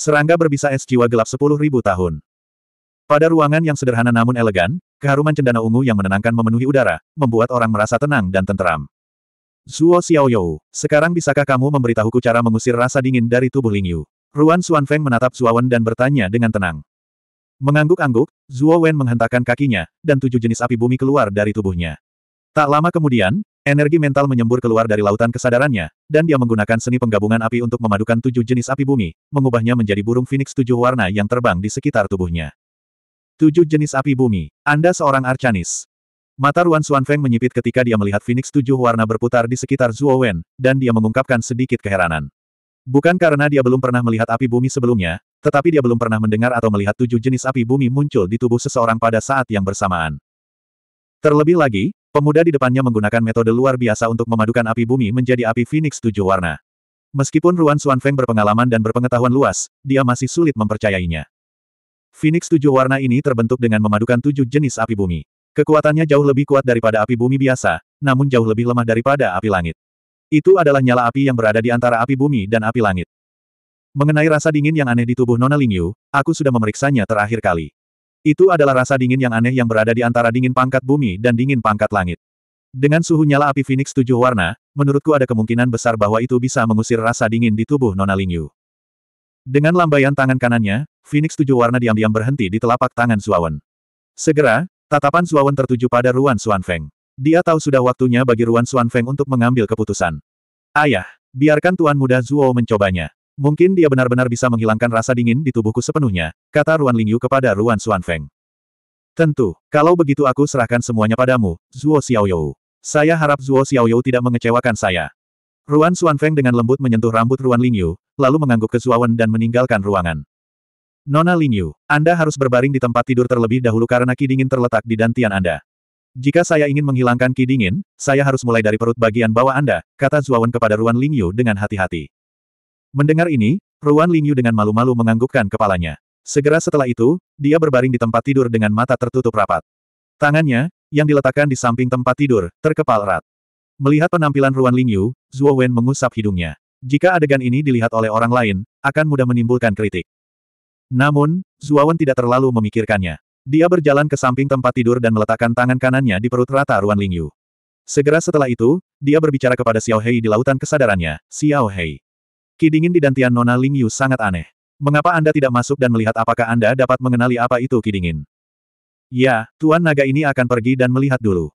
Serangga berbisa es jiwa gelap sepuluh ribu tahun. Pada ruangan yang sederhana namun elegan, keharuman cendana ungu yang menenangkan memenuhi udara, membuat orang merasa tenang dan tenteram. Zuo Xiaoyou, sekarang bisakah kamu memberitahuku cara mengusir rasa dingin dari tubuh Lingyu? Yu? Ruan Xuanfeng menatap Wen dan bertanya dengan tenang. Mengangguk-angguk, Zuo Wen menghentakkan kakinya, dan tujuh jenis api bumi keluar dari tubuhnya. Tak lama kemudian, energi mental menyembur keluar dari lautan kesadarannya, dan dia menggunakan seni penggabungan api untuk memadukan tujuh jenis api bumi, mengubahnya menjadi burung phoenix tujuh warna yang terbang di sekitar tubuhnya. Tujuh jenis api bumi. Anda seorang Arcanis. Mata Ruan Feng menyipit ketika dia melihat Phoenix tujuh warna berputar di sekitar Zhuo Wen, dan dia mengungkapkan sedikit keheranan. Bukan karena dia belum pernah melihat api bumi sebelumnya, tetapi dia belum pernah mendengar atau melihat tujuh jenis api bumi muncul di tubuh seseorang pada saat yang bersamaan. Terlebih lagi, Pemuda di depannya menggunakan metode luar biasa untuk memadukan api bumi menjadi api Phoenix tujuh warna. Meskipun Ruan Feng berpengalaman dan berpengetahuan luas, dia masih sulit mempercayainya. Phoenix tujuh warna ini terbentuk dengan memadukan tujuh jenis api bumi. Kekuatannya jauh lebih kuat daripada api bumi biasa, namun jauh lebih lemah daripada api langit. Itu adalah nyala api yang berada di antara api bumi dan api langit. Mengenai rasa dingin yang aneh di tubuh Nona Lingyu, aku sudah memeriksanya terakhir kali. Itu adalah rasa dingin yang aneh yang berada di antara dingin pangkat bumi dan dingin pangkat langit. Dengan suhu nyala api Phoenix tujuh warna, menurutku ada kemungkinan besar bahwa itu bisa mengusir rasa dingin di tubuh Nona Lingyu. Dengan lambaian tangan kanannya, Phoenix tujuh warna diam-diam berhenti di telapak tangan Suawen. Segera, tatapan Suawen tertuju pada Ruan Suanfeng. Dia tahu sudah waktunya bagi Ruan Suanfeng untuk mengambil keputusan. Ayah, biarkan Tuan Muda Zuo mencobanya. Mungkin dia benar-benar bisa menghilangkan rasa dingin di tubuhku sepenuhnya, kata Ruan Lingyu kepada Ruan Xuanfeng. Tentu, kalau begitu aku serahkan semuanya padamu, Zuo Xiaoyou. Saya harap Zuo Xiaoyou tidak mengecewakan saya. Ruan Xuanfeng dengan lembut menyentuh rambut Ruan Lingyu, lalu mengangguk ke Zuawan dan meninggalkan ruangan. Nona Lingyu, Anda harus berbaring di tempat tidur terlebih dahulu karena ki dingin terletak di dantian Anda. Jika saya ingin menghilangkan ki dingin, saya harus mulai dari perut bagian bawah Anda, kata Zuawan kepada Ruan Lingyu dengan hati-hati. Mendengar ini, Ruan Lingyu dengan malu-malu menganggukkan kepalanya. Segera setelah itu, dia berbaring di tempat tidur dengan mata tertutup rapat. Tangannya, yang diletakkan di samping tempat tidur, terkepal erat. Melihat penampilan Ruan Lingyu, Zhuo Wen mengusap hidungnya. Jika adegan ini dilihat oleh orang lain, akan mudah menimbulkan kritik. Namun, Zhuo Wen tidak terlalu memikirkannya. Dia berjalan ke samping tempat tidur dan meletakkan tangan kanannya di perut rata Ruan Lingyu. Segera setelah itu, dia berbicara kepada Xiao Hei di lautan kesadarannya, Xiao Hei. Ki di dantian Nona Ling Yu sangat aneh. Mengapa Anda tidak masuk dan melihat apakah Anda dapat mengenali apa itu Ki Ya, Tuan Naga ini akan pergi dan melihat dulu.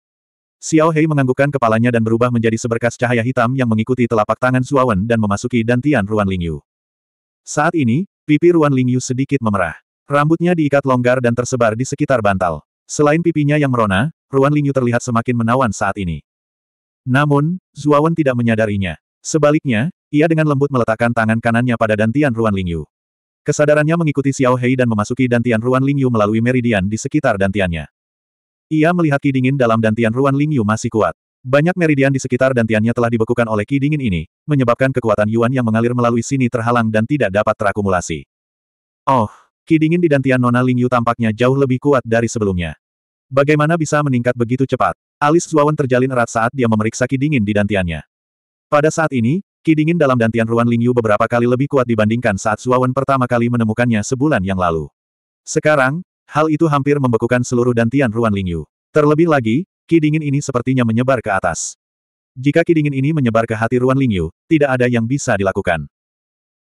Xiao Hei menganggukkan kepalanya dan berubah menjadi seberkas cahaya hitam yang mengikuti telapak tangan Suawen dan memasuki dantian Ruan Lingyu. Saat ini, pipi Ruan Lingyu sedikit memerah. Rambutnya diikat longgar dan tersebar di sekitar bantal. Selain pipinya yang merona, Ruan Lingyu terlihat semakin menawan saat ini. Namun, Zuawan tidak menyadarinya. Sebaliknya, ia dengan lembut meletakkan tangan kanannya pada dantian Ruan Lingyu. Kesadarannya mengikuti Xiao Hei dan memasuki dantian Ruan Lingyu melalui meridian di sekitar dantiannya. Ia melihat ki dingin dalam dantian Ruan Lingyu masih kuat. Banyak meridian di sekitar dantiannya telah dibekukan oleh ki dingin ini, menyebabkan kekuatan Yuan yang mengalir melalui sini terhalang dan tidak dapat terakumulasi. Oh, ki dingin di dantian Nona Lingyu tampaknya jauh lebih kuat dari sebelumnya. Bagaimana bisa meningkat begitu cepat? Alis Zuawan terjalin erat saat dia memeriksa ki dingin di dantiannya. Pada saat ini, Ki dingin dalam dantian Ruan Lingyu beberapa kali lebih kuat dibandingkan saat Suawan pertama kali menemukannya sebulan yang lalu. Sekarang, hal itu hampir membekukan seluruh dantian Ruan Lingyu. Terlebih lagi, ki dingin ini sepertinya menyebar ke atas. Jika ki dingin ini menyebar ke hati Ruan Lingyu, tidak ada yang bisa dilakukan.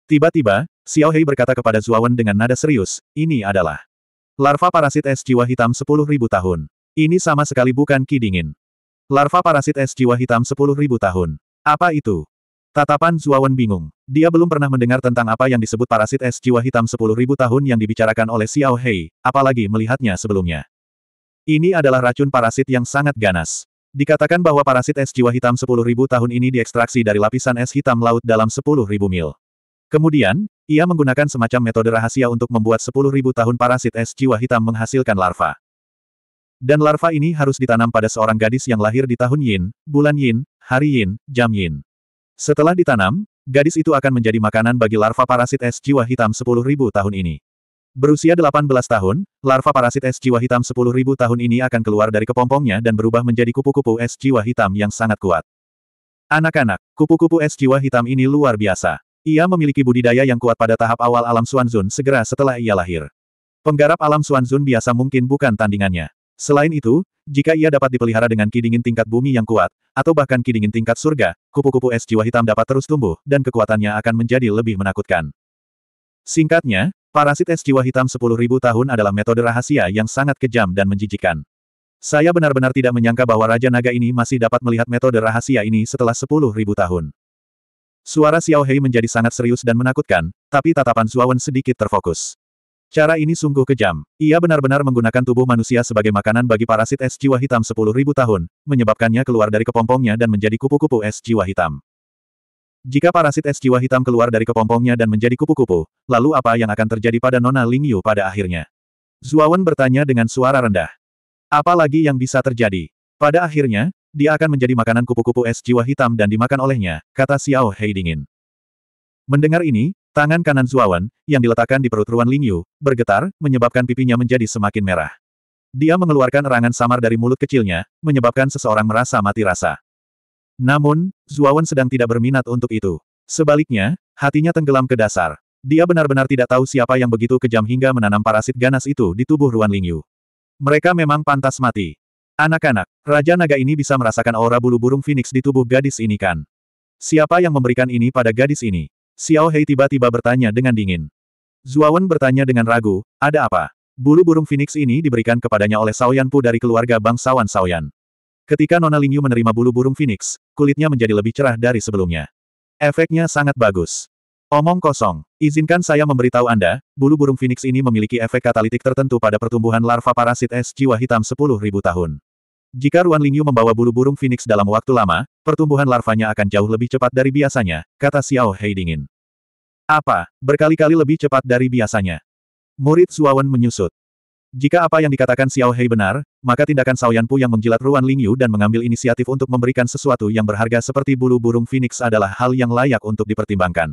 Tiba-tiba, Xiao Hei berkata kepada Zuawan dengan nada serius, ini adalah larva parasit es jiwa hitam 10.000 tahun. Ini sama sekali bukan ki dingin. Larva parasit es jiwa hitam 10.000 tahun. Apa itu? Tatapan Zuawan bingung. Dia belum pernah mendengar tentang apa yang disebut parasit es jiwa hitam 10.000 tahun yang dibicarakan oleh Xiao Hei, apalagi melihatnya sebelumnya. Ini adalah racun parasit yang sangat ganas. Dikatakan bahwa parasit es jiwa hitam 10.000 tahun ini diekstraksi dari lapisan es hitam laut dalam 10.000 mil. Kemudian, ia menggunakan semacam metode rahasia untuk membuat 10.000 tahun parasit es jiwa hitam menghasilkan larva. Dan larva ini harus ditanam pada seorang gadis yang lahir di tahun Yin, bulan Yin, hari Yin, jam Yin. Setelah ditanam, gadis itu akan menjadi makanan bagi larva parasit es jiwa hitam 10.000 tahun ini. Berusia 18 tahun, larva parasit es jiwa hitam 10.000 tahun ini akan keluar dari kepompongnya dan berubah menjadi kupu-kupu es jiwa hitam yang sangat kuat. Anak-anak, kupu-kupu es jiwa hitam ini luar biasa. Ia memiliki budidaya yang kuat pada tahap awal alam Suanzun segera setelah ia lahir. Penggarap alam Suanzun biasa mungkin bukan tandingannya. Selain itu, jika ia dapat dipelihara dengan kidingin tingkat bumi yang kuat, atau bahkan kidingin tingkat surga, kupu-kupu es jiwa hitam dapat terus tumbuh, dan kekuatannya akan menjadi lebih menakutkan. Singkatnya, parasit es jiwa hitam 10.000 tahun adalah metode rahasia yang sangat kejam dan menjijikan. Saya benar-benar tidak menyangka bahwa Raja Naga ini masih dapat melihat metode rahasia ini setelah 10.000 tahun. Suara Xiao Hei menjadi sangat serius dan menakutkan, tapi tatapan Zuawan sedikit terfokus. Cara ini sungguh kejam. Ia benar-benar menggunakan tubuh manusia sebagai makanan bagi parasit es jiwa hitam 10.000 tahun, menyebabkannya keluar dari kepompongnya dan menjadi kupu-kupu es jiwa hitam. Jika parasit es jiwa hitam keluar dari kepompongnya dan menjadi kupu-kupu, lalu apa yang akan terjadi pada Nona Ling Yu pada akhirnya? Zuawan bertanya dengan suara rendah. Apa lagi yang bisa terjadi? Pada akhirnya, dia akan menjadi makanan kupu-kupu es jiwa hitam dan dimakan olehnya, kata Xiao Hei dingin. Mendengar ini, Tangan kanan Zuawan, yang diletakkan di perut Ruan Lingyu, bergetar, menyebabkan pipinya menjadi semakin merah. Dia mengeluarkan erangan samar dari mulut kecilnya, menyebabkan seseorang merasa mati rasa. Namun, Zuawan sedang tidak berminat untuk itu. Sebaliknya, hatinya tenggelam ke dasar. Dia benar-benar tidak tahu siapa yang begitu kejam hingga menanam parasit ganas itu di tubuh Ruan Lingyu. Mereka memang pantas mati. Anak-anak, Raja Naga ini bisa merasakan aura bulu burung Phoenix di tubuh gadis ini kan? Siapa yang memberikan ini pada gadis ini? Xiao Hei tiba-tiba bertanya dengan dingin. Zuawan bertanya dengan ragu, ada apa? Bulu burung Phoenix ini diberikan kepadanya oleh Saoyan Pu dari keluarga bangsawan Saoyan. Ketika Nona Lingyu menerima bulu burung Phoenix, kulitnya menjadi lebih cerah dari sebelumnya. Efeknya sangat bagus. Omong kosong, izinkan saya memberitahu Anda, bulu burung Phoenix ini memiliki efek katalitik tertentu pada pertumbuhan larva parasit es jiwa hitam 10.000 tahun. Jika Ruan Lingyu membawa bulu burung Phoenix dalam waktu lama, Pertumbuhan larvanya akan jauh lebih cepat dari biasanya, kata Xiao Hei dingin. Apa, berkali-kali lebih cepat dari biasanya? Murid Suawan menyusut. Jika apa yang dikatakan Xiao Hei benar, maka tindakan Yan Pu yang menjilat Ruan Lingyu dan mengambil inisiatif untuk memberikan sesuatu yang berharga seperti bulu burung phoenix adalah hal yang layak untuk dipertimbangkan.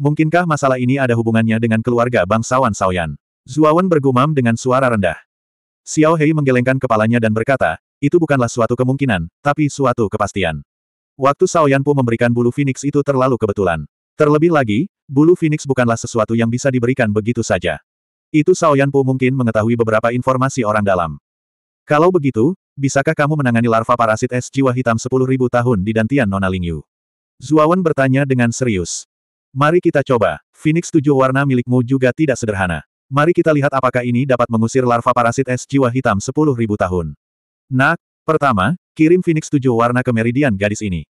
Mungkinkah masalah ini ada hubungannya dengan keluarga bangsawan Yan? Zuawan bergumam dengan suara rendah. Xiao Hei menggelengkan kepalanya dan berkata, itu bukanlah suatu kemungkinan, tapi suatu kepastian. Waktu Sao Yanpu memberikan bulu Phoenix itu terlalu kebetulan. Terlebih lagi, bulu Phoenix bukanlah sesuatu yang bisa diberikan begitu saja. Itu Sao Yanpu mungkin mengetahui beberapa informasi orang dalam. Kalau begitu, bisakah kamu menangani larva parasit es jiwa hitam 10.000 tahun di dantian Nona Lingyu? Zuawan bertanya dengan serius. Mari kita coba, Phoenix tujuh warna milikmu juga tidak sederhana. Mari kita lihat apakah ini dapat mengusir larva parasit es jiwa hitam 10.000 tahun. Nak, pertama, kirim Phoenix tujuh warna ke meridian gadis ini.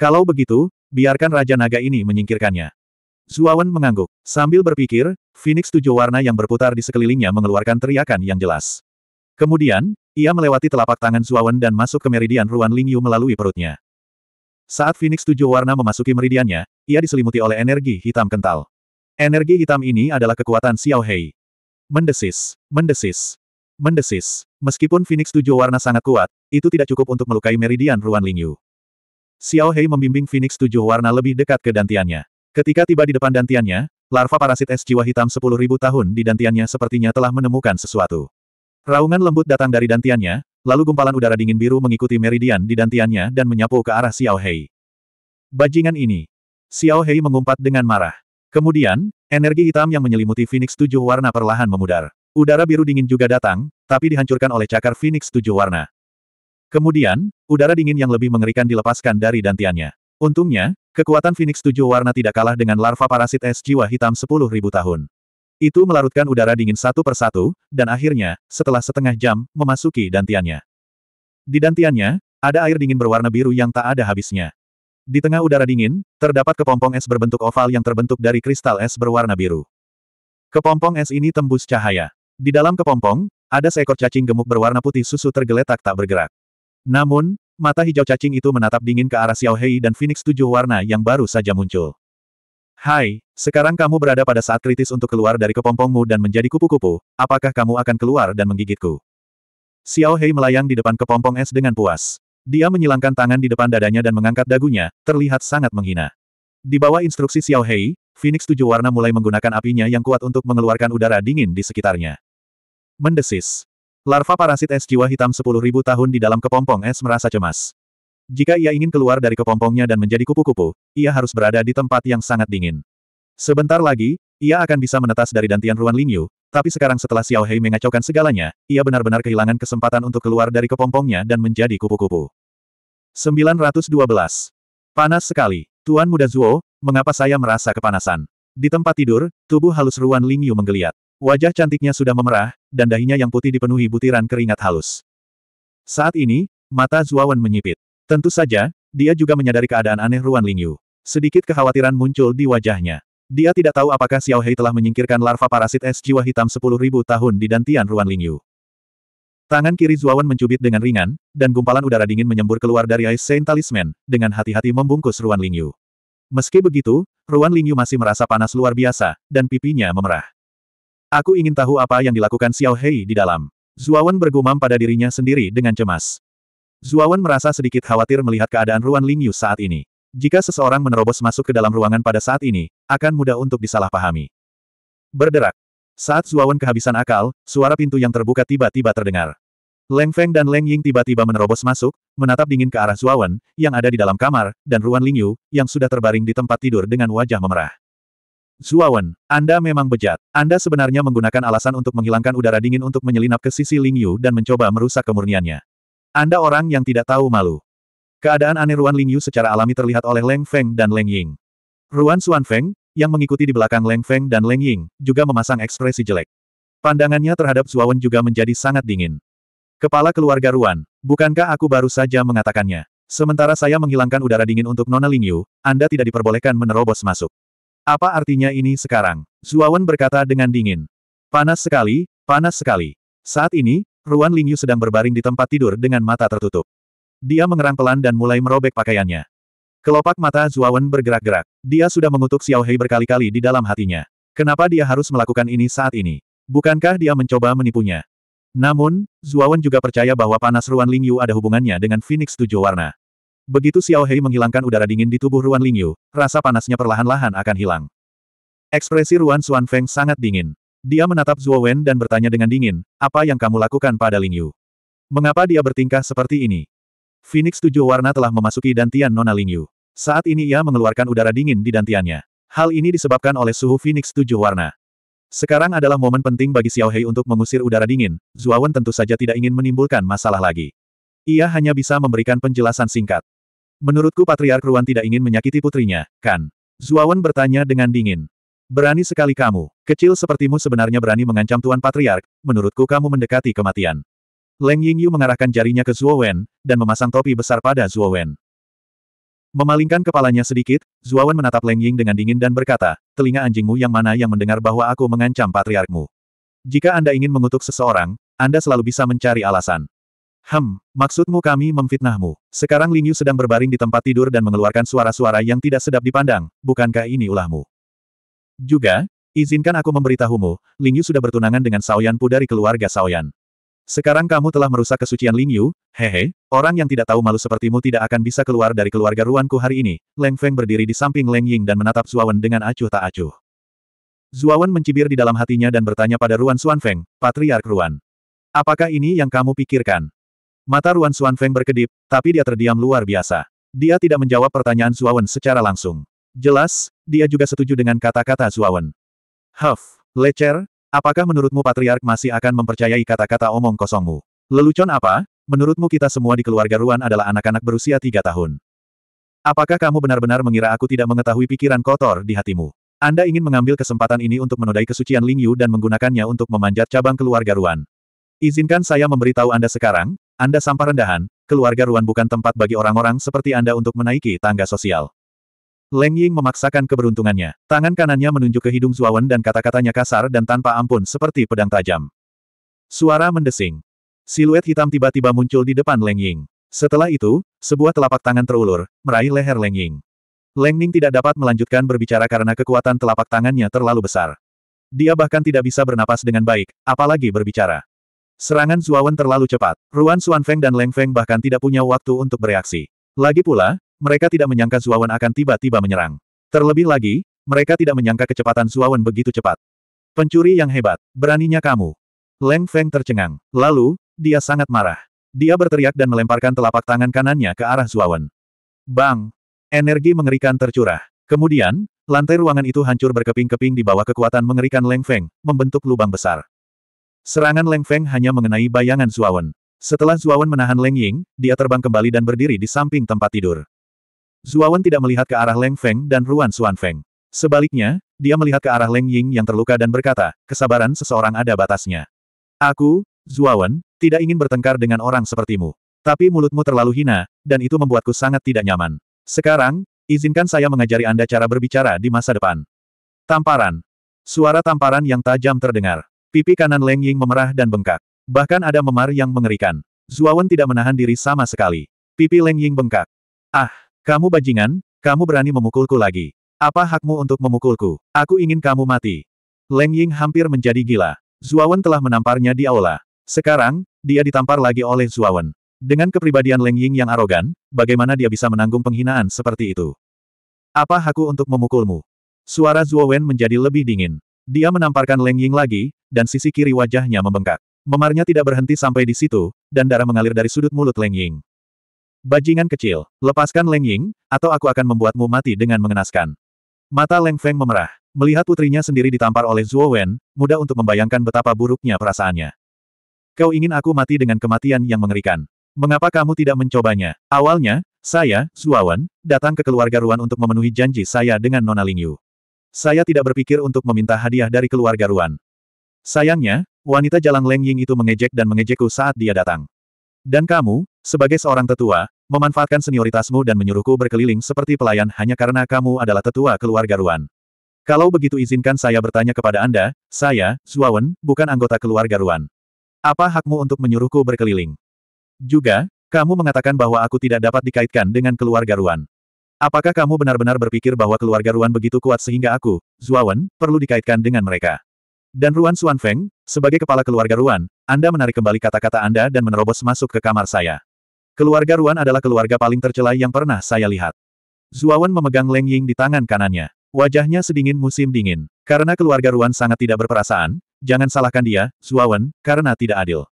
Kalau begitu, biarkan Raja Naga ini menyingkirkannya. Zuawan mengangguk, sambil berpikir, Phoenix tujuh warna yang berputar di sekelilingnya mengeluarkan teriakan yang jelas. Kemudian, ia melewati telapak tangan Zuawan dan masuk ke meridian Ruan Lingyu melalui perutnya. Saat Phoenix tujuh warna memasuki meridiannya, ia diselimuti oleh energi hitam kental. Energi hitam ini adalah kekuatan Xiao Hei. Mendesis, mendesis, Mendesis. Meskipun Phoenix tujuh warna sangat kuat, itu tidak cukup untuk melukai meridian Ruan Lingyu. Xiao Hei membimbing Phoenix tujuh warna lebih dekat ke dantiannya. Ketika tiba di depan dantiannya, larva parasit es jiwa hitam sepuluh ribu tahun di dantiannya sepertinya telah menemukan sesuatu. Raungan lembut datang dari dantiannya, lalu gumpalan udara dingin biru mengikuti meridian di dantiannya dan menyapu ke arah Xiao Hei. Bajingan ini. Xiao Hei mengumpat dengan marah. Kemudian, energi hitam yang menyelimuti Phoenix tujuh warna perlahan memudar. Udara biru dingin juga datang, tapi dihancurkan oleh cakar Phoenix tujuh warna. Kemudian, udara dingin yang lebih mengerikan dilepaskan dari dantiannya. Untungnya, kekuatan Phoenix tujuh warna tidak kalah dengan larva parasit es jiwa hitam sepuluh ribu tahun. Itu melarutkan udara dingin satu persatu, dan akhirnya, setelah setengah jam, memasuki dantiannya. Di dantiannya, ada air dingin berwarna biru yang tak ada habisnya. Di tengah udara dingin, terdapat kepompong es berbentuk oval yang terbentuk dari kristal es berwarna biru. Kepompong es ini tembus cahaya. Di dalam kepompong, ada seekor cacing gemuk berwarna putih susu tergeletak tak bergerak. Namun, mata hijau cacing itu menatap dingin ke arah Xiao Hei dan Phoenix tujuh warna yang baru saja muncul. Hai, sekarang kamu berada pada saat kritis untuk keluar dari kepompongmu dan menjadi kupu-kupu, apakah kamu akan keluar dan menggigitku? Xiao Hei melayang di depan kepompong es dengan puas. Dia menyilangkan tangan di depan dadanya dan mengangkat dagunya, terlihat sangat menghina. Di bawah instruksi Xiao Hei, Phoenix tujuh warna mulai menggunakan apinya yang kuat untuk mengeluarkan udara dingin di sekitarnya. Mendesis. Larva parasit es jiwa hitam 10.000 tahun di dalam kepompong es merasa cemas. Jika ia ingin keluar dari kepompongnya dan menjadi kupu-kupu, ia harus berada di tempat yang sangat dingin. Sebentar lagi, ia akan bisa menetas dari dantian ruan Lingyu, tapi sekarang setelah Xiao Hei mengacaukan segalanya, ia benar-benar kehilangan kesempatan untuk keluar dari kepompongnya dan menjadi kupu-kupu. 912. Panas sekali. Tuan Muda Zuo, mengapa saya merasa kepanasan? Di tempat tidur, tubuh halus Ruan Lingyu menggeliat. Wajah cantiknya sudah memerah, dan dahinya yang putih dipenuhi butiran keringat halus. Saat ini, mata Zuawan menyipit. Tentu saja, dia juga menyadari keadaan aneh Ruan Lingyu. Sedikit kekhawatiran muncul di wajahnya. Dia tidak tahu apakah Xiao Hei telah menyingkirkan larva parasit es jiwa hitam 10.000 tahun di dantian Ruan Lingyu. Tangan kiri Zuawan mencubit dengan ringan, dan gumpalan udara dingin menyembur keluar dari Ice Saint Talisman, dengan hati-hati membungkus Ruan Lingyu. Meski begitu, Ruan Lingyu masih merasa panas luar biasa, dan pipinya memerah. Aku ingin tahu apa yang dilakukan Xiao Hei di dalam. Zuawan bergumam pada dirinya sendiri dengan cemas. Zuawan merasa sedikit khawatir melihat keadaan Ruan Lingyu saat ini. Jika seseorang menerobos masuk ke dalam ruangan pada saat ini, akan mudah untuk disalahpahami. Berderak. Saat Zuawan kehabisan akal, suara pintu yang terbuka tiba-tiba terdengar. Leng Feng dan Leng Ying tiba-tiba menerobos masuk, menatap dingin ke arah Zuawan, yang ada di dalam kamar, dan Ruan Lingyu, yang sudah terbaring di tempat tidur dengan wajah memerah. Zuawan, Anda memang bejat. Anda sebenarnya menggunakan alasan untuk menghilangkan udara dingin untuk menyelinap ke sisi Lingyu dan mencoba merusak kemurniannya. Anda orang yang tidak tahu malu. Keadaan aneh Ruan Lingyu secara alami terlihat oleh Leng Feng dan Leng Ying. Ruan Suan Feng, yang mengikuti di belakang Leng Feng dan Leng Ying, juga memasang ekspresi jelek. Pandangannya terhadap Zuawan juga menjadi sangat dingin. Kepala keluarga Ruan, bukankah aku baru saja mengatakannya? Sementara saya menghilangkan udara dingin untuk Nona Lingyu, Anda tidak diperbolehkan menerobos masuk. Apa artinya ini sekarang? Zuawan berkata dengan dingin. Panas sekali, panas sekali. Saat ini, Ruan Lingyu sedang berbaring di tempat tidur dengan mata tertutup. Dia mengerang pelan dan mulai merobek pakaiannya. Kelopak mata Zuawan bergerak-gerak. Dia sudah mengutuk Xiao Hei berkali-kali di dalam hatinya. Kenapa dia harus melakukan ini saat ini? Bukankah dia mencoba menipunya? Namun, Zuawan juga percaya bahwa panas Ruan Lingyu ada hubungannya dengan Phoenix Tujuh Warna. Begitu Xiao Hei menghilangkan udara dingin di tubuh Ruan Lingyu, rasa panasnya perlahan-lahan akan hilang. Ekspresi Ruan Xuan Feng sangat dingin. Dia menatap Zuo Wen dan bertanya dengan dingin, apa yang kamu lakukan pada Lingyu? Mengapa dia bertingkah seperti ini? Phoenix tujuh warna telah memasuki dantian Nona Lingyu. Saat ini ia mengeluarkan udara dingin di dantiannya. Hal ini disebabkan oleh suhu Phoenix tujuh warna. Sekarang adalah momen penting bagi Xiao Hei untuk mengusir udara dingin, Zuo Wen tentu saja tidak ingin menimbulkan masalah lagi. Ia hanya bisa memberikan penjelasan singkat. Menurutku Patriark Ruan tidak ingin menyakiti putrinya, kan? Zuawan bertanya dengan dingin. Berani sekali kamu. Kecil sepertimu sebenarnya berani mengancam Tuan Patriark, menurutku kamu mendekati kematian. Leng Yingyu mengarahkan jarinya ke Zuowen, dan memasang topi besar pada Zuowen. Memalingkan kepalanya sedikit, Zuowen menatap Leng Ying dengan dingin dan berkata, telinga anjingmu yang mana yang mendengar bahwa aku mengancam patriarkmu. Jika Anda ingin mengutuk seseorang, Anda selalu bisa mencari alasan. Hem, maksudmu kami memfitnahmu. Sekarang Lingyu sedang berbaring di tempat tidur dan mengeluarkan suara-suara yang tidak sedap dipandang, bukankah ini ulahmu? Juga, izinkan aku memberitahumu, Lingyu sudah bertunangan dengan Saoyan Pu dari keluarga Saoyan. Sekarang kamu telah merusak kesucian Lingyu, hehe, orang yang tidak tahu malu sepertimu tidak akan bisa keluar dari keluarga ruanku hari ini. Leng Feng berdiri di samping Leng Ying dan menatap Zuawan dengan acuh tak acuh. Zuawan mencibir di dalam hatinya dan bertanya pada Ruan Suan Feng, Patriark Ruan. Apakah ini yang kamu pikirkan? Mata Ruan Feng berkedip, tapi dia terdiam luar biasa. Dia tidak menjawab pertanyaan Zuawan secara langsung. Jelas, dia juga setuju dengan kata-kata Zuawan. Huff, Lecer, apakah menurutmu Patriark masih akan mempercayai kata-kata omong kosongmu? Lelucon apa? Menurutmu kita semua di keluarga Ruan adalah anak-anak berusia tiga tahun. Apakah kamu benar-benar mengira aku tidak mengetahui pikiran kotor di hatimu? Anda ingin mengambil kesempatan ini untuk menodai kesucian Ling Yu dan menggunakannya untuk memanjat cabang keluarga Ruan. Izinkan saya memberitahu Anda sekarang, anda sampah rendahan, keluarga Ruan bukan tempat bagi orang-orang seperti Anda untuk menaiki tangga sosial. Leng Ying memaksakan keberuntungannya. Tangan kanannya menunjuk ke hidung Zuawan dan kata-katanya kasar dan tanpa ampun seperti pedang tajam. Suara mendesing. Siluet hitam tiba-tiba muncul di depan Leng Ying. Setelah itu, sebuah telapak tangan terulur, meraih leher Leng Ying. Leng Ning tidak dapat melanjutkan berbicara karena kekuatan telapak tangannya terlalu besar. Dia bahkan tidak bisa bernapas dengan baik, apalagi berbicara. Serangan Suawan terlalu cepat. Ruan Feng, dan Leng Feng bahkan tidak punya waktu untuk bereaksi. Lagi pula, mereka tidak menyangka Suawan akan tiba-tiba menyerang. Terlebih lagi, mereka tidak menyangka kecepatan Suawan begitu cepat. Pencuri yang hebat, beraninya kamu. Leng Feng tercengang. Lalu, dia sangat marah. Dia berteriak dan melemparkan telapak tangan kanannya ke arah Suawan. Bang! Energi mengerikan tercurah. Kemudian, lantai ruangan itu hancur berkeping-keping di bawah kekuatan mengerikan Leng Feng, membentuk lubang besar. Serangan Leng Feng hanya mengenai bayangan Zuawan. Setelah Zuawan menahan Leng Ying, dia terbang kembali dan berdiri di samping tempat tidur. Zuawan tidak melihat ke arah Leng Feng dan Ruan Xuan Feng. Sebaliknya, dia melihat ke arah Leng Ying yang terluka dan berkata, kesabaran seseorang ada batasnya. Aku, Zuawan, tidak ingin bertengkar dengan orang sepertimu. Tapi mulutmu terlalu hina, dan itu membuatku sangat tidak nyaman. Sekarang, izinkan saya mengajari Anda cara berbicara di masa depan. Tamparan. Suara tamparan yang tajam terdengar. Pipi kanan Leng Ying memerah dan bengkak. Bahkan ada memar yang mengerikan. Zuawan tidak menahan diri sama sekali. Pipi Leng Ying bengkak. Ah, kamu bajingan, kamu berani memukulku lagi. Apa hakmu untuk memukulku? Aku ingin kamu mati. Leng Ying hampir menjadi gila. Zuawan telah menamparnya di aula. Sekarang, dia ditampar lagi oleh Zuawan. Dengan kepribadian Leng Ying yang arogan, bagaimana dia bisa menanggung penghinaan seperti itu? Apa hakku untuk memukulmu? Suara Zuo Wen menjadi lebih dingin. Dia menamparkan Leng Ying lagi, dan sisi kiri wajahnya membengkak. Memarnya tidak berhenti sampai di situ, dan darah mengalir dari sudut mulut Leng Ying. Bajingan kecil, lepaskan Leng Ying, atau aku akan membuatmu mati dengan mengenaskan. Mata Leng Feng memerah. Melihat putrinya sendiri ditampar oleh Zhuo Wen, mudah untuk membayangkan betapa buruknya perasaannya. Kau ingin aku mati dengan kematian yang mengerikan. Mengapa kamu tidak mencobanya? Awalnya, saya, Zhuo Wen, datang ke keluarga Ruan untuk memenuhi janji saya dengan Nona Lingyu. Saya tidak berpikir untuk meminta hadiah dari keluarga Ruan. Sayangnya, wanita jalang Leng Ying itu mengejek dan mengejekku saat dia datang. Dan kamu, sebagai seorang tetua, memanfaatkan senioritasmu dan menyuruhku berkeliling seperti pelayan hanya karena kamu adalah tetua keluarga Ruan. Kalau begitu izinkan saya bertanya kepada Anda, saya, Zuawan, bukan anggota keluarga Ruan. Apa hakmu untuk menyuruhku berkeliling? Juga, kamu mengatakan bahwa aku tidak dapat dikaitkan dengan keluarga Ruan. Apakah kamu benar-benar berpikir bahwa keluarga Ruan begitu kuat sehingga aku, Zuawan, perlu dikaitkan dengan mereka? Dan Ruan Feng, sebagai kepala keluarga Ruan, Anda menarik kembali kata-kata Anda dan menerobos masuk ke kamar saya. Keluarga Ruan adalah keluarga paling tercela yang pernah saya lihat. Zuawan memegang Leng Ying di tangan kanannya. Wajahnya sedingin musim dingin. Karena keluarga Ruan sangat tidak berperasaan, jangan salahkan dia, Zuawan, karena tidak adil.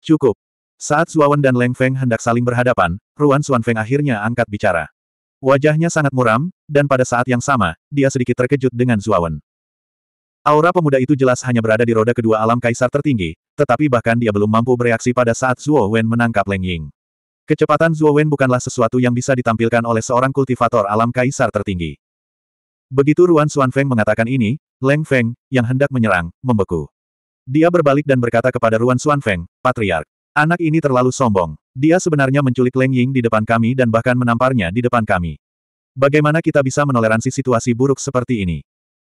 Cukup. Saat Zuawan dan Leng Feng hendak saling berhadapan, Ruan Feng akhirnya angkat bicara. Wajahnya sangat muram, dan pada saat yang sama, dia sedikit terkejut dengan Zuawan. Aura pemuda itu jelas hanya berada di roda kedua alam kaisar tertinggi, tetapi bahkan dia belum mampu bereaksi pada saat Zuo Wen menangkap Leng Ying. Kecepatan Zuo Wen bukanlah sesuatu yang bisa ditampilkan oleh seorang kultivator alam kaisar tertinggi. Begitu Ruan Xuan Feng mengatakan ini, Leng Feng, yang hendak menyerang, membeku. Dia berbalik dan berkata kepada Ruan Xuan Feng, Patriark, anak ini terlalu sombong. Dia sebenarnya menculik Leng Ying di depan kami dan bahkan menamparnya di depan kami. Bagaimana kita bisa menoleransi situasi buruk seperti ini?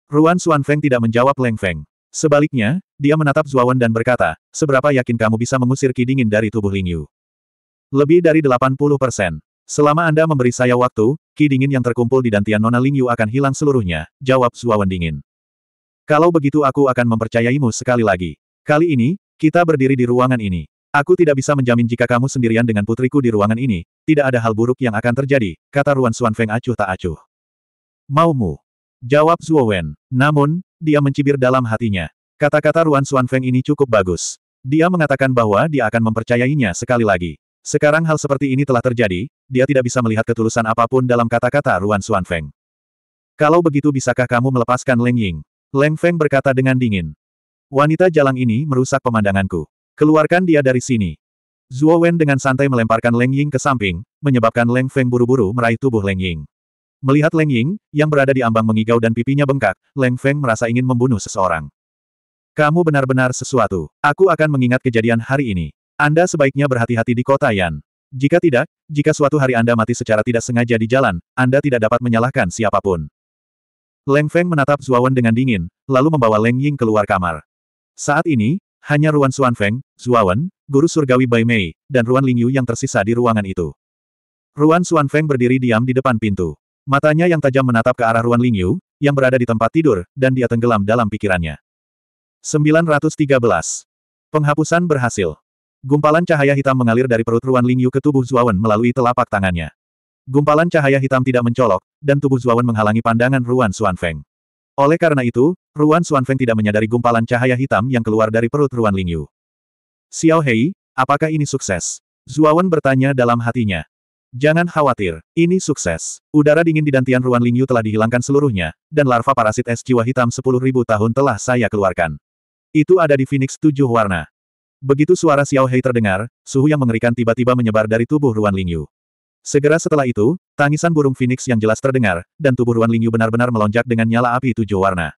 Ruan Feng tidak menjawab Leng Feng. Sebaliknya, dia menatap Zuawan dan berkata, seberapa yakin kamu bisa mengusir ki dingin dari tubuh Ling Yu? Lebih dari 80 persen. Selama Anda memberi saya waktu, ki dingin yang terkumpul di dantian Nona Ling Yu akan hilang seluruhnya, jawab Zuawan dingin. Kalau begitu aku akan mempercayaimu sekali lagi. Kali ini, kita berdiri di ruangan ini. Aku tidak bisa menjamin jika kamu sendirian dengan putriku di ruangan ini, tidak ada hal buruk yang akan terjadi, kata Ruan Xuan Feng acuh tak acuh. Maumu. Jawab Zuo Wen. Namun, dia mencibir dalam hatinya. Kata-kata Ruan Feng ini cukup bagus. Dia mengatakan bahwa dia akan mempercayainya sekali lagi. Sekarang hal seperti ini telah terjadi, dia tidak bisa melihat ketulusan apapun dalam kata-kata Ruan Feng. Kalau begitu bisakah kamu melepaskan Leng Ying? Leng Feng berkata dengan dingin. Wanita jalang ini merusak pemandanganku. Keluarkan dia dari sini. Zuo Wen dengan santai melemparkan Leng Ying ke samping, menyebabkan Leng Feng buru-buru meraih tubuh Leng Ying. Melihat Leng Ying, yang berada di ambang mengigau dan pipinya bengkak, Leng Feng merasa ingin membunuh seseorang. Kamu benar-benar sesuatu. Aku akan mengingat kejadian hari ini. Anda sebaiknya berhati-hati di kota Yan. Jika tidak, jika suatu hari Anda mati secara tidak sengaja di jalan, Anda tidak dapat menyalahkan siapapun. Leng Feng menatap Zuawan dengan dingin, lalu membawa Leng Ying keluar kamar. Saat ini, hanya Ruan Xuan Feng, Zuawan, guru surgawi Bai Mei, dan Ruan Lingyu yang tersisa di ruangan itu. Ruan Feng berdiri diam di depan pintu. Matanya yang tajam menatap ke arah Ruan Lingyu, yang berada di tempat tidur, dan dia tenggelam dalam pikirannya. 913. Penghapusan berhasil. Gumpalan cahaya hitam mengalir dari perut Ruan Lingyu ke tubuh Zuawan melalui telapak tangannya. Gumpalan cahaya hitam tidak mencolok, dan tubuh Zuawan menghalangi pandangan Ruan Xuanfeng. Oleh karena itu, Ruan Xuanfeng tidak menyadari gumpalan cahaya hitam yang keluar dari perut Ruan Lingyu. Xiao Hei, apakah ini sukses? Zuawan bertanya dalam hatinya. Jangan khawatir, ini sukses. Udara dingin di dantian ruan Lingyu telah dihilangkan seluruhnya, dan larva parasit es jiwa hitam 10.000 tahun telah saya keluarkan. Itu ada di Phoenix tujuh warna. Begitu suara Xiao Hei terdengar, suhu yang mengerikan tiba-tiba menyebar dari tubuh ruan Lingyu. Segera setelah itu, tangisan burung Phoenix yang jelas terdengar, dan tubuh ruan Lingyu benar-benar melonjak dengan nyala api tujuh warna.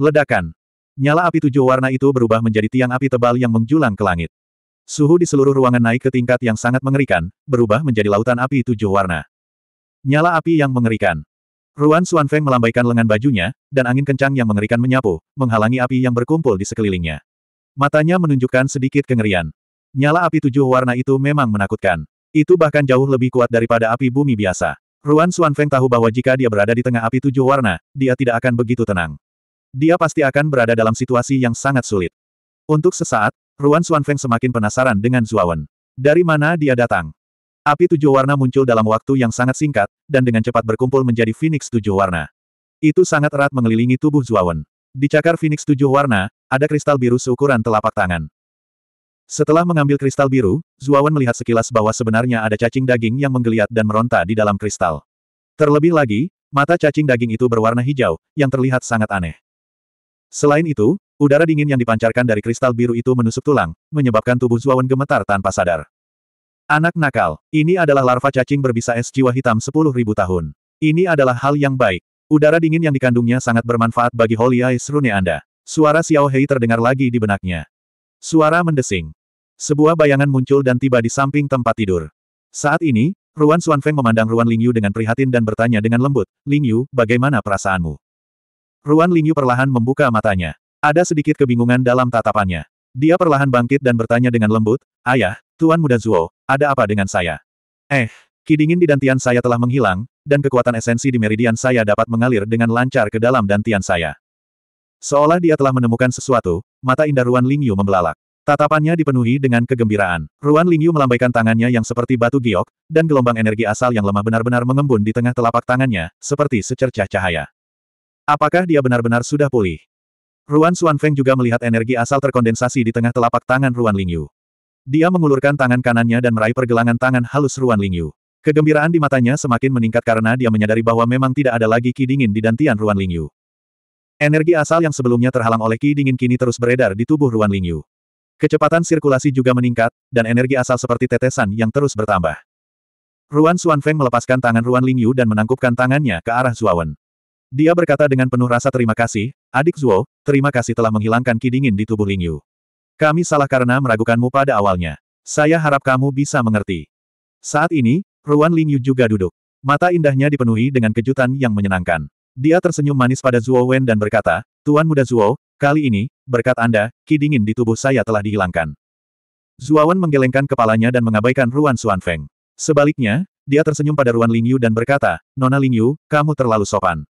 Ledakan. Nyala api tujuh warna itu berubah menjadi tiang api tebal yang menjulang ke langit. Suhu di seluruh ruangan naik ke tingkat yang sangat mengerikan, berubah menjadi lautan api tujuh warna. Nyala api yang mengerikan. Ruan Xuanfeng melambaikan lengan bajunya, dan angin kencang yang mengerikan menyapu, menghalangi api yang berkumpul di sekelilingnya. Matanya menunjukkan sedikit kengerian. Nyala api tujuh warna itu memang menakutkan. Itu bahkan jauh lebih kuat daripada api bumi biasa. Ruan Xuanfeng tahu bahwa jika dia berada di tengah api tujuh warna, dia tidak akan begitu tenang. Dia pasti akan berada dalam situasi yang sangat sulit. Untuk sesaat, Ruan Xuanfeng semakin penasaran dengan Zuawan. Dari mana dia datang? Api tujuh warna muncul dalam waktu yang sangat singkat, dan dengan cepat berkumpul menjadi Phoenix tujuh warna. Itu sangat erat mengelilingi tubuh Zuawan. Di cakar Phoenix tujuh warna, ada kristal biru seukuran telapak tangan. Setelah mengambil kristal biru, Zuawan melihat sekilas bahwa sebenarnya ada cacing daging yang menggeliat dan meronta di dalam kristal. Terlebih lagi, mata cacing daging itu berwarna hijau, yang terlihat sangat aneh. Selain itu, Udara dingin yang dipancarkan dari kristal biru itu menusuk tulang, menyebabkan tubuh Zuawan gemetar tanpa sadar. Anak nakal, ini adalah larva cacing berbisa es jiwa hitam 10.000 tahun. Ini adalah hal yang baik. Udara dingin yang dikandungnya sangat bermanfaat bagi Holy Eyes Rune Anda. Suara Xiao Hei terdengar lagi di benaknya. Suara mendesing. Sebuah bayangan muncul dan tiba di samping tempat tidur. Saat ini, Ruan Xuan Feng memandang Ruan Ling Yu dengan prihatin dan bertanya dengan lembut, Ling Yu, bagaimana perasaanmu? Ruan Ling Yu perlahan membuka matanya. Ada sedikit kebingungan dalam tatapannya. Dia perlahan bangkit dan bertanya dengan lembut, Ayah, Tuan Muda Zuo, ada apa dengan saya? Eh, kidingin di dantian saya telah menghilang, dan kekuatan esensi di meridian saya dapat mengalir dengan lancar ke dalam dantian saya. Seolah dia telah menemukan sesuatu, mata indah Ruan Lingyu membelalak. Tatapannya dipenuhi dengan kegembiraan. Ruan Lingyu melambaikan tangannya yang seperti batu giok, dan gelombang energi asal yang lemah benar-benar mengembun di tengah telapak tangannya, seperti secercah cahaya. Apakah dia benar-benar sudah pulih? Ruan Feng juga melihat energi asal terkondensasi di tengah telapak tangan Ruan Lingyu. Dia mengulurkan tangan kanannya dan meraih pergelangan tangan halus Ruan Lingyu. Kegembiraan di matanya semakin meningkat karena dia menyadari bahwa memang tidak ada lagi ki dingin di dantian Ruan Lingyu. Energi asal yang sebelumnya terhalang oleh ki dingin kini terus beredar di tubuh Ruan Lingyu. Kecepatan sirkulasi juga meningkat, dan energi asal seperti tetesan yang terus bertambah. Ruan Feng melepaskan tangan Ruan Lingyu dan menangkupkan tangannya ke arah Zuawan. Dia berkata dengan penuh rasa terima kasih, adik Zuo, terima kasih telah menghilangkan ki dingin di tubuh Lingyu. Kami salah karena meragukanmu pada awalnya. Saya harap kamu bisa mengerti. Saat ini, Ruan Lingyu juga duduk. Mata indahnya dipenuhi dengan kejutan yang menyenangkan. Dia tersenyum manis pada Zuo Wen dan berkata, Tuan muda Zuo, kali ini, berkat Anda, ki dingin di tubuh saya telah dihilangkan. Zuo Wen menggelengkan kepalanya dan mengabaikan Ruan Xuanfeng. Sebaliknya, dia tersenyum pada Ruan Lingyu dan berkata, Nona Lingyu, kamu terlalu sopan.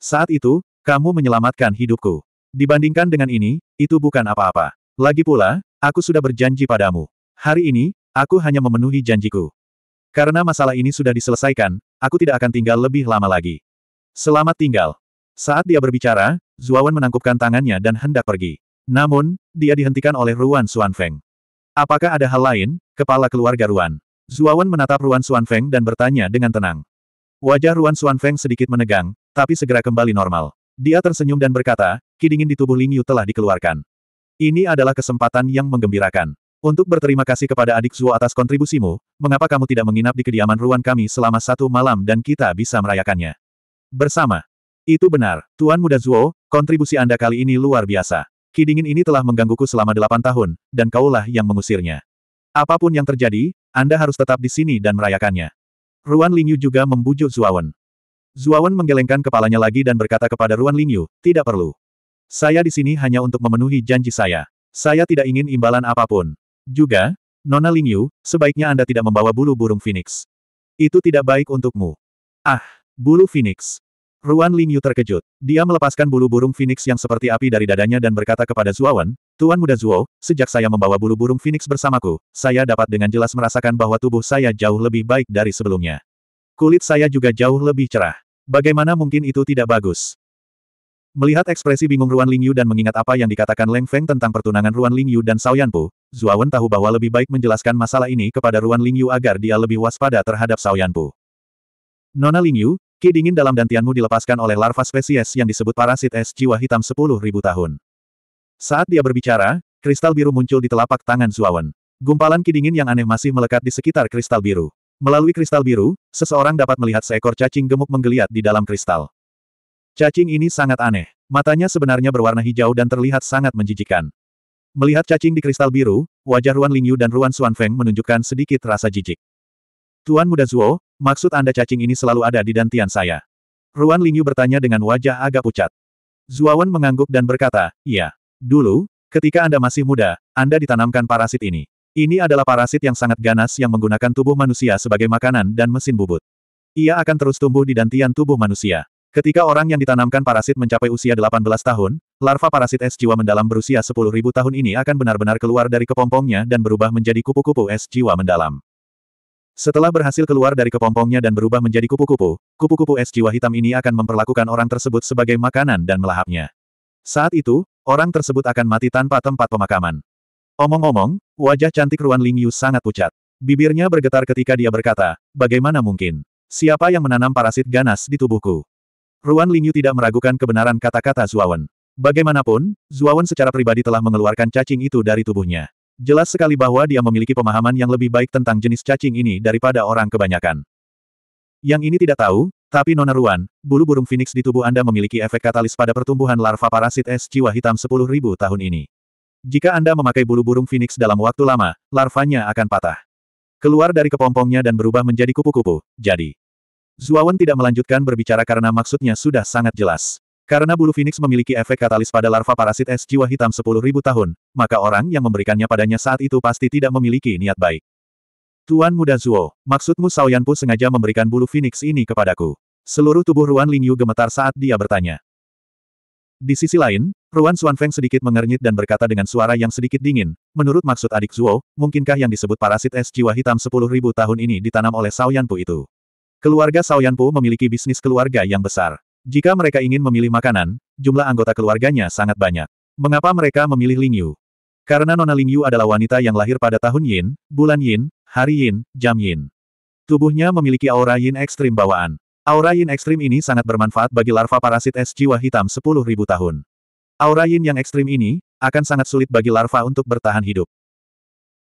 Saat itu, kamu menyelamatkan hidupku. Dibandingkan dengan ini, itu bukan apa-apa. Lagi pula, aku sudah berjanji padamu. Hari ini, aku hanya memenuhi janjiku. Karena masalah ini sudah diselesaikan, aku tidak akan tinggal lebih lama lagi. Selamat tinggal. Saat dia berbicara, Zuawan menangkupkan tangannya dan hendak pergi. Namun, dia dihentikan oleh Ruan Xuanfeng. Apakah ada hal lain, kepala keluarga Ruan? Zuawan menatap Ruan Xuanfeng dan bertanya dengan tenang. Wajah Ruan Xuanfeng sedikit menegang, tapi segera kembali normal. Dia tersenyum dan berkata, ki dingin di tubuh Ling Yu telah dikeluarkan. Ini adalah kesempatan yang menggembirakan. Untuk berterima kasih kepada adik Zuo atas kontribusimu, mengapa kamu tidak menginap di kediaman ruan kami selama satu malam dan kita bisa merayakannya? Bersama. Itu benar, Tuan Muda Zuo, kontribusi Anda kali ini luar biasa. Ki dingin ini telah menggangguku selama delapan tahun, dan kaulah yang mengusirnya. Apapun yang terjadi, Anda harus tetap di sini dan merayakannya. Ruan Lingyu juga membujuk Zuawan. Zuawan menggelengkan kepalanya lagi dan berkata kepada Ruan Lingyu, tidak perlu. Saya di sini hanya untuk memenuhi janji saya. Saya tidak ingin imbalan apapun. Juga, Nona Lingyu, sebaiknya Anda tidak membawa bulu burung Phoenix. Itu tidak baik untukmu. Ah, bulu Phoenix. Ruan Lingyu terkejut. Dia melepaskan bulu burung Phoenix yang seperti api dari dadanya dan berkata kepada Zuawan, Tuan Muda Zuo, sejak saya membawa bulu burung Phoenix bersamaku, saya dapat dengan jelas merasakan bahwa tubuh saya jauh lebih baik dari sebelumnya. Kulit saya juga jauh lebih cerah. Bagaimana mungkin itu tidak bagus? Melihat ekspresi bingung Ruan Lingyu dan mengingat apa yang dikatakan Leng Feng tentang pertunangan Ruan Lingyu dan Sao Yanpu, tahu bahwa lebih baik menjelaskan masalah ini kepada Ruan Lingyu agar dia lebih waspada terhadap Sao Nona Lingyu, ki dingin dalam dantianmu dilepaskan oleh larva spesies yang disebut parasit es jiwa hitam 10.000 tahun. Saat dia berbicara, kristal biru muncul di telapak tangan Zuawan. Gumpalan ki dingin yang aneh masih melekat di sekitar kristal biru. Melalui kristal biru, seseorang dapat melihat seekor cacing gemuk menggeliat di dalam kristal. Cacing ini sangat aneh. Matanya sebenarnya berwarna hijau dan terlihat sangat menjijikan. Melihat cacing di kristal biru, wajah Ruan Lingyu dan Ruan Feng menunjukkan sedikit rasa jijik. Tuan Muda Zuo, maksud Anda cacing ini selalu ada di dantian saya? Ruan Lingyu bertanya dengan wajah agak pucat. Zuawan mengangguk dan berkata, iya. Dulu, ketika Anda masih muda, Anda ditanamkan parasit ini. Ini adalah parasit yang sangat ganas yang menggunakan tubuh manusia sebagai makanan dan mesin bubut. Ia akan terus tumbuh di dantian tubuh manusia. Ketika orang yang ditanamkan parasit mencapai usia 18 tahun, larva parasit es jiwa mendalam berusia 10.000 tahun ini akan benar-benar keluar dari kepompongnya dan berubah menjadi kupu-kupu es jiwa mendalam. Setelah berhasil keluar dari kepompongnya dan berubah menjadi kupu-kupu, kupu-kupu es jiwa hitam ini akan memperlakukan orang tersebut sebagai makanan dan melahapnya. Saat itu, orang tersebut akan mati tanpa tempat pemakaman. Omong-omong, wajah cantik Ruan Lingyu sangat pucat. Bibirnya bergetar ketika dia berkata, bagaimana mungkin? Siapa yang menanam parasit ganas di tubuhku? Ruan Lingyu tidak meragukan kebenaran kata-kata Zuawan. Bagaimanapun, Zuawan secara pribadi telah mengeluarkan cacing itu dari tubuhnya. Jelas sekali bahwa dia memiliki pemahaman yang lebih baik tentang jenis cacing ini daripada orang kebanyakan. Yang ini tidak tahu, tapi Nona Ruan, bulu burung phoenix di tubuh Anda memiliki efek katalis pada pertumbuhan larva parasit es jiwa hitam 10.000 tahun ini. Jika Anda memakai bulu burung Phoenix dalam waktu lama, larvanya akan patah. Keluar dari kepompongnya dan berubah menjadi kupu-kupu, jadi. Zuawan tidak melanjutkan berbicara karena maksudnya sudah sangat jelas. Karena bulu Phoenix memiliki efek katalis pada larva parasit es jiwa hitam 10.000 tahun, maka orang yang memberikannya padanya saat itu pasti tidak memiliki niat baik. Tuan Muda Zuo, maksudmu Pu sengaja memberikan bulu Phoenix ini kepadaku? Seluruh tubuh Ruan Lingyu gemetar saat dia bertanya. Di sisi lain, Ruan Xuanfeng sedikit mengernyit dan berkata dengan suara yang sedikit dingin, menurut maksud adik Zuo, mungkinkah yang disebut parasit es jiwa hitam 10.000 tahun ini ditanam oleh Sao Yanpu itu? Keluarga Sao Yanpu memiliki bisnis keluarga yang besar. Jika mereka ingin memilih makanan, jumlah anggota keluarganya sangat banyak. Mengapa mereka memilih Ling Yu? Karena Nona Ling Yu adalah wanita yang lahir pada tahun Yin, bulan Yin, hari Yin, jam Yin. Tubuhnya memiliki aura Yin ekstrim bawaan. Aura yin ekstrim ini sangat bermanfaat bagi larva parasit es jiwa hitam 10.000 tahun. Aura yin yang ekstrim ini, akan sangat sulit bagi larva untuk bertahan hidup.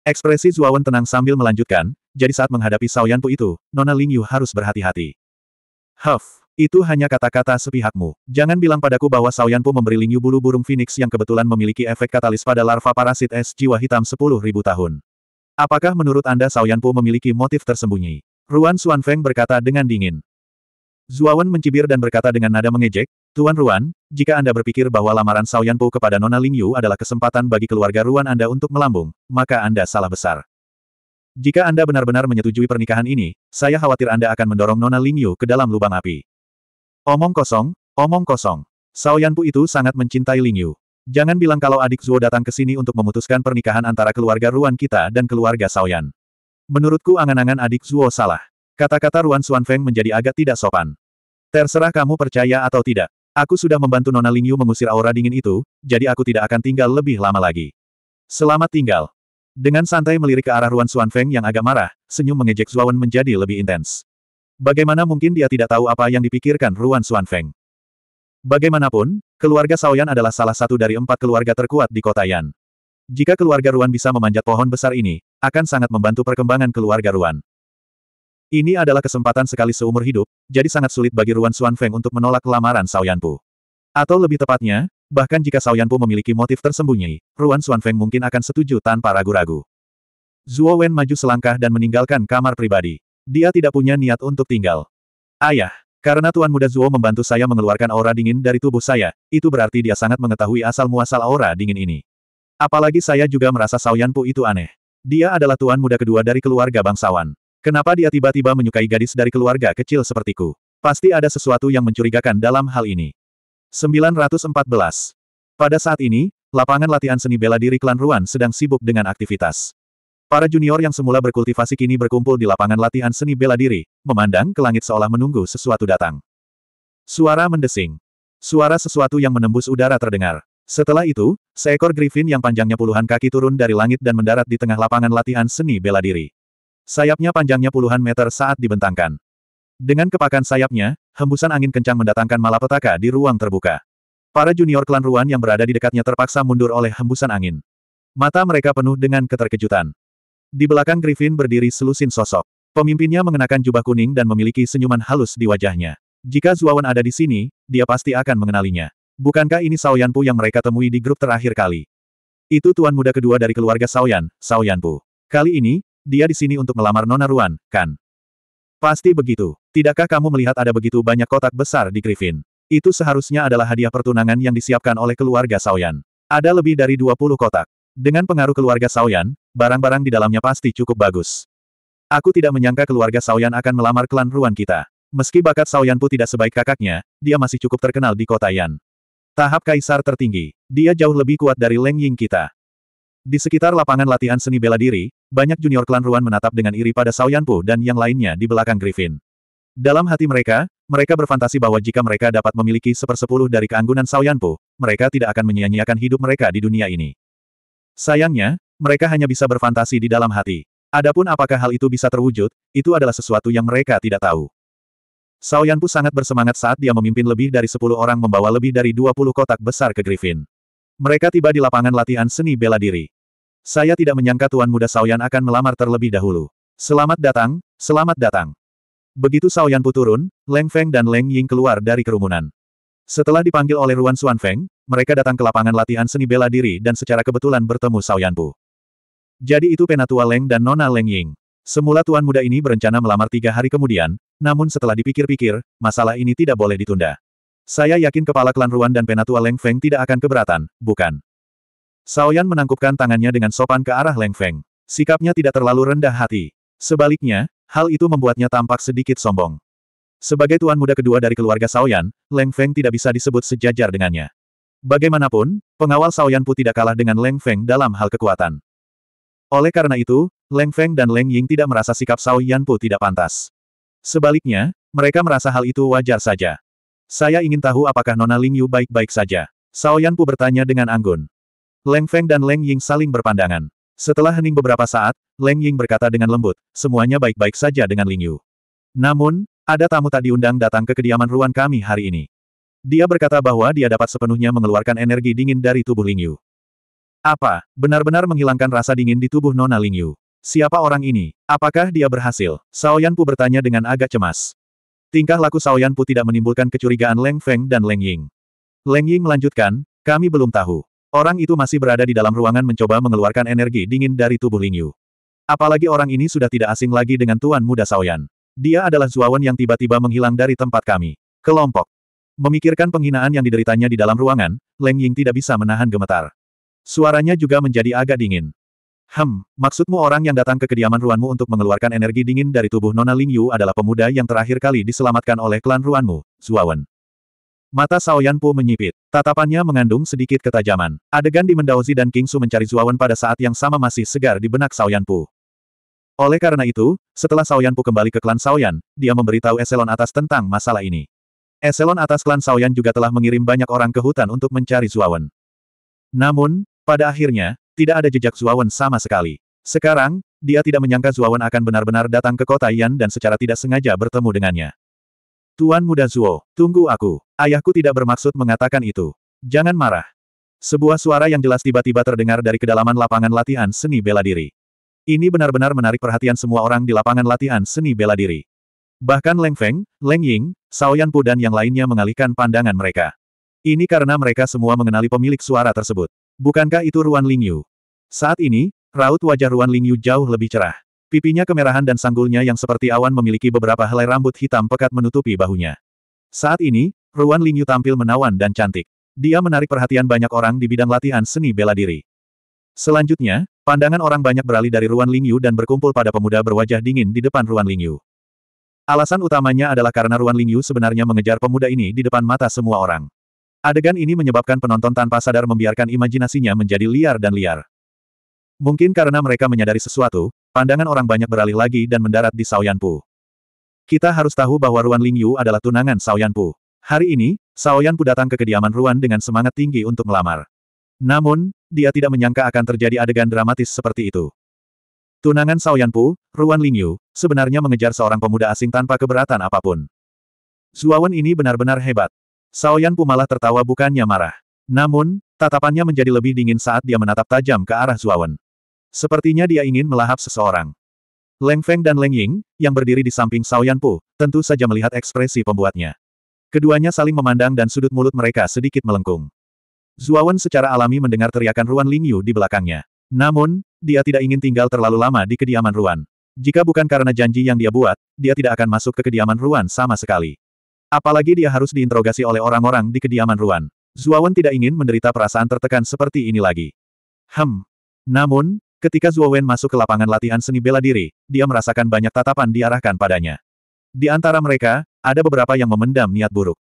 Ekspresi Zuawan tenang sambil melanjutkan, jadi saat menghadapi Yanpu itu, Nona Lingyu harus berhati-hati. Huff, itu hanya kata-kata sepihakmu. Jangan bilang padaku bahwa Yanpu memberi Lingyu bulu burung phoenix yang kebetulan memiliki efek katalis pada larva parasit es jiwa hitam 10.000 tahun. Apakah menurut Anda Yanpu memiliki motif tersembunyi? Ruan Xuanfeng berkata dengan dingin. Zuawan mencibir dan berkata dengan nada mengejek, Tuan Ruan, jika Anda berpikir bahwa lamaran Sao Yanpu kepada Nona Lingyu adalah kesempatan bagi keluarga Ruan Anda untuk melambung, maka Anda salah besar. Jika Anda benar-benar menyetujui pernikahan ini, saya khawatir Anda akan mendorong Nona Lingyu ke dalam lubang api. Omong kosong, omong kosong. Sao Yanpu itu sangat mencintai Lingyu. Jangan bilang kalau adik Zuo datang ke sini untuk memutuskan pernikahan antara keluarga Ruan kita dan keluarga Sao Yan. Menurutku angan-angan adik Zuo salah. Kata-kata Ruan Feng menjadi agak tidak sopan. Terserah kamu percaya atau tidak. Aku sudah membantu Nona Lingyu mengusir aura dingin itu, jadi aku tidak akan tinggal lebih lama lagi. Selamat tinggal. Dengan santai melirik ke arah Ruan Feng yang agak marah, senyum mengejek Zuawan menjadi lebih intens. Bagaimana mungkin dia tidak tahu apa yang dipikirkan Ruan Feng? Bagaimanapun, keluarga Saoyan adalah salah satu dari empat keluarga terkuat di kota Yan. Jika keluarga Ruan bisa memanjat pohon besar ini, akan sangat membantu perkembangan keluarga Ruan. Ini adalah kesempatan sekali seumur hidup, jadi sangat sulit bagi Ruan Feng untuk menolak lamaran Sao Yanpu. Atau lebih tepatnya, bahkan jika Sao Yanpu memiliki motif tersembunyi, Ruan Feng mungkin akan setuju tanpa ragu-ragu. Zuo Wen maju selangkah dan meninggalkan kamar pribadi. Dia tidak punya niat untuk tinggal. Ayah, karena Tuan Muda Zuo membantu saya mengeluarkan aura dingin dari tubuh saya, itu berarti dia sangat mengetahui asal-muasal aura dingin ini. Apalagi saya juga merasa Sao Yanpu itu aneh. Dia adalah Tuan Muda kedua dari keluarga bangsawan. Kenapa dia tiba-tiba menyukai gadis dari keluarga kecil sepertiku? Pasti ada sesuatu yang mencurigakan dalam hal ini. 914. Pada saat ini, lapangan latihan seni bela diri klan Ruan sedang sibuk dengan aktivitas. Para junior yang semula berkultivasi kini berkumpul di lapangan latihan seni bela diri, memandang ke langit seolah menunggu sesuatu datang. Suara mendesing. Suara sesuatu yang menembus udara terdengar. Setelah itu, seekor griffin yang panjangnya puluhan kaki turun dari langit dan mendarat di tengah lapangan latihan seni bela diri. Sayapnya panjangnya puluhan meter saat dibentangkan. Dengan kepakan sayapnya, hembusan angin kencang mendatangkan malapetaka di ruang terbuka. Para junior klan Ruan yang berada di dekatnya terpaksa mundur oleh hembusan angin. Mata mereka penuh dengan keterkejutan. Di belakang Griffin berdiri selusin sosok. Pemimpinnya mengenakan jubah kuning dan memiliki senyuman halus di wajahnya. Jika Zuawan ada di sini, dia pasti akan mengenalinya. Bukankah ini Saoyanpu yang mereka temui di grup terakhir kali? Itu tuan muda kedua dari keluarga Saoyan, Saoyanpu. Kali ini, dia di sini untuk melamar Nona Ruan, kan? Pasti begitu. Tidakkah kamu melihat ada begitu banyak kotak besar di Griffin? Itu seharusnya adalah hadiah pertunangan yang disiapkan oleh keluarga Saoyan. Ada lebih dari 20 kotak. Dengan pengaruh keluarga Saoyan, barang-barang di dalamnya pasti cukup bagus. Aku tidak menyangka keluarga Saoyan akan melamar klan Ruan kita. Meski bakat Saoyan pun tidak sebaik kakaknya, dia masih cukup terkenal di kota Yan. Tahap kaisar tertinggi. Dia jauh lebih kuat dari Leng Ying kita. Di sekitar lapangan latihan seni bela diri, banyak junior klan Ruan menatap dengan iri pada Sao Yanpu dan yang lainnya di belakang Griffin. Dalam hati mereka, mereka berfantasi bahwa jika mereka dapat memiliki sepersepuluh dari keanggunan Sao Yanpu, mereka tidak akan menyia-nyiakan hidup mereka di dunia ini. Sayangnya, mereka hanya bisa berfantasi di dalam hati. Adapun apakah hal itu bisa terwujud, itu adalah sesuatu yang mereka tidak tahu. Sao Yanpu sangat bersemangat saat dia memimpin lebih dari sepuluh orang membawa lebih dari dua puluh kotak besar ke Griffin. Mereka tiba di lapangan latihan seni bela diri. Saya tidak menyangka Tuan Muda Saoyan akan melamar terlebih dahulu. Selamat datang, selamat datang. Begitu Saoyan Pu turun, Leng Feng dan Leng Ying keluar dari kerumunan. Setelah dipanggil oleh Ruan Xuan Feng, mereka datang ke lapangan latihan seni bela diri dan secara kebetulan bertemu Saoyan Pu. Jadi itu penatua Leng dan Nona Leng Ying. Semula tuan muda ini berencana melamar tiga hari kemudian, namun setelah dipikir-pikir, masalah ini tidak boleh ditunda. Saya yakin kepala klan Ruan dan penatua Leng Feng tidak akan keberatan, bukan? Yan menangkupkan tangannya dengan sopan ke arah Leng Feng. Sikapnya tidak terlalu rendah hati. Sebaliknya, hal itu membuatnya tampak sedikit sombong. Sebagai tuan muda kedua dari keluarga Saoyan, Leng Feng tidak bisa disebut sejajar dengannya. Bagaimanapun, pengawal Saoyan Pu tidak kalah dengan Leng Feng dalam hal kekuatan. Oleh karena itu, Leng Feng dan Leng Ying tidak merasa sikap Saoyan Pu tidak pantas. Sebaliknya, mereka merasa hal itu wajar saja. Saya ingin tahu apakah Nona Ling Yu baik-baik saja. Saoyan Pu bertanya dengan anggun. Leng Feng dan Leng Ying saling berpandangan. Setelah hening beberapa saat, Leng Ying berkata dengan lembut, semuanya baik-baik saja dengan Ling Yu. Namun, ada tamu tak diundang datang ke kediaman Ruan kami hari ini. Dia berkata bahwa dia dapat sepenuhnya mengeluarkan energi dingin dari tubuh Ling Yu. Apa, benar-benar menghilangkan rasa dingin di tubuh Nona Ling Yu? Siapa orang ini? Apakah dia berhasil? Yan Pu bertanya dengan agak cemas. Tingkah laku Yan Pu tidak menimbulkan kecurigaan Leng Feng dan Leng Ying. Leng Ying melanjutkan, kami belum tahu. Orang itu masih berada di dalam ruangan mencoba mengeluarkan energi dingin dari tubuh Lingyu. Apalagi orang ini sudah tidak asing lagi dengan Tuan Muda Saoyan. Dia adalah Zuawan yang tiba-tiba menghilang dari tempat kami. Kelompok. Memikirkan penghinaan yang dideritanya di dalam ruangan, Leng Ying tidak bisa menahan gemetar. Suaranya juga menjadi agak dingin. Hem, maksudmu orang yang datang ke kediaman Ruanmu untuk mengeluarkan energi dingin dari tubuh Nona Lingyu adalah pemuda yang terakhir kali diselamatkan oleh klan Ruanmu, Zuawan. Mata Yan Pu menyipit. Tatapannya mengandung sedikit ketajaman. Adegan di Mendaozi dan King Su mencari Zuawan pada saat yang sama masih segar di benak Yan Pu. Oleh karena itu, setelah Yan Pu kembali ke klan Yan, dia memberitahu eselon atas tentang masalah ini. Eselon atas klan Yan juga telah mengirim banyak orang ke hutan untuk mencari Zuawan. Namun, pada akhirnya, tidak ada jejak Zuawan sama sekali. Sekarang, dia tidak menyangka Zuawan akan benar-benar datang ke kota Yan dan secara tidak sengaja bertemu dengannya. Tuan muda Zuo, tunggu aku. Ayahku tidak bermaksud mengatakan itu. Jangan marah. Sebuah suara yang jelas tiba-tiba terdengar dari kedalaman lapangan latihan seni bela diri. Ini benar-benar menarik perhatian semua orang di lapangan latihan seni bela diri. Bahkan Leng Feng, Leng Ying, Sao Yanpu dan yang lainnya mengalihkan pandangan mereka. Ini karena mereka semua mengenali pemilik suara tersebut. Bukankah itu Ruan Lingyu? Saat ini, raut wajah Ruan Lingyu jauh lebih cerah. Pipinya kemerahan dan sanggulnya yang seperti awan memiliki beberapa helai rambut hitam pekat menutupi bahunya. Saat ini, Ruan Lingyu tampil menawan dan cantik. Dia menarik perhatian banyak orang di bidang latihan seni bela diri. Selanjutnya, pandangan orang banyak beralih dari Ruan Lingyu dan berkumpul pada pemuda berwajah dingin di depan Ruan Lingyu. Alasan utamanya adalah karena Ruan Lingyu sebenarnya mengejar pemuda ini di depan mata semua orang. Adegan ini menyebabkan penonton tanpa sadar membiarkan imajinasinya menjadi liar dan liar. Mungkin karena mereka menyadari sesuatu, pandangan orang banyak beralih lagi dan mendarat di Pu. Kita harus tahu bahwa Ruan Lingyu adalah tunangan Pu. Hari ini, Pu datang ke kediaman Ruan dengan semangat tinggi untuk melamar. Namun, dia tidak menyangka akan terjadi adegan dramatis seperti itu. Tunangan Pu, Ruan Lingyu, sebenarnya mengejar seorang pemuda asing tanpa keberatan apapun. Zuawan ini benar-benar hebat. Pu malah tertawa bukannya marah. Namun, tatapannya menjadi lebih dingin saat dia menatap tajam ke arah Zuawan. Sepertinya dia ingin melahap seseorang. Leng Feng dan Leng Ying, yang berdiri di samping Sao tentu saja melihat ekspresi pembuatnya. Keduanya saling memandang dan sudut mulut mereka sedikit melengkung. Zuawan secara alami mendengar teriakan Ruan Lingyu di belakangnya. Namun, dia tidak ingin tinggal terlalu lama di kediaman Ruan. Jika bukan karena janji yang dia buat, dia tidak akan masuk ke kediaman Ruan sama sekali. Apalagi dia harus diinterogasi oleh orang-orang di kediaman Ruan. Zuawan tidak ingin menderita perasaan tertekan seperti ini lagi. Hmm. Namun, Ketika Zuo Wen masuk ke lapangan latihan seni bela diri, dia merasakan banyak tatapan diarahkan padanya. Di antara mereka, ada beberapa yang memendam niat buruk.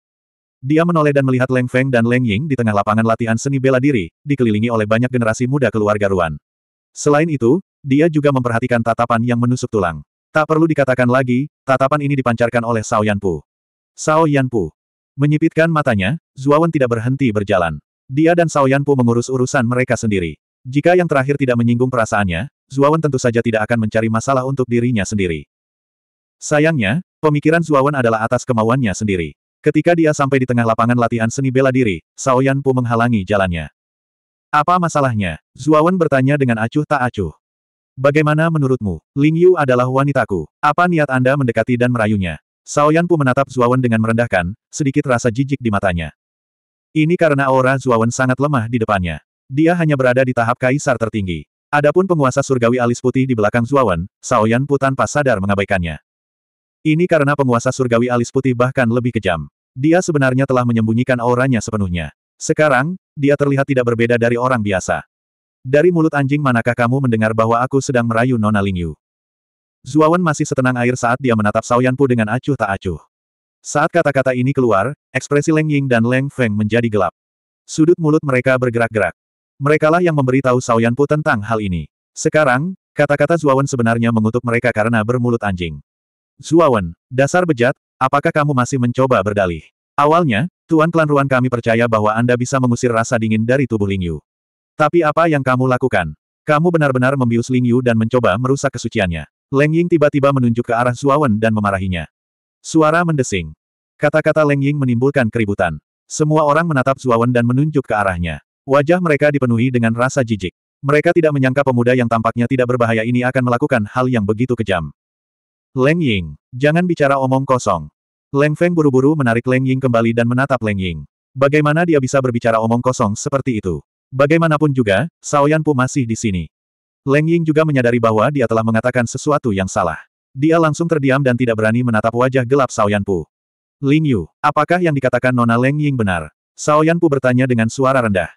Dia menoleh dan melihat Leng Feng dan Leng Ying di tengah lapangan latihan seni bela diri, dikelilingi oleh banyak generasi muda keluarga Ruan. Selain itu, dia juga memperhatikan tatapan yang menusuk tulang. Tak perlu dikatakan lagi, tatapan ini dipancarkan oleh Sao Yanpu. Sao Yanpu. Menyipitkan matanya, Zuawan tidak berhenti berjalan. Dia dan Sao Yanpu mengurus urusan mereka sendiri. Jika yang terakhir tidak menyinggung perasaannya, Zuawan tentu saja tidak akan mencari masalah untuk dirinya sendiri. Sayangnya, pemikiran Zuawan adalah atas kemauannya sendiri. Ketika dia sampai di tengah lapangan latihan seni bela diri, Saoyan Pu menghalangi jalannya. Apa masalahnya? Zuawan bertanya dengan acuh tak acuh. Bagaimana menurutmu? Ling Yu adalah wanitaku. Apa niat Anda mendekati dan merayunya? Saoyan Pu menatap Zuawan dengan merendahkan, sedikit rasa jijik di matanya. Ini karena aura Zuawan sangat lemah di depannya. Dia hanya berada di tahap kaisar tertinggi. Adapun penguasa surgawi alis putih di belakang Zuawan, Xiaoyan Pu tanpa sadar mengabaikannya. Ini karena penguasa surgawi alis putih bahkan lebih kejam. Dia sebenarnya telah menyembunyikan auranya sepenuhnya. Sekarang, dia terlihat tidak berbeda dari orang biasa. Dari mulut anjing manakah kamu mendengar bahwa aku sedang merayu Nona Lingyu? Zuawan masih setenang air saat dia menatap Xiaoyan Pu dengan acuh tak acuh. Saat kata-kata ini keluar, ekspresi Leng Ying dan Leng Feng menjadi gelap. Sudut mulut mereka bergerak-gerak. Merekalah yang memberitahu Saoyanpu tentang hal ini. Sekarang, kata-kata Zuawan sebenarnya mengutuk mereka karena bermulut anjing. Zuawan, dasar bejat, apakah kamu masih mencoba berdalih? Awalnya, Tuan Klan Ruan kami percaya bahwa Anda bisa mengusir rasa dingin dari tubuh Lingyu. Tapi apa yang kamu lakukan? Kamu benar-benar membius Lingyu dan mencoba merusak kesuciannya. Leng Ying tiba-tiba menunjuk ke arah Zuawan dan memarahinya. Suara mendesing. Kata-kata Leng Ying menimbulkan keributan. Semua orang menatap Zuawan dan menunjuk ke arahnya. Wajah mereka dipenuhi dengan rasa jijik. Mereka tidak menyangka pemuda yang tampaknya tidak berbahaya ini akan melakukan hal yang begitu kejam. Leng Ying, jangan bicara omong kosong. Leng Feng buru-buru menarik Leng Ying kembali dan menatap Leng Ying. Bagaimana dia bisa berbicara omong kosong seperti itu? Bagaimanapun juga, Yan Pu masih di sini. Leng Ying juga menyadari bahwa dia telah mengatakan sesuatu yang salah. Dia langsung terdiam dan tidak berani menatap wajah gelap Yan Pu. Ling Yu, apakah yang dikatakan Nona Leng Ying benar? Yan Pu bertanya dengan suara rendah.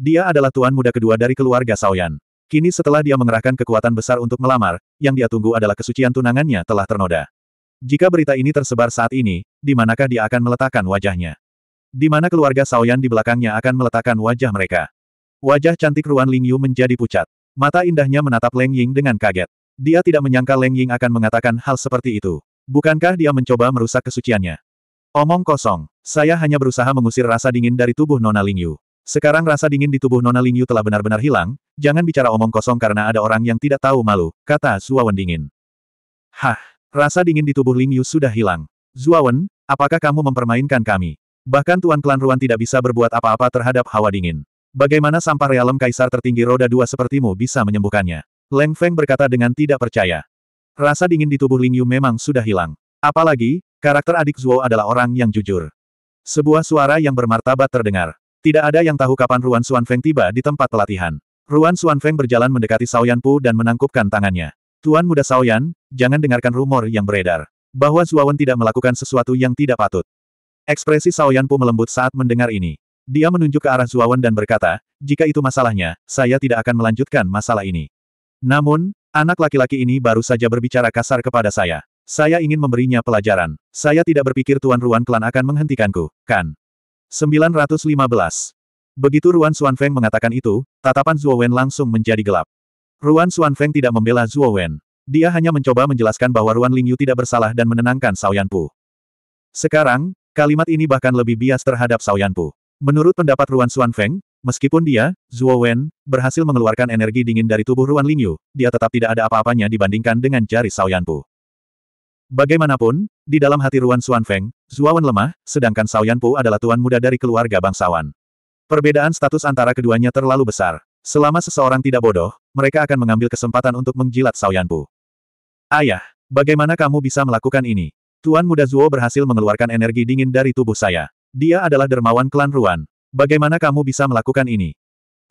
Dia adalah tuan muda kedua dari keluarga Saoyan. Kini setelah dia mengerahkan kekuatan besar untuk melamar, yang dia tunggu adalah kesucian tunangannya telah ternoda. Jika berita ini tersebar saat ini, di manakah dia akan meletakkan wajahnya? Di mana keluarga Saoyan di belakangnya akan meletakkan wajah mereka? Wajah cantik Ruan Lingyu menjadi pucat. Mata indahnya menatap Leng Ying dengan kaget. Dia tidak menyangka Leng Ying akan mengatakan hal seperti itu. Bukankah dia mencoba merusak kesuciannya? Omong kosong. Saya hanya berusaha mengusir rasa dingin dari tubuh Nona Lingyu. Sekarang rasa dingin di tubuh Nona Lingyu telah benar-benar hilang, jangan bicara omong kosong karena ada orang yang tidak tahu malu, kata Zuawan dingin. Hah, rasa dingin di tubuh Lingyu sudah hilang. Zuawan, apakah kamu mempermainkan kami? Bahkan Tuan Klan Ruan tidak bisa berbuat apa-apa terhadap hawa dingin. Bagaimana sampah realem kaisar tertinggi roda dua sepertimu bisa menyembuhkannya? Leng Feng berkata dengan tidak percaya. Rasa dingin di tubuh Lingyu memang sudah hilang. Apalagi, karakter adik Zuo adalah orang yang jujur. Sebuah suara yang bermartabat terdengar. Tidak ada yang tahu kapan Ruan Feng tiba di tempat pelatihan. Ruan Feng berjalan mendekati Yan Pu dan menangkupkan tangannya. Tuan muda Yan, jangan dengarkan rumor yang beredar. Bahwa Zuawan tidak melakukan sesuatu yang tidak patut. Ekspresi Yan Pu melembut saat mendengar ini. Dia menunjuk ke arah Zuawan dan berkata, jika itu masalahnya, saya tidak akan melanjutkan masalah ini. Namun, anak laki-laki ini baru saja berbicara kasar kepada saya. Saya ingin memberinya pelajaran. Saya tidak berpikir Tuan Ruan Klan akan menghentikanku, kan? 915. Begitu Ruan Feng mengatakan itu, tatapan Zhuo Wen langsung menjadi gelap. Ruan Feng tidak membela Zhuo Wen. Dia hanya mencoba menjelaskan bahwa Ruan Lingyu tidak bersalah dan menenangkan Sao Yanpu. Sekarang, kalimat ini bahkan lebih bias terhadap Sao Yanpu. Menurut pendapat Ruan Feng, meskipun dia, Zhuo Wen, berhasil mengeluarkan energi dingin dari tubuh Ruan Lingyu, dia tetap tidak ada apa-apanya dibandingkan dengan jari Sao Yanpu. Bagaimanapun, di dalam hati Ruan Feng, Zuawan lemah, sedangkan Sao Yanpu adalah tuan muda dari keluarga bangsawan. Perbedaan status antara keduanya terlalu besar. Selama seseorang tidak bodoh, mereka akan mengambil kesempatan untuk menjilat Sao Yanpu. Ayah, bagaimana kamu bisa melakukan ini? Tuan muda Zuo berhasil mengeluarkan energi dingin dari tubuh saya. Dia adalah dermawan klan Ruan. Bagaimana kamu bisa melakukan ini?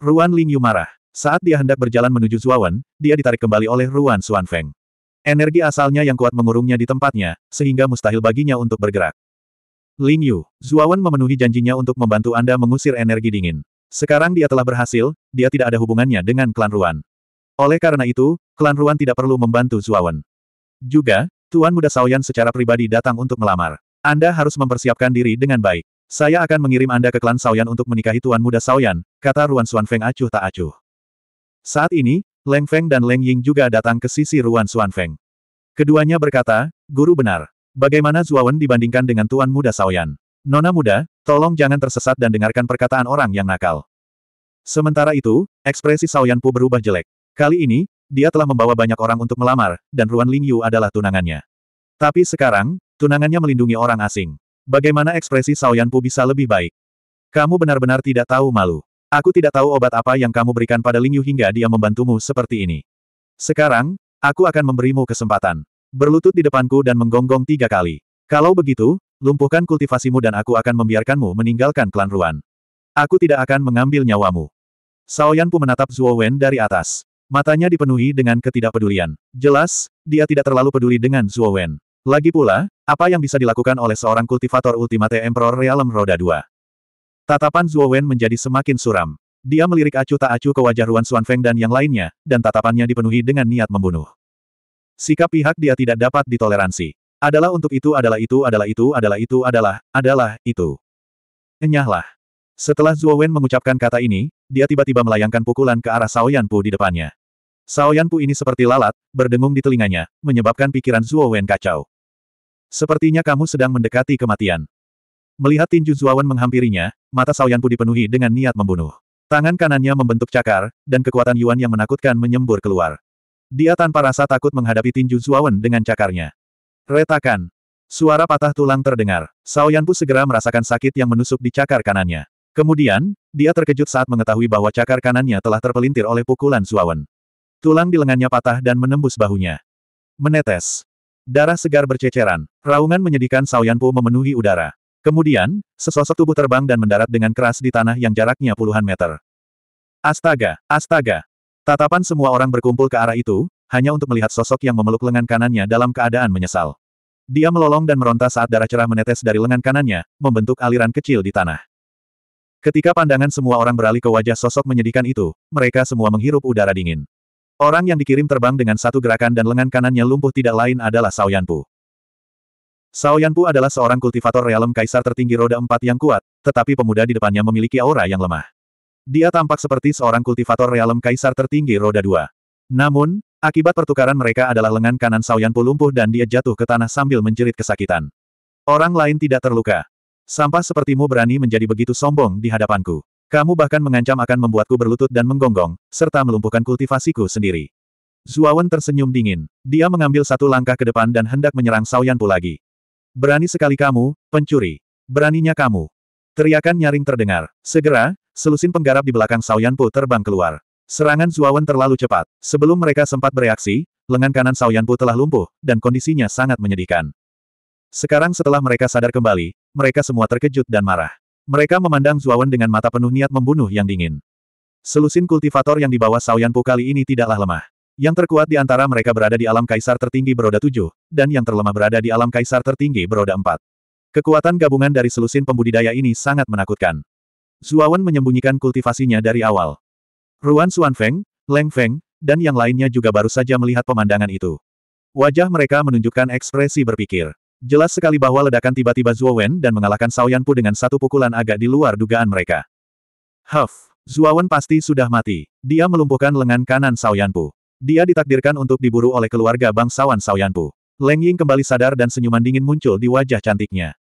Ruan Lingyu marah. Saat dia hendak berjalan menuju Zuawan, dia ditarik kembali oleh Ruan Feng. Energi asalnya yang kuat mengurungnya di tempatnya, sehingga mustahil baginya untuk bergerak. Ling Yu, Zuawan memenuhi janjinya untuk membantu Anda mengusir energi dingin. Sekarang dia telah berhasil, dia tidak ada hubungannya dengan klan Ruan. Oleh karena itu, klan Ruan tidak perlu membantu Zuawan. Juga, Tuan Muda Saoyan secara pribadi datang untuk melamar. Anda harus mempersiapkan diri dengan baik. Saya akan mengirim Anda ke klan Saoyan untuk menikahi Tuan Muda Saoyan, kata Ruan Xuanfeng acuh tak acuh. Saat ini, Leng Feng dan Leng Ying juga datang ke sisi Ruan Feng. Keduanya berkata, Guru benar. Bagaimana Zuawan dibandingkan dengan Tuan Muda Saoyan? Nona muda, tolong jangan tersesat dan dengarkan perkataan orang yang nakal. Sementara itu, ekspresi Saoyan Pu berubah jelek. Kali ini, dia telah membawa banyak orang untuk melamar, dan Ruan Ling Yu adalah tunangannya. Tapi sekarang, tunangannya melindungi orang asing. Bagaimana ekspresi Saoyan Pu bisa lebih baik? Kamu benar-benar tidak tahu malu. Aku tidak tahu obat apa yang kamu berikan pada Ling Yu hingga dia membantumu seperti ini. Sekarang, aku akan memberimu kesempatan. Berlutut di depanku dan menggonggong tiga kali. Kalau begitu, lumpuhkan kultivasimu dan aku akan membiarkanmu meninggalkan klan Ruan. Aku tidak akan mengambil nyawamu. pun menatap Zuo Wen dari atas. Matanya dipenuhi dengan ketidakpedulian. Jelas, dia tidak terlalu peduli dengan Zuo Wen. Lagi pula, apa yang bisa dilakukan oleh seorang kultivator Ultimate Emperor Realm Roda 2? Tatapan Zuo Wen menjadi semakin suram. Dia melirik acu tak acuh ke wajah Ruan Feng dan yang lainnya, dan tatapannya dipenuhi dengan niat membunuh. Sikap pihak dia tidak dapat ditoleransi. Adalah untuk itu adalah itu adalah itu adalah itu adalah, adalah, itu. Enyahlah. Setelah Zuo Wen mengucapkan kata ini, dia tiba-tiba melayangkan pukulan ke arah Sao Yanpu di depannya. Sao Yanpu ini seperti lalat, berdengung di telinganya, menyebabkan pikiran Zuo Wen kacau. Sepertinya kamu sedang mendekati kematian. Melihat tinju Zuawan menghampirinya, mata Saoyanpu dipenuhi dengan niat membunuh. Tangan kanannya membentuk cakar, dan kekuatan Yuan yang menakutkan menyembur keluar. Dia tanpa rasa takut menghadapi tinju Zuawan dengan cakarnya. Retakan. Suara patah tulang terdengar. Saoyanpu segera merasakan sakit yang menusuk di cakar kanannya. Kemudian, dia terkejut saat mengetahui bahwa cakar kanannya telah terpelintir oleh pukulan Zuawan. Tulang di lengannya patah dan menembus bahunya. Menetes. Darah segar berceceran. Raungan menyedihkan Saoyanpu memenuhi udara. Kemudian, sesosok tubuh terbang dan mendarat dengan keras di tanah yang jaraknya puluhan meter. Astaga, astaga. Tatapan semua orang berkumpul ke arah itu, hanya untuk melihat sosok yang memeluk lengan kanannya dalam keadaan menyesal. Dia melolong dan meronta saat darah cerah menetes dari lengan kanannya, membentuk aliran kecil di tanah. Ketika pandangan semua orang beralih ke wajah sosok menyedihkan itu, mereka semua menghirup udara dingin. Orang yang dikirim terbang dengan satu gerakan dan lengan kanannya lumpuh tidak lain adalah Yanpu. Sao Yanpu adalah seorang kultivator realem kaisar tertinggi roda empat yang kuat, tetapi pemuda di depannya memiliki aura yang lemah. Dia tampak seperti seorang kultivator realem kaisar tertinggi roda dua. Namun, akibat pertukaran mereka adalah lengan kanan Sao Yanpu lumpuh dan dia jatuh ke tanah sambil menjerit kesakitan. Orang lain tidak terluka. Sampah sepertimu berani menjadi begitu sombong di hadapanku. Kamu bahkan mengancam akan membuatku berlutut dan menggonggong, serta melumpuhkan kultivasiku sendiri. Zuawan tersenyum dingin. Dia mengambil satu langkah ke depan dan hendak menyerang Sao Yanpu lagi. Berani sekali kamu, pencuri. Beraninya kamu. Teriakan nyaring terdengar. Segera, selusin penggarap di belakang Saoyan Pu terbang keluar. Serangan Zuawan terlalu cepat. Sebelum mereka sempat bereaksi, lengan kanan Saoyan Pu telah lumpuh, dan kondisinya sangat menyedihkan. Sekarang setelah mereka sadar kembali, mereka semua terkejut dan marah. Mereka memandang Zuawan dengan mata penuh niat membunuh yang dingin. Selusin kultivator yang dibawa Saoyan Pu kali ini tidaklah lemah. Yang terkuat di antara mereka berada di alam kaisar tertinggi beroda tujuh, dan yang terlemah berada di alam kaisar tertinggi beroda empat. Kekuatan gabungan dari selusin pembudidaya ini sangat menakutkan. Zuawan menyembunyikan kultivasinya dari awal. Ruan Xuanfeng, Leng Feng, dan yang lainnya juga baru saja melihat pemandangan itu. Wajah mereka menunjukkan ekspresi berpikir. Jelas sekali bahwa ledakan tiba-tiba Zuawan dan mengalahkan Pu dengan satu pukulan agak di luar dugaan mereka. Huff, Zuawan pasti sudah mati. Dia melumpuhkan lengan kanan Pu. Dia ditakdirkan untuk diburu oleh keluarga bangsawan Saoyanpu. Leng Ying kembali sadar dan senyuman dingin muncul di wajah cantiknya.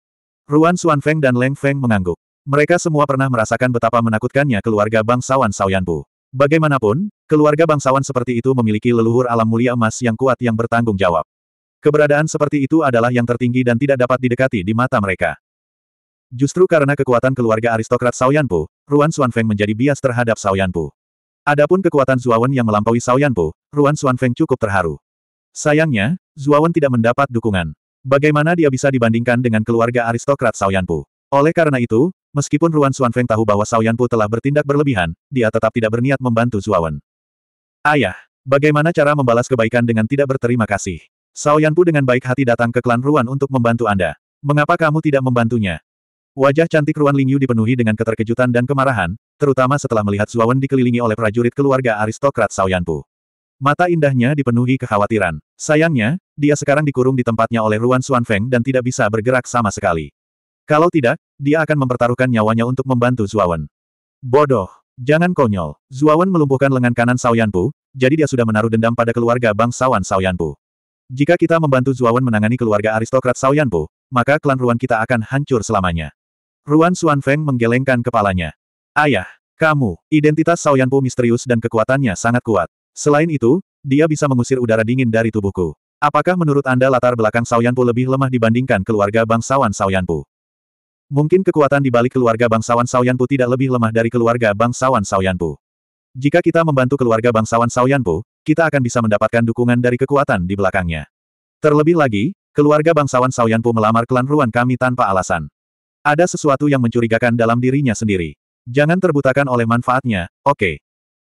Ruan Feng dan Leng Feng mengangguk. Mereka semua pernah merasakan betapa menakutkannya keluarga bangsawan Saoyanpu. Bagaimanapun, keluarga bangsawan seperti itu memiliki leluhur alam mulia emas yang kuat yang bertanggung jawab. Keberadaan seperti itu adalah yang tertinggi dan tidak dapat didekati di mata mereka. Justru karena kekuatan keluarga aristokrat Saoyanpu, Ruan Feng menjadi bias terhadap Saoyanpu. Adapun kekuatan Zuawan yang melampaui Saoyanpo, Ruan Xuanfeng cukup terharu. Sayangnya, Zuawan tidak mendapat dukungan. Bagaimana dia bisa dibandingkan dengan keluarga aristokrat Saoyanpo? Oleh karena itu, meskipun Ruan Xuanfeng tahu bahwa Saoyanpo telah bertindak berlebihan, dia tetap tidak berniat membantu Zuawan. Ayah, bagaimana cara membalas kebaikan dengan tidak berterima kasih? Saoyanpo dengan baik hati datang ke klan Ruan untuk membantu Anda. Mengapa kamu tidak membantunya? Wajah cantik Ruan Lingyu dipenuhi dengan keterkejutan dan kemarahan, terutama setelah melihat Zuawan dikelilingi oleh prajurit keluarga aristokrat Saoyanpu. Mata indahnya dipenuhi kekhawatiran. Sayangnya, dia sekarang dikurung di tempatnya oleh Ruan Xuanfeng dan tidak bisa bergerak sama sekali. Kalau tidak, dia akan mempertaruhkan nyawanya untuk membantu Zuawan. Bodoh! Jangan konyol. Zuawan melumpuhkan lengan kanan Saoyanpu, jadi dia sudah menaruh dendam pada keluarga bangsawan Saoyanpu. Jika kita membantu Zuawan menangani keluarga aristokrat Saoyanpu, maka klan Ruan kita akan hancur selamanya. Ruan Feng menggelengkan kepalanya. Ayah, kamu, identitas Sao misterius dan kekuatannya sangat kuat. Selain itu, dia bisa mengusir udara dingin dari tubuhku. Apakah menurut Anda latar belakang Sao lebih lemah dibandingkan keluarga bangsawan Sao Yanpo? Mungkin kekuatan di balik keluarga bangsawan Sao Yanpo tidak lebih lemah dari keluarga bangsawan Sao Yanpo. Jika kita membantu keluarga bangsawan Sao Yanpo, kita akan bisa mendapatkan dukungan dari kekuatan di belakangnya. Terlebih lagi, keluarga bangsawan Sao Yanpo melamar klan Ruan kami tanpa alasan. Ada sesuatu yang mencurigakan dalam dirinya sendiri. Jangan terbutakan oleh manfaatnya, oke. Okay.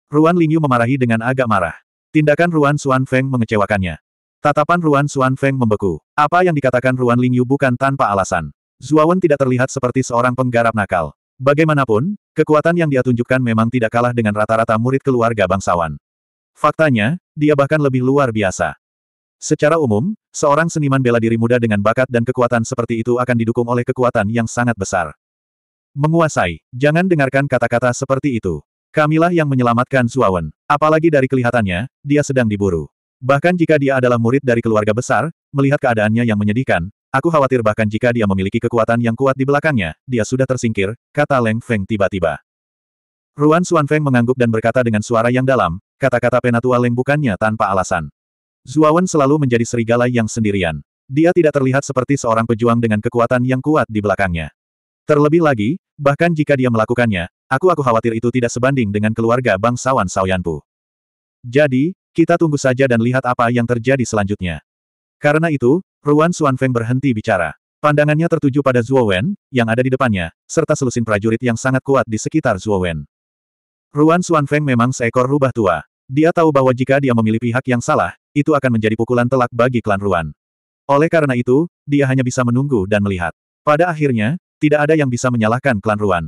Ruan Lingyu memarahi dengan agak marah. Tindakan Ruan Xuan Feng mengecewakannya. Tatapan Ruan Xuan Feng membeku. Apa yang dikatakan Ruan Lingyu bukan tanpa alasan. Zuawan tidak terlihat seperti seorang penggarap nakal. Bagaimanapun, kekuatan yang dia tunjukkan memang tidak kalah dengan rata-rata murid keluarga bangsawan. Faktanya, dia bahkan lebih luar biasa. Secara umum, seorang seniman bela diri muda dengan bakat dan kekuatan seperti itu akan didukung oleh kekuatan yang sangat besar. Menguasai, jangan dengarkan kata-kata seperti itu. Kamilah yang menyelamatkan Zuawan, apalagi dari kelihatannya, dia sedang diburu. Bahkan jika dia adalah murid dari keluarga besar, melihat keadaannya yang menyedihkan, aku khawatir bahkan jika dia memiliki kekuatan yang kuat di belakangnya, dia sudah tersingkir, kata Leng Feng tiba-tiba. Ruan Suan Feng mengangguk dan berkata dengan suara yang dalam, kata-kata penatua Leng bukannya tanpa alasan. Zuawan selalu menjadi serigala yang sendirian. Dia tidak terlihat seperti seorang pejuang dengan kekuatan yang kuat di belakangnya. Terlebih lagi, bahkan jika dia melakukannya, aku-aku khawatir itu tidak sebanding dengan keluarga bangsawan Saoyanpu. Jadi, kita tunggu saja dan lihat apa yang terjadi selanjutnya. Karena itu, Ruan Xuanfeng berhenti bicara. Pandangannya tertuju pada Zuo Wen, yang ada di depannya, serta selusin prajurit yang sangat kuat di sekitar Zuo Wen. Ruan Xuanfeng memang seekor rubah tua. Dia tahu bahwa jika dia memilih pihak yang salah, itu akan menjadi pukulan telak bagi klan Ruan. Oleh karena itu, dia hanya bisa menunggu dan melihat. Pada akhirnya, tidak ada yang bisa menyalahkan klan Ruan.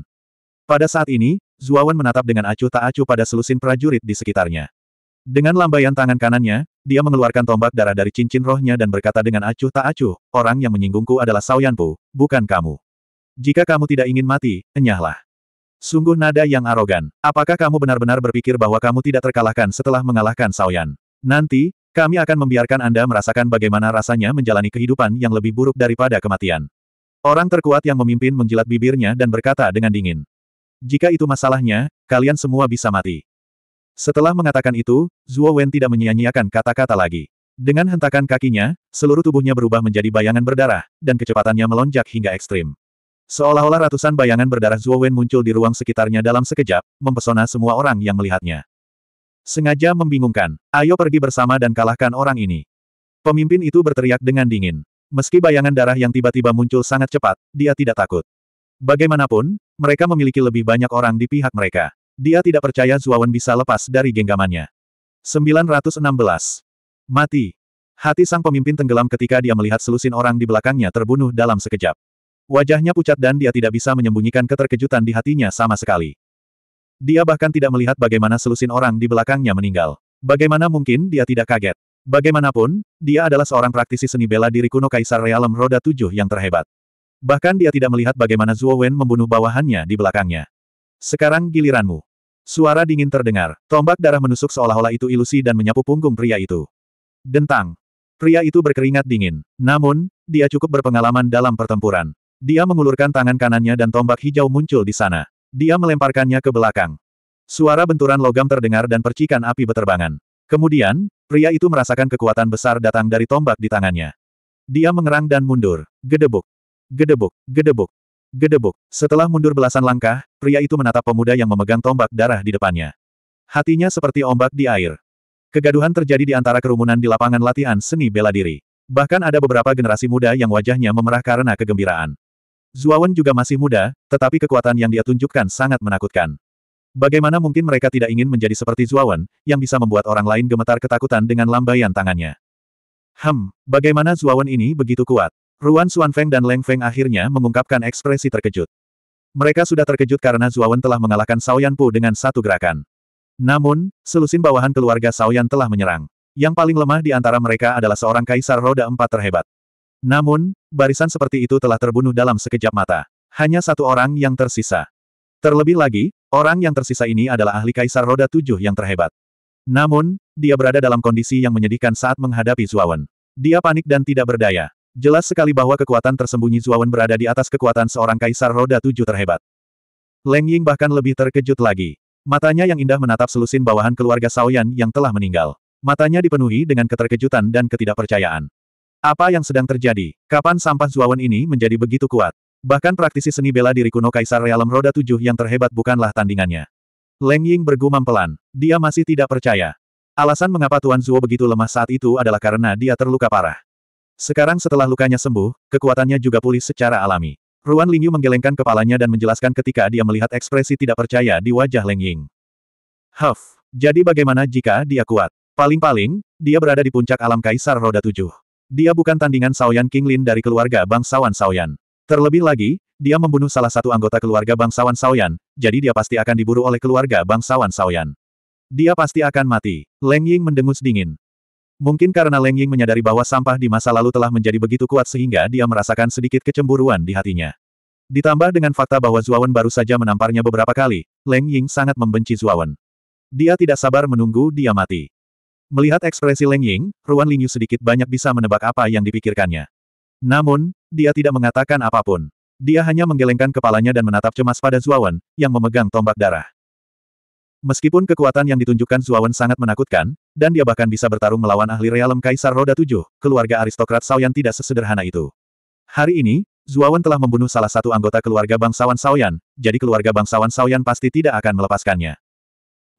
Pada saat ini, Zuawan menatap dengan acuh tak acuh pada selusin prajurit di sekitarnya. Dengan lambaian tangan kanannya, dia mengeluarkan tombak darah dari cincin rohnya dan berkata dengan acuh tak acuh, orang yang menyinggungku adalah Sawayanpu, bukan kamu. Jika kamu tidak ingin mati, enyahlah. Sungguh nada yang arogan. Apakah kamu benar-benar berpikir bahwa kamu tidak terkalahkan setelah mengalahkan Saoyan? Nanti, kami akan membiarkan Anda merasakan bagaimana rasanya menjalani kehidupan yang lebih buruk daripada kematian. Orang terkuat yang memimpin menjilat bibirnya dan berkata dengan dingin. Jika itu masalahnya, kalian semua bisa mati. Setelah mengatakan itu, Zhuo Wen tidak menyia-nyiakan kata-kata lagi. Dengan hentakan kakinya, seluruh tubuhnya berubah menjadi bayangan berdarah, dan kecepatannya melonjak hingga ekstrim. Seolah-olah ratusan bayangan berdarah Zhuo Wen muncul di ruang sekitarnya dalam sekejap, mempesona semua orang yang melihatnya. Sengaja membingungkan, ayo pergi bersama dan kalahkan orang ini. Pemimpin itu berteriak dengan dingin. Meski bayangan darah yang tiba-tiba muncul sangat cepat, dia tidak takut. Bagaimanapun, mereka memiliki lebih banyak orang di pihak mereka. Dia tidak percaya Wen bisa lepas dari genggamannya. 916. Mati. Hati sang pemimpin tenggelam ketika dia melihat selusin orang di belakangnya terbunuh dalam sekejap. Wajahnya pucat dan dia tidak bisa menyembunyikan keterkejutan di hatinya sama sekali. Dia bahkan tidak melihat bagaimana selusin orang di belakangnya meninggal. Bagaimana mungkin dia tidak kaget? Bagaimanapun, dia adalah seorang praktisi seni bela diri kuno Kaisar Realem Roda Tujuh yang terhebat. Bahkan dia tidak melihat bagaimana Zhuo Wen membunuh bawahannya di belakangnya. Sekarang giliranmu. Suara dingin terdengar, tombak darah menusuk seolah-olah itu ilusi dan menyapu punggung pria itu. Dentang. Pria itu berkeringat dingin. Namun, dia cukup berpengalaman dalam pertempuran. Dia mengulurkan tangan kanannya dan tombak hijau muncul di sana. Dia melemparkannya ke belakang. Suara benturan logam terdengar dan percikan api beterbangan. Kemudian, pria itu merasakan kekuatan besar datang dari tombak di tangannya. Dia mengerang dan mundur. Gedebuk. Gedebuk. Gedebuk. Gedebuk. Setelah mundur belasan langkah, pria itu menatap pemuda yang memegang tombak darah di depannya. Hatinya seperti ombak di air. Kegaduhan terjadi di antara kerumunan di lapangan latihan seni bela diri. Bahkan ada beberapa generasi muda yang wajahnya memerah karena kegembiraan. Zuawan juga masih muda, tetapi kekuatan yang dia tunjukkan sangat menakutkan. Bagaimana mungkin mereka tidak ingin menjadi seperti Zuawan, yang bisa membuat orang lain gemetar ketakutan dengan lambaian tangannya. Hmm, bagaimana Zuawan ini begitu kuat? Ruan Xuanfeng dan Leng Feng akhirnya mengungkapkan ekspresi terkejut. Mereka sudah terkejut karena Zuawan telah mengalahkan Pu dengan satu gerakan. Namun, selusin bawahan keluarga Saoyan telah menyerang. Yang paling lemah di antara mereka adalah seorang kaisar roda empat terhebat. Namun, barisan seperti itu telah terbunuh dalam sekejap mata. Hanya satu orang yang tersisa. Terlebih lagi, orang yang tersisa ini adalah ahli kaisar roda tujuh yang terhebat. Namun, dia berada dalam kondisi yang menyedihkan saat menghadapi Zuawan. Dia panik dan tidak berdaya. Jelas sekali bahwa kekuatan tersembunyi Zuawan berada di atas kekuatan seorang kaisar roda tujuh terhebat. Leng Ying bahkan lebih terkejut lagi. Matanya yang indah menatap selusin bawahan keluarga Saoyan yang telah meninggal. Matanya dipenuhi dengan keterkejutan dan ketidakpercayaan. Apa yang sedang terjadi? Kapan sampah Zuawan ini menjadi begitu kuat? Bahkan praktisi seni bela diri kuno Kaisar Realem Roda Tujuh yang terhebat bukanlah tandingannya. Leng Ying bergumam pelan. Dia masih tidak percaya. Alasan mengapa Tuan Zuo begitu lemah saat itu adalah karena dia terluka parah. Sekarang setelah lukanya sembuh, kekuatannya juga pulih secara alami. Ruan Lingyu menggelengkan kepalanya dan menjelaskan ketika dia melihat ekspresi tidak percaya di wajah Leng Ying. Huff, jadi bagaimana jika dia kuat? Paling-paling, dia berada di puncak alam Kaisar Roda Tujuh. Dia bukan tandingan Saoyan Lin dari keluarga bangsawan Saoyan. Terlebih lagi, dia membunuh salah satu anggota keluarga bangsawan Saoyan, jadi dia pasti akan diburu oleh keluarga bangsawan Saoyan. Dia pasti akan mati. Leng Ying mendengus dingin. Mungkin karena Leng Ying menyadari bahwa sampah di masa lalu telah menjadi begitu kuat sehingga dia merasakan sedikit kecemburuan di hatinya. Ditambah dengan fakta bahwa Zuawan baru saja menamparnya beberapa kali, Leng Ying sangat membenci Zuawan. Dia tidak sabar menunggu dia mati. Melihat ekspresi Leng Ying, Ruan Lingyu sedikit banyak bisa menebak apa yang dipikirkannya. Namun, dia tidak mengatakan apapun. Dia hanya menggelengkan kepalanya dan menatap cemas pada Zuawan, yang memegang tombak darah. Meskipun kekuatan yang ditunjukkan Zuawan sangat menakutkan, dan dia bahkan bisa bertarung melawan ahli realem Kaisar Roda Tujuh, keluarga aristokrat Saoyan tidak sesederhana itu. Hari ini, Zuawan telah membunuh salah satu anggota keluarga bangsawan Saoyan, jadi keluarga bangsawan Saoyan pasti tidak akan melepaskannya.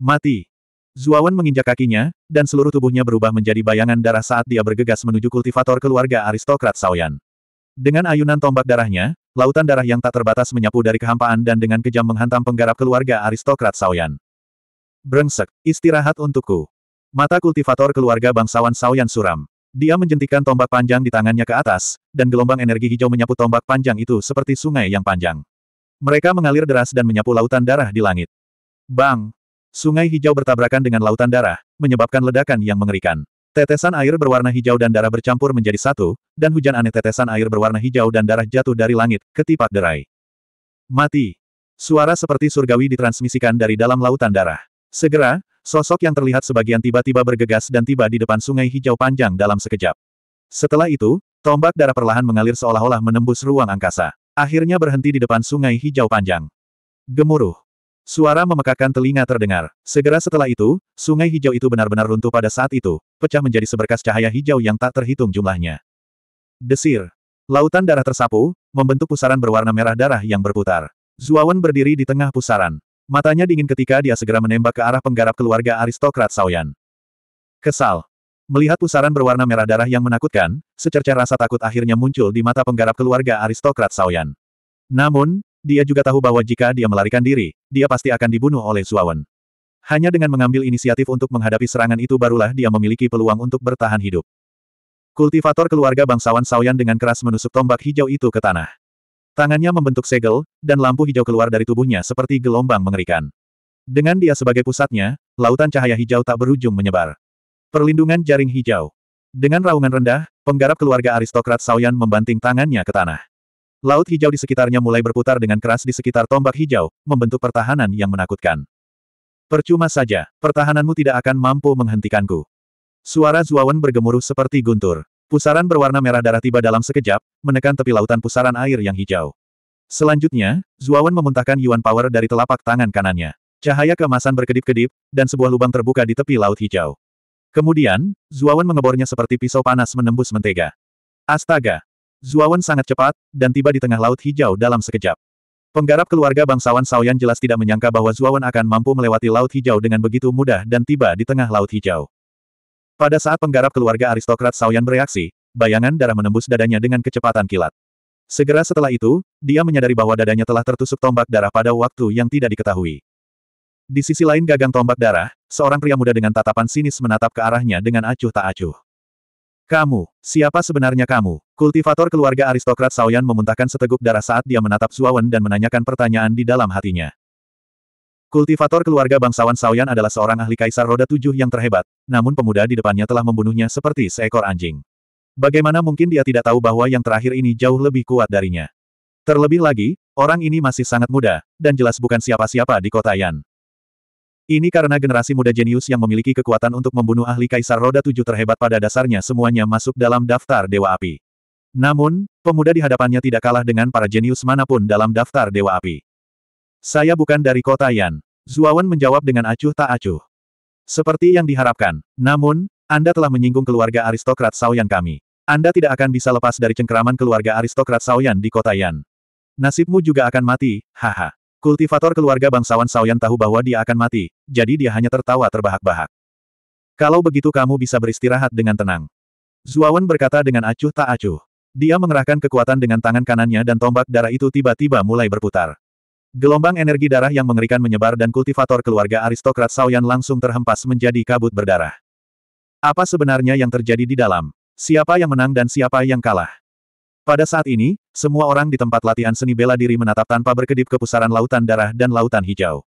Mati. Zuawan menginjak kakinya, dan seluruh tubuhnya berubah menjadi bayangan darah saat dia bergegas menuju kultivator keluarga aristokrat Saoyan. Dengan ayunan tombak darahnya, lautan darah yang tak terbatas menyapu dari kehampaan dan dengan kejam menghantam penggarap keluarga aristokrat Saoyan. Brengsek, istirahat untukku. Mata kultivator keluarga bangsawan Saoyan suram. Dia menjentikan tombak panjang di tangannya ke atas, dan gelombang energi hijau menyapu tombak panjang itu seperti sungai yang panjang. Mereka mengalir deras dan menyapu lautan darah di langit. Bang! Sungai hijau bertabrakan dengan lautan darah, menyebabkan ledakan yang mengerikan. Tetesan air berwarna hijau dan darah bercampur menjadi satu, dan hujan aneh tetesan air berwarna hijau dan darah jatuh dari langit, ketipak derai. Mati. Suara seperti surgawi ditransmisikan dari dalam lautan darah. Segera, sosok yang terlihat sebagian tiba-tiba bergegas dan tiba di depan sungai hijau panjang dalam sekejap. Setelah itu, tombak darah perlahan mengalir seolah-olah menembus ruang angkasa. Akhirnya berhenti di depan sungai hijau panjang. Gemuruh. Suara memekakan telinga terdengar. Segera setelah itu, sungai hijau itu benar-benar runtuh pada saat itu, pecah menjadi seberkas cahaya hijau yang tak terhitung jumlahnya. Desir. Lautan darah tersapu, membentuk pusaran berwarna merah darah yang berputar. Zuawan berdiri di tengah pusaran. Matanya dingin ketika dia segera menembak ke arah penggarap keluarga aristokrat Saoyan. Kesal. Melihat pusaran berwarna merah darah yang menakutkan, secerca rasa takut akhirnya muncul di mata penggarap keluarga aristokrat Saoyan. Namun, dia juga tahu bahwa jika dia melarikan diri, dia pasti akan dibunuh oleh Suawan. Hanya dengan mengambil inisiatif untuk menghadapi serangan itu barulah dia memiliki peluang untuk bertahan hidup. Kultivator keluarga bangsawan Saoyan dengan keras menusuk tombak hijau itu ke tanah. Tangannya membentuk segel, dan lampu hijau keluar dari tubuhnya seperti gelombang mengerikan. Dengan dia sebagai pusatnya, lautan cahaya hijau tak berujung menyebar. Perlindungan jaring hijau. Dengan raungan rendah, penggarap keluarga aristokrat Saoyan membanting tangannya ke tanah. Laut hijau di sekitarnya mulai berputar dengan keras di sekitar tombak hijau, membentuk pertahanan yang menakutkan. Percuma saja, pertahananmu tidak akan mampu menghentikanku. Suara Zuawan bergemuruh seperti guntur. Pusaran berwarna merah darah tiba dalam sekejap, menekan tepi lautan pusaran air yang hijau. Selanjutnya, Zuawan memuntahkan Yuan Power dari telapak tangan kanannya. Cahaya keemasan berkedip-kedip, dan sebuah lubang terbuka di tepi laut hijau. Kemudian, Zuawan mengebornya seperti pisau panas menembus mentega. Astaga, Zuawan sangat cepat, dan tiba di tengah Laut Hijau dalam sekejap. Penggarap keluarga bangsawan Saoyan jelas tidak menyangka bahwa Zuawan akan mampu melewati Laut Hijau dengan begitu mudah dan tiba di tengah Laut Hijau. Pada saat penggarap keluarga aristokrat Saoyan bereaksi, bayangan darah menembus dadanya dengan kecepatan kilat. Segera setelah itu, dia menyadari bahwa dadanya telah tertusuk tombak darah pada waktu yang tidak diketahui. Di sisi lain gagang tombak darah, seorang pria muda dengan tatapan sinis menatap ke arahnya dengan acuh tak acuh. Kamu, siapa sebenarnya kamu? Kultivator keluarga aristokrat Saoyan memuntahkan seteguk darah saat dia menatap Zuawan dan menanyakan pertanyaan di dalam hatinya. Kultivator keluarga bangsawan Saoyan adalah seorang ahli kaisar roda tujuh yang terhebat, namun pemuda di depannya telah membunuhnya seperti seekor anjing. Bagaimana mungkin dia tidak tahu bahwa yang terakhir ini jauh lebih kuat darinya? Terlebih lagi, orang ini masih sangat muda, dan jelas bukan siapa-siapa di kota Yan. Ini karena generasi muda jenius yang memiliki kekuatan untuk membunuh ahli kaisar roda tujuh terhebat pada dasarnya semuanya masuk dalam daftar Dewa Api. Namun, pemuda di hadapannya tidak kalah dengan para jenius manapun dalam daftar Dewa Api. Saya bukan dari kota Yan. Zuawan menjawab dengan acuh tak acuh. Seperti yang diharapkan. Namun, Anda telah menyinggung keluarga aristokrat Saoyan kami. Anda tidak akan bisa lepas dari cengkeraman keluarga aristokrat Saoyan di kota Yan. Nasibmu juga akan mati, haha. Kultivator keluarga bangsawan Saoyan tahu bahwa dia akan mati, jadi dia hanya tertawa terbahak-bahak. Kalau begitu kamu bisa beristirahat dengan tenang. Zuawan berkata dengan acuh tak acuh. Dia mengerahkan kekuatan dengan tangan kanannya dan tombak darah itu tiba-tiba mulai berputar. Gelombang energi darah yang mengerikan menyebar dan kultivator keluarga aristokrat Saoyan langsung terhempas menjadi kabut berdarah. Apa sebenarnya yang terjadi di dalam? Siapa yang menang dan siapa yang kalah? Pada saat ini, semua orang di tempat latihan seni bela diri menatap tanpa berkedip ke pusaran lautan darah dan lautan hijau.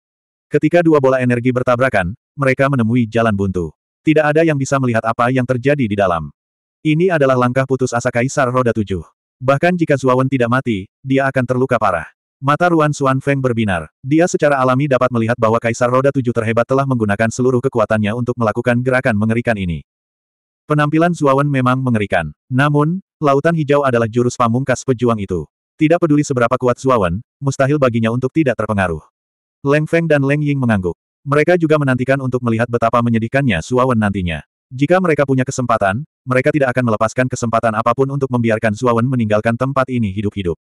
Ketika dua bola energi bertabrakan, mereka menemui jalan buntu. Tidak ada yang bisa melihat apa yang terjadi di dalam. Ini adalah langkah putus asa Kaisar Roda Tujuh. Bahkan jika Zuawan tidak mati, dia akan terluka parah. Mata Ruan Xuan Feng berbinar. Dia secara alami dapat melihat bahwa Kaisar Roda Tujuh terhebat telah menggunakan seluruh kekuatannya untuk melakukan gerakan mengerikan ini. Penampilan Zuawan memang mengerikan. Namun, Lautan hijau adalah jurus pamungkas pejuang itu. Tidak peduli seberapa kuat Zuawan, mustahil baginya untuk tidak terpengaruh. Leng Feng dan Leng Ying mengangguk. Mereka juga menantikan untuk melihat betapa menyedihkannya Zuawan nantinya. Jika mereka punya kesempatan, mereka tidak akan melepaskan kesempatan apapun untuk membiarkan Zuawan meninggalkan tempat ini hidup-hidup.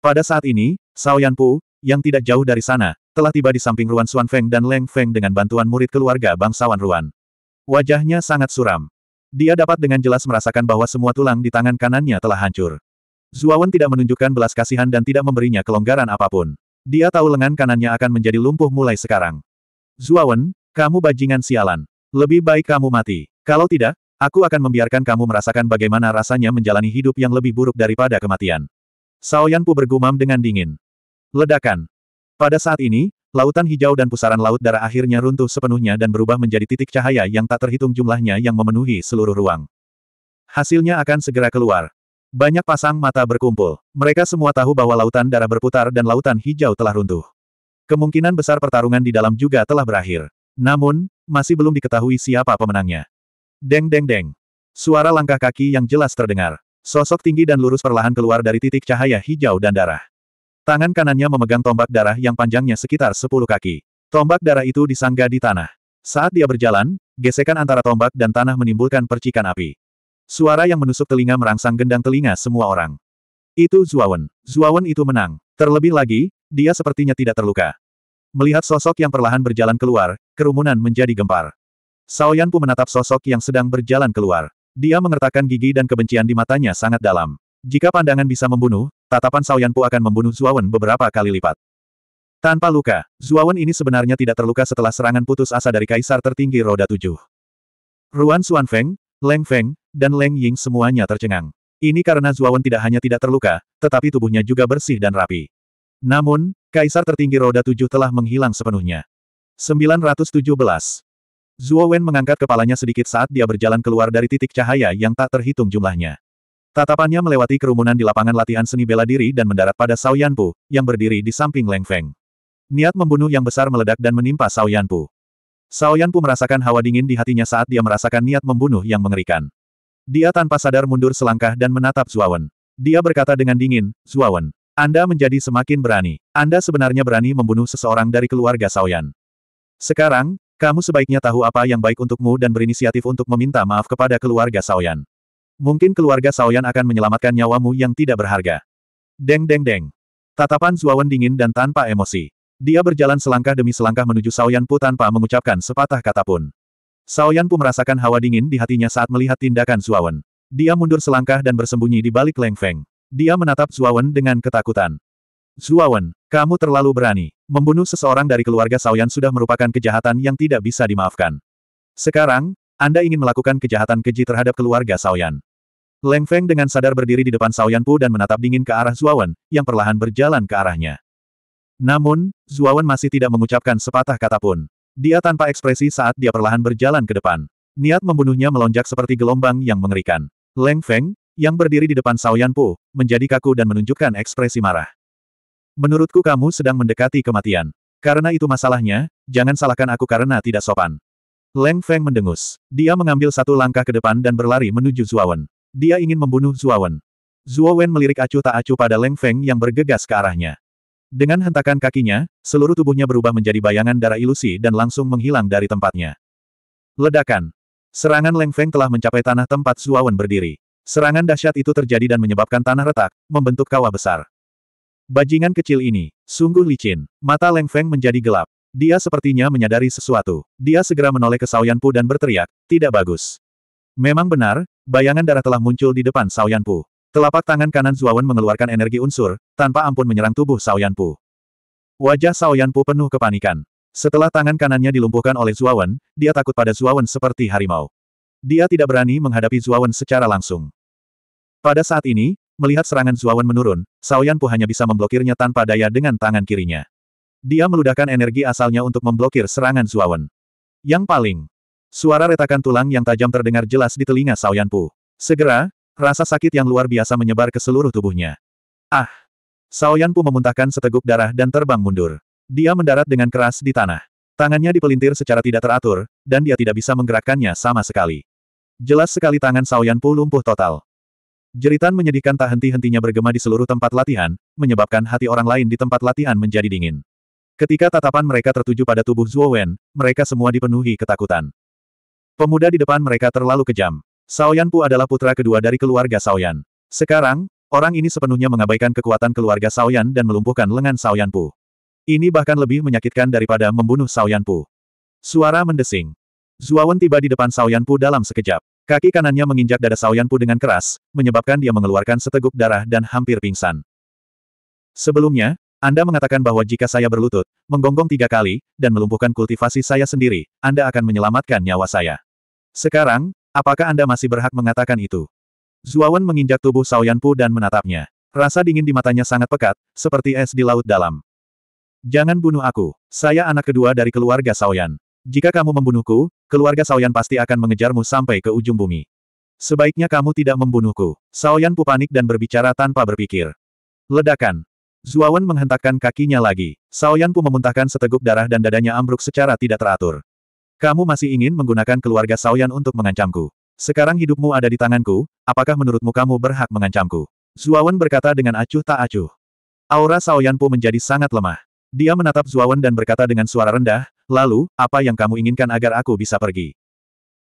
Pada saat ini, Sao Pu, yang tidak jauh dari sana, telah tiba di samping Ruan Feng dan Leng Feng dengan bantuan murid keluarga bangsawan Ruan. Wajahnya sangat suram. Dia dapat dengan jelas merasakan bahwa semua tulang di tangan kanannya telah hancur. Zuawan tidak menunjukkan belas kasihan dan tidak memberinya kelonggaran apapun. Dia tahu lengan kanannya akan menjadi lumpuh mulai sekarang. Zuawan, kamu bajingan sialan. Lebih baik kamu mati. Kalau tidak, aku akan membiarkan kamu merasakan bagaimana rasanya menjalani hidup yang lebih buruk daripada kematian. Saoyanpu bergumam dengan dingin. Ledakan. Pada saat ini, Lautan hijau dan pusaran laut darah akhirnya runtuh sepenuhnya dan berubah menjadi titik cahaya yang tak terhitung jumlahnya yang memenuhi seluruh ruang. Hasilnya akan segera keluar. Banyak pasang mata berkumpul. Mereka semua tahu bahwa lautan darah berputar dan lautan hijau telah runtuh. Kemungkinan besar pertarungan di dalam juga telah berakhir. Namun, masih belum diketahui siapa pemenangnya. Deng deng deng. Suara langkah kaki yang jelas terdengar. Sosok tinggi dan lurus perlahan keluar dari titik cahaya hijau dan darah. Tangan kanannya memegang tombak darah yang panjangnya sekitar 10 kaki. Tombak darah itu disangga di tanah. Saat dia berjalan, gesekan antara tombak dan tanah menimbulkan percikan api. Suara yang menusuk telinga merangsang gendang telinga semua orang. Itu Zuawan. Zuawan itu menang. Terlebih lagi, dia sepertinya tidak terluka. Melihat sosok yang perlahan berjalan keluar, kerumunan menjadi gempar. pun menatap sosok yang sedang berjalan keluar. Dia mengertakkan gigi dan kebencian di matanya sangat dalam. Jika pandangan bisa membunuh, Tatapan Xiaoyanpu akan membunuh Zuawan beberapa kali lipat. Tanpa luka, Zuawan ini sebenarnya tidak terluka setelah serangan putus asa dari kaisar tertinggi roda tujuh. Ruan Xuanfeng, Leng Feng, dan Leng Ying semuanya tercengang. Ini karena Zuawan tidak hanya tidak terluka, tetapi tubuhnya juga bersih dan rapi. Namun, kaisar tertinggi roda tujuh telah menghilang sepenuhnya. 917. Zuowen mengangkat kepalanya sedikit saat dia berjalan keluar dari titik cahaya yang tak terhitung jumlahnya. Tatapannya melewati kerumunan di lapangan latihan seni bela diri dan mendarat pada Sao Yanpu, yang berdiri di samping Leng Feng. Niat membunuh yang besar meledak dan menimpa Sao Yanpu. Sao Yanpu merasakan hawa dingin di hatinya saat dia merasakan niat membunuh yang mengerikan. Dia tanpa sadar mundur selangkah dan menatap Zuawan. Dia berkata dengan dingin, Zuawan, Anda menjadi semakin berani. Anda sebenarnya berani membunuh seseorang dari keluarga Yan. Sekarang, kamu sebaiknya tahu apa yang baik untukmu dan berinisiatif untuk meminta maaf kepada keluarga Yan. Mungkin keluarga Saoyan akan menyelamatkan nyawamu yang tidak berharga. Deng deng deng. Tatapan Zuawan dingin dan tanpa emosi. Dia berjalan selangkah demi selangkah menuju Saoyan Pu tanpa mengucapkan sepatah kata pun. Saoyan Pu merasakan hawa dingin di hatinya saat melihat tindakan Zuawan. Dia mundur selangkah dan bersembunyi di balik Leng Feng. Dia menatap Zuawan dengan ketakutan. Zuawan, kamu terlalu berani. Membunuh seseorang dari keluarga Saoyan sudah merupakan kejahatan yang tidak bisa dimaafkan. Sekarang, Anda ingin melakukan kejahatan keji terhadap keluarga Saoyan. Leng Feng dengan sadar berdiri di depan Xiaoyan Pu dan menatap dingin ke arah Zuawan, yang perlahan berjalan ke arahnya. Namun, Zuawan masih tidak mengucapkan sepatah kata pun. Dia tanpa ekspresi saat dia perlahan berjalan ke depan. Niat membunuhnya melonjak seperti gelombang yang mengerikan. Leng Feng, yang berdiri di depan Xiaoyan Pu, menjadi kaku dan menunjukkan ekspresi marah. Menurutku kamu sedang mendekati kematian. Karena itu masalahnya, jangan salahkan aku karena tidak sopan. Leng Feng mendengus. Dia mengambil satu langkah ke depan dan berlari menuju Zuawan. Dia ingin membunuh Zuowen. Wen melirik acuh tak acuh pada Leng Feng yang bergegas ke arahnya. Dengan hentakan kakinya, seluruh tubuhnya berubah menjadi bayangan darah ilusi dan langsung menghilang dari tempatnya. Ledakan. Serangan Leng Feng telah mencapai tanah tempat Wen berdiri. Serangan dahsyat itu terjadi dan menyebabkan tanah retak, membentuk kawah besar. Bajingan kecil ini, sungguh licin. Mata Leng Feng menjadi gelap. Dia sepertinya menyadari sesuatu. Dia segera menoleh ke Pu dan berteriak, tidak bagus. Memang benar, Bayangan darah telah muncul di depan Sao Yanpu. Telapak tangan kanan Zuawan mengeluarkan energi unsur, tanpa ampun menyerang tubuh Sao Yanpu. Wajah Sao Yanpu penuh kepanikan. Setelah tangan kanannya dilumpuhkan oleh Zuawan, dia takut pada Zuawan seperti harimau. Dia tidak berani menghadapi Zuawan secara langsung. Pada saat ini, melihat serangan Zuawan menurun, Sao Yanpu hanya bisa memblokirnya tanpa daya dengan tangan kirinya. Dia meludahkan energi asalnya untuk memblokir serangan Zuawan. Yang paling Suara retakan tulang yang tajam terdengar jelas di telinga Sao Yanpu. Segera, rasa sakit yang luar biasa menyebar ke seluruh tubuhnya. Ah! Sao Yanpu memuntahkan seteguk darah dan terbang mundur. Dia mendarat dengan keras di tanah. Tangannya dipelintir secara tidak teratur, dan dia tidak bisa menggerakkannya sama sekali. Jelas sekali tangan Sao Yanpu lumpuh total. Jeritan menyedihkan tak henti-hentinya bergema di seluruh tempat latihan, menyebabkan hati orang lain di tempat latihan menjadi dingin. Ketika tatapan mereka tertuju pada tubuh Zhuo Wen, mereka semua dipenuhi ketakutan. Pemuda di depan mereka terlalu kejam. Saoyan Pu adalah putra kedua dari keluarga Saoyan. Sekarang, orang ini sepenuhnya mengabaikan kekuatan keluarga Saoyan dan melumpuhkan lengan Saoyan Pu. Ini bahkan lebih menyakitkan daripada membunuh Saoyan Pu. Suara mendesing. Zuawan tiba di depan Saoyan Pu dalam sekejap. Kaki kanannya menginjak dada Saoyan Pu dengan keras, menyebabkan dia mengeluarkan seteguk darah dan hampir pingsan. Sebelumnya, Anda mengatakan bahwa jika saya berlutut, menggonggong tiga kali, dan melumpuhkan kultivasi saya sendiri, Anda akan menyelamatkan nyawa saya. Sekarang, apakah Anda masih berhak mengatakan itu? Zuawan menginjak tubuh Yanpu dan menatapnya. Rasa dingin di matanya sangat pekat, seperti es di laut dalam. Jangan bunuh aku. Saya anak kedua dari keluarga Saoyan. Jika kamu membunuhku, keluarga Saoyan pasti akan mengejarmu sampai ke ujung bumi. Sebaiknya kamu tidak membunuhku. Saoyan Pu panik dan berbicara tanpa berpikir. Ledakan. Zuawan menghentakkan kakinya lagi. Saoyan Pu memuntahkan seteguk darah dan dadanya ambruk secara tidak teratur. Kamu masih ingin menggunakan keluarga Saoyan untuk mengancamku. Sekarang hidupmu ada di tanganku, apakah menurutmu kamu berhak mengancamku? Zuawan berkata dengan acuh tak acuh. Aura Saoyan pun menjadi sangat lemah. Dia menatap Zuawan dan berkata dengan suara rendah, lalu, apa yang kamu inginkan agar aku bisa pergi?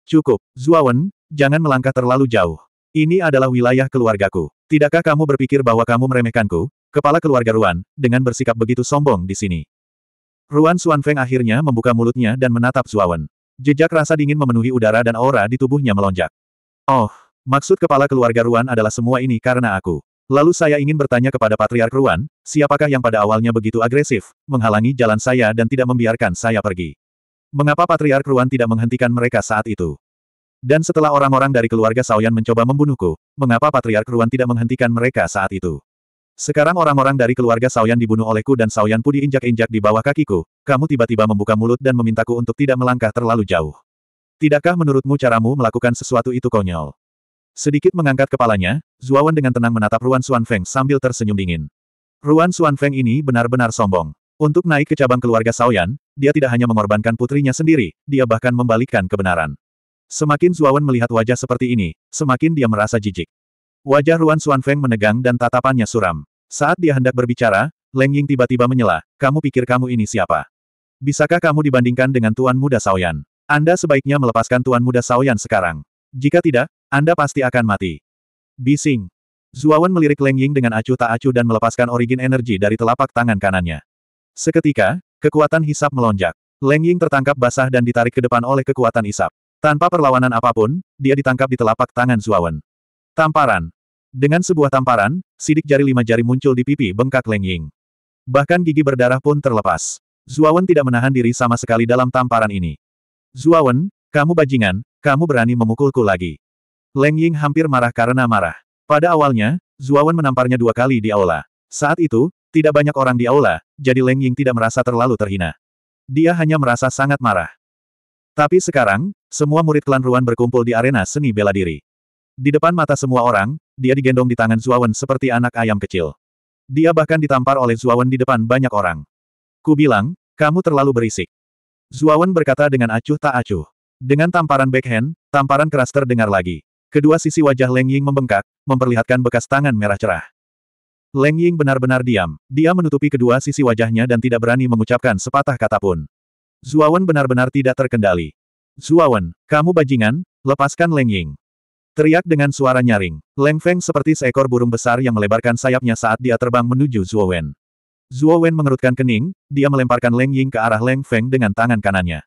Cukup, Zuawan, jangan melangkah terlalu jauh. Ini adalah wilayah keluargaku. Tidakkah kamu berpikir bahwa kamu meremehkanku, kepala keluarga Ruan, dengan bersikap begitu sombong di sini? Ruan Xuan Feng akhirnya membuka mulutnya dan menatap Zuawan. Jejak rasa dingin memenuhi udara dan aura di tubuhnya melonjak. Oh, maksud kepala keluarga Ruan adalah semua ini karena aku. Lalu saya ingin bertanya kepada Patriark Ruan, siapakah yang pada awalnya begitu agresif, menghalangi jalan saya dan tidak membiarkan saya pergi. Mengapa Patriark Ruan tidak menghentikan mereka saat itu? Dan setelah orang-orang dari keluarga Saoyan mencoba membunuhku, mengapa Patriark Ruan tidak menghentikan mereka saat itu? Sekarang orang-orang dari keluarga Saoyan dibunuh olehku dan Saoyan pun diinjak-injak di bawah kakiku, kamu tiba-tiba membuka mulut dan memintaku untuk tidak melangkah terlalu jauh. Tidakkah menurutmu caramu melakukan sesuatu itu konyol? Sedikit mengangkat kepalanya, Zuawan dengan tenang menatap Ruan Feng sambil tersenyum dingin. Ruan Feng ini benar-benar sombong. Untuk naik ke cabang keluarga Saoyan, dia tidak hanya mengorbankan putrinya sendiri, dia bahkan membalikkan kebenaran. Semakin Zuawan melihat wajah seperti ini, semakin dia merasa jijik. Wajah Ruan Feng menegang dan tatapannya suram. Saat dia hendak berbicara, Leng Ying tiba-tiba menyela, kamu pikir kamu ini siapa? Bisakah kamu dibandingkan dengan Tuan Muda Saoyan? Anda sebaiknya melepaskan Tuan Muda Saoyan sekarang. Jika tidak, Anda pasti akan mati. Bising. Zuawan melirik Leng Ying dengan acuh tak acuh dan melepaskan origin energi dari telapak tangan kanannya. Seketika, kekuatan hisap melonjak. Leng Ying tertangkap basah dan ditarik ke depan oleh kekuatan hisap. Tanpa perlawanan apapun, dia ditangkap di telapak tangan Zuawan. Tamparan. Dengan sebuah tamparan, sidik jari lima jari muncul di pipi bengkak Leng Ying. Bahkan gigi berdarah pun terlepas. Zuawan tidak menahan diri sama sekali dalam tamparan ini. Zuawan, kamu bajingan, kamu berani memukulku lagi. Leng Ying hampir marah karena marah. Pada awalnya, Zuawan menamparnya dua kali di aula. Saat itu, tidak banyak orang di aula, jadi Leng Ying tidak merasa terlalu terhina. Dia hanya merasa sangat marah. Tapi sekarang, semua murid klan Ruan berkumpul di arena seni bela diri. Di depan mata semua orang, dia digendong di tangan Zuawan seperti anak ayam kecil. Dia bahkan ditampar oleh Zuawan di depan banyak orang. Ku bilang, kamu terlalu berisik. Zuawan berkata dengan acuh tak acuh. Dengan tamparan backhand, tamparan keras terdengar lagi. Kedua sisi wajah Leng Ying membengkak, memperlihatkan bekas tangan merah cerah. Leng Ying benar-benar diam. Dia menutupi kedua sisi wajahnya dan tidak berani mengucapkan sepatah kata pun. Zuawan benar-benar tidak terkendali. Zuawan, kamu bajingan, lepaskan Leng Ying. Teriak dengan suara nyaring, Leng Feng seperti seekor burung besar yang melebarkan sayapnya saat dia terbang menuju Zhuo Wen. Zhuo Wen mengerutkan kening, dia melemparkan Leng Ying ke arah Leng Feng dengan tangan kanannya.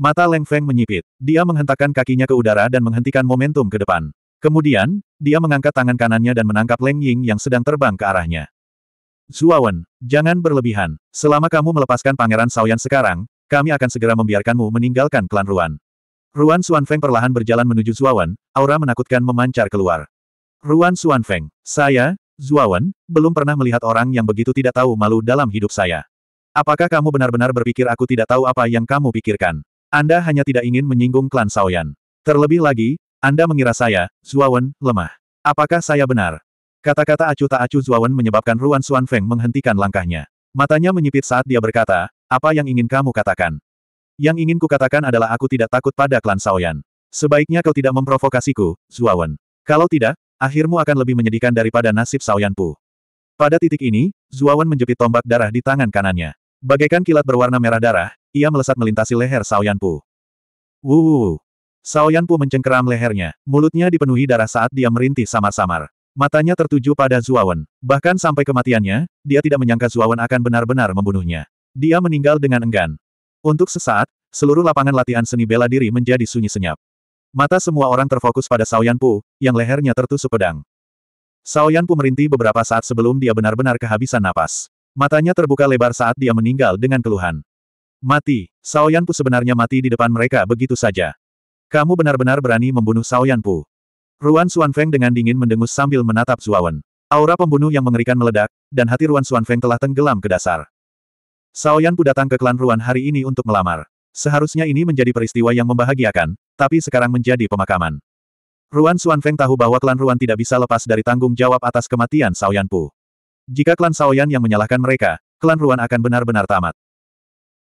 Mata Leng Feng menyipit, dia menghentakkan kakinya ke udara dan menghentikan momentum ke depan. Kemudian, dia mengangkat tangan kanannya dan menangkap Leng Ying yang sedang terbang ke arahnya. Wen, jangan berlebihan. Selama kamu melepaskan Pangeran Saoyan sekarang, kami akan segera membiarkanmu meninggalkan klan Ruan. Ruan Suan Feng perlahan berjalan menuju Zuawan, aura menakutkan memancar keluar. Ruan Suan Feng, saya, Zuawan, belum pernah melihat orang yang begitu tidak tahu malu dalam hidup saya. Apakah kamu benar-benar berpikir aku tidak tahu apa yang kamu pikirkan? Anda hanya tidak ingin menyinggung klan Saoyan. Terlebih lagi, Anda mengira saya, Zuawan, lemah. Apakah saya benar? Kata-kata acuh tak acuh Zuawan menyebabkan Ruan Suan Feng menghentikan langkahnya. Matanya menyipit saat dia berkata, apa yang ingin kamu katakan? Yang ingin kukatakan adalah aku tidak takut pada klan Saoyan. Sebaiknya kau tidak memprovokasiku, Zuawan. Kalau tidak, akhirmu akan lebih menyedihkan daripada nasib Saoyan Pu. Pada titik ini, Zuawan menjepit tombak darah di tangan kanannya. Bagaikan kilat berwarna merah darah, ia melesat melintasi leher Saoyan Pu. Wuuu. Saoyan Pu mencengkeram lehernya, mulutnya dipenuhi darah saat dia merintih samar-samar. Matanya tertuju pada Zuawan. Bahkan sampai kematiannya, dia tidak menyangka Zuawan akan benar-benar membunuhnya. Dia meninggal dengan enggan, untuk sesaat, seluruh lapangan latihan seni bela diri menjadi sunyi senyap. Mata semua orang terfokus pada Sao Pu, yang lehernya tertusuk pedang. Sao Pu merintih beberapa saat sebelum dia benar-benar kehabisan napas. Matanya terbuka lebar saat dia meninggal dengan keluhan. Mati, Sao Pu sebenarnya mati di depan mereka begitu saja. Kamu benar-benar berani membunuh Sao Pu. Ruan Feng dengan dingin mendengus sambil menatap Wen. Aura pembunuh yang mengerikan meledak, dan hati Ruan Feng telah tenggelam ke dasar. Saoyanku datang ke klan Ruan hari ini untuk melamar. Seharusnya ini menjadi peristiwa yang membahagiakan, tapi sekarang menjadi pemakaman. Ruan Feng tahu bahwa klan Ruan tidak bisa lepas dari tanggung jawab atas kematian Saoyanpu. Jika klan Saoyan yang menyalahkan mereka, klan Ruan akan benar-benar tamat.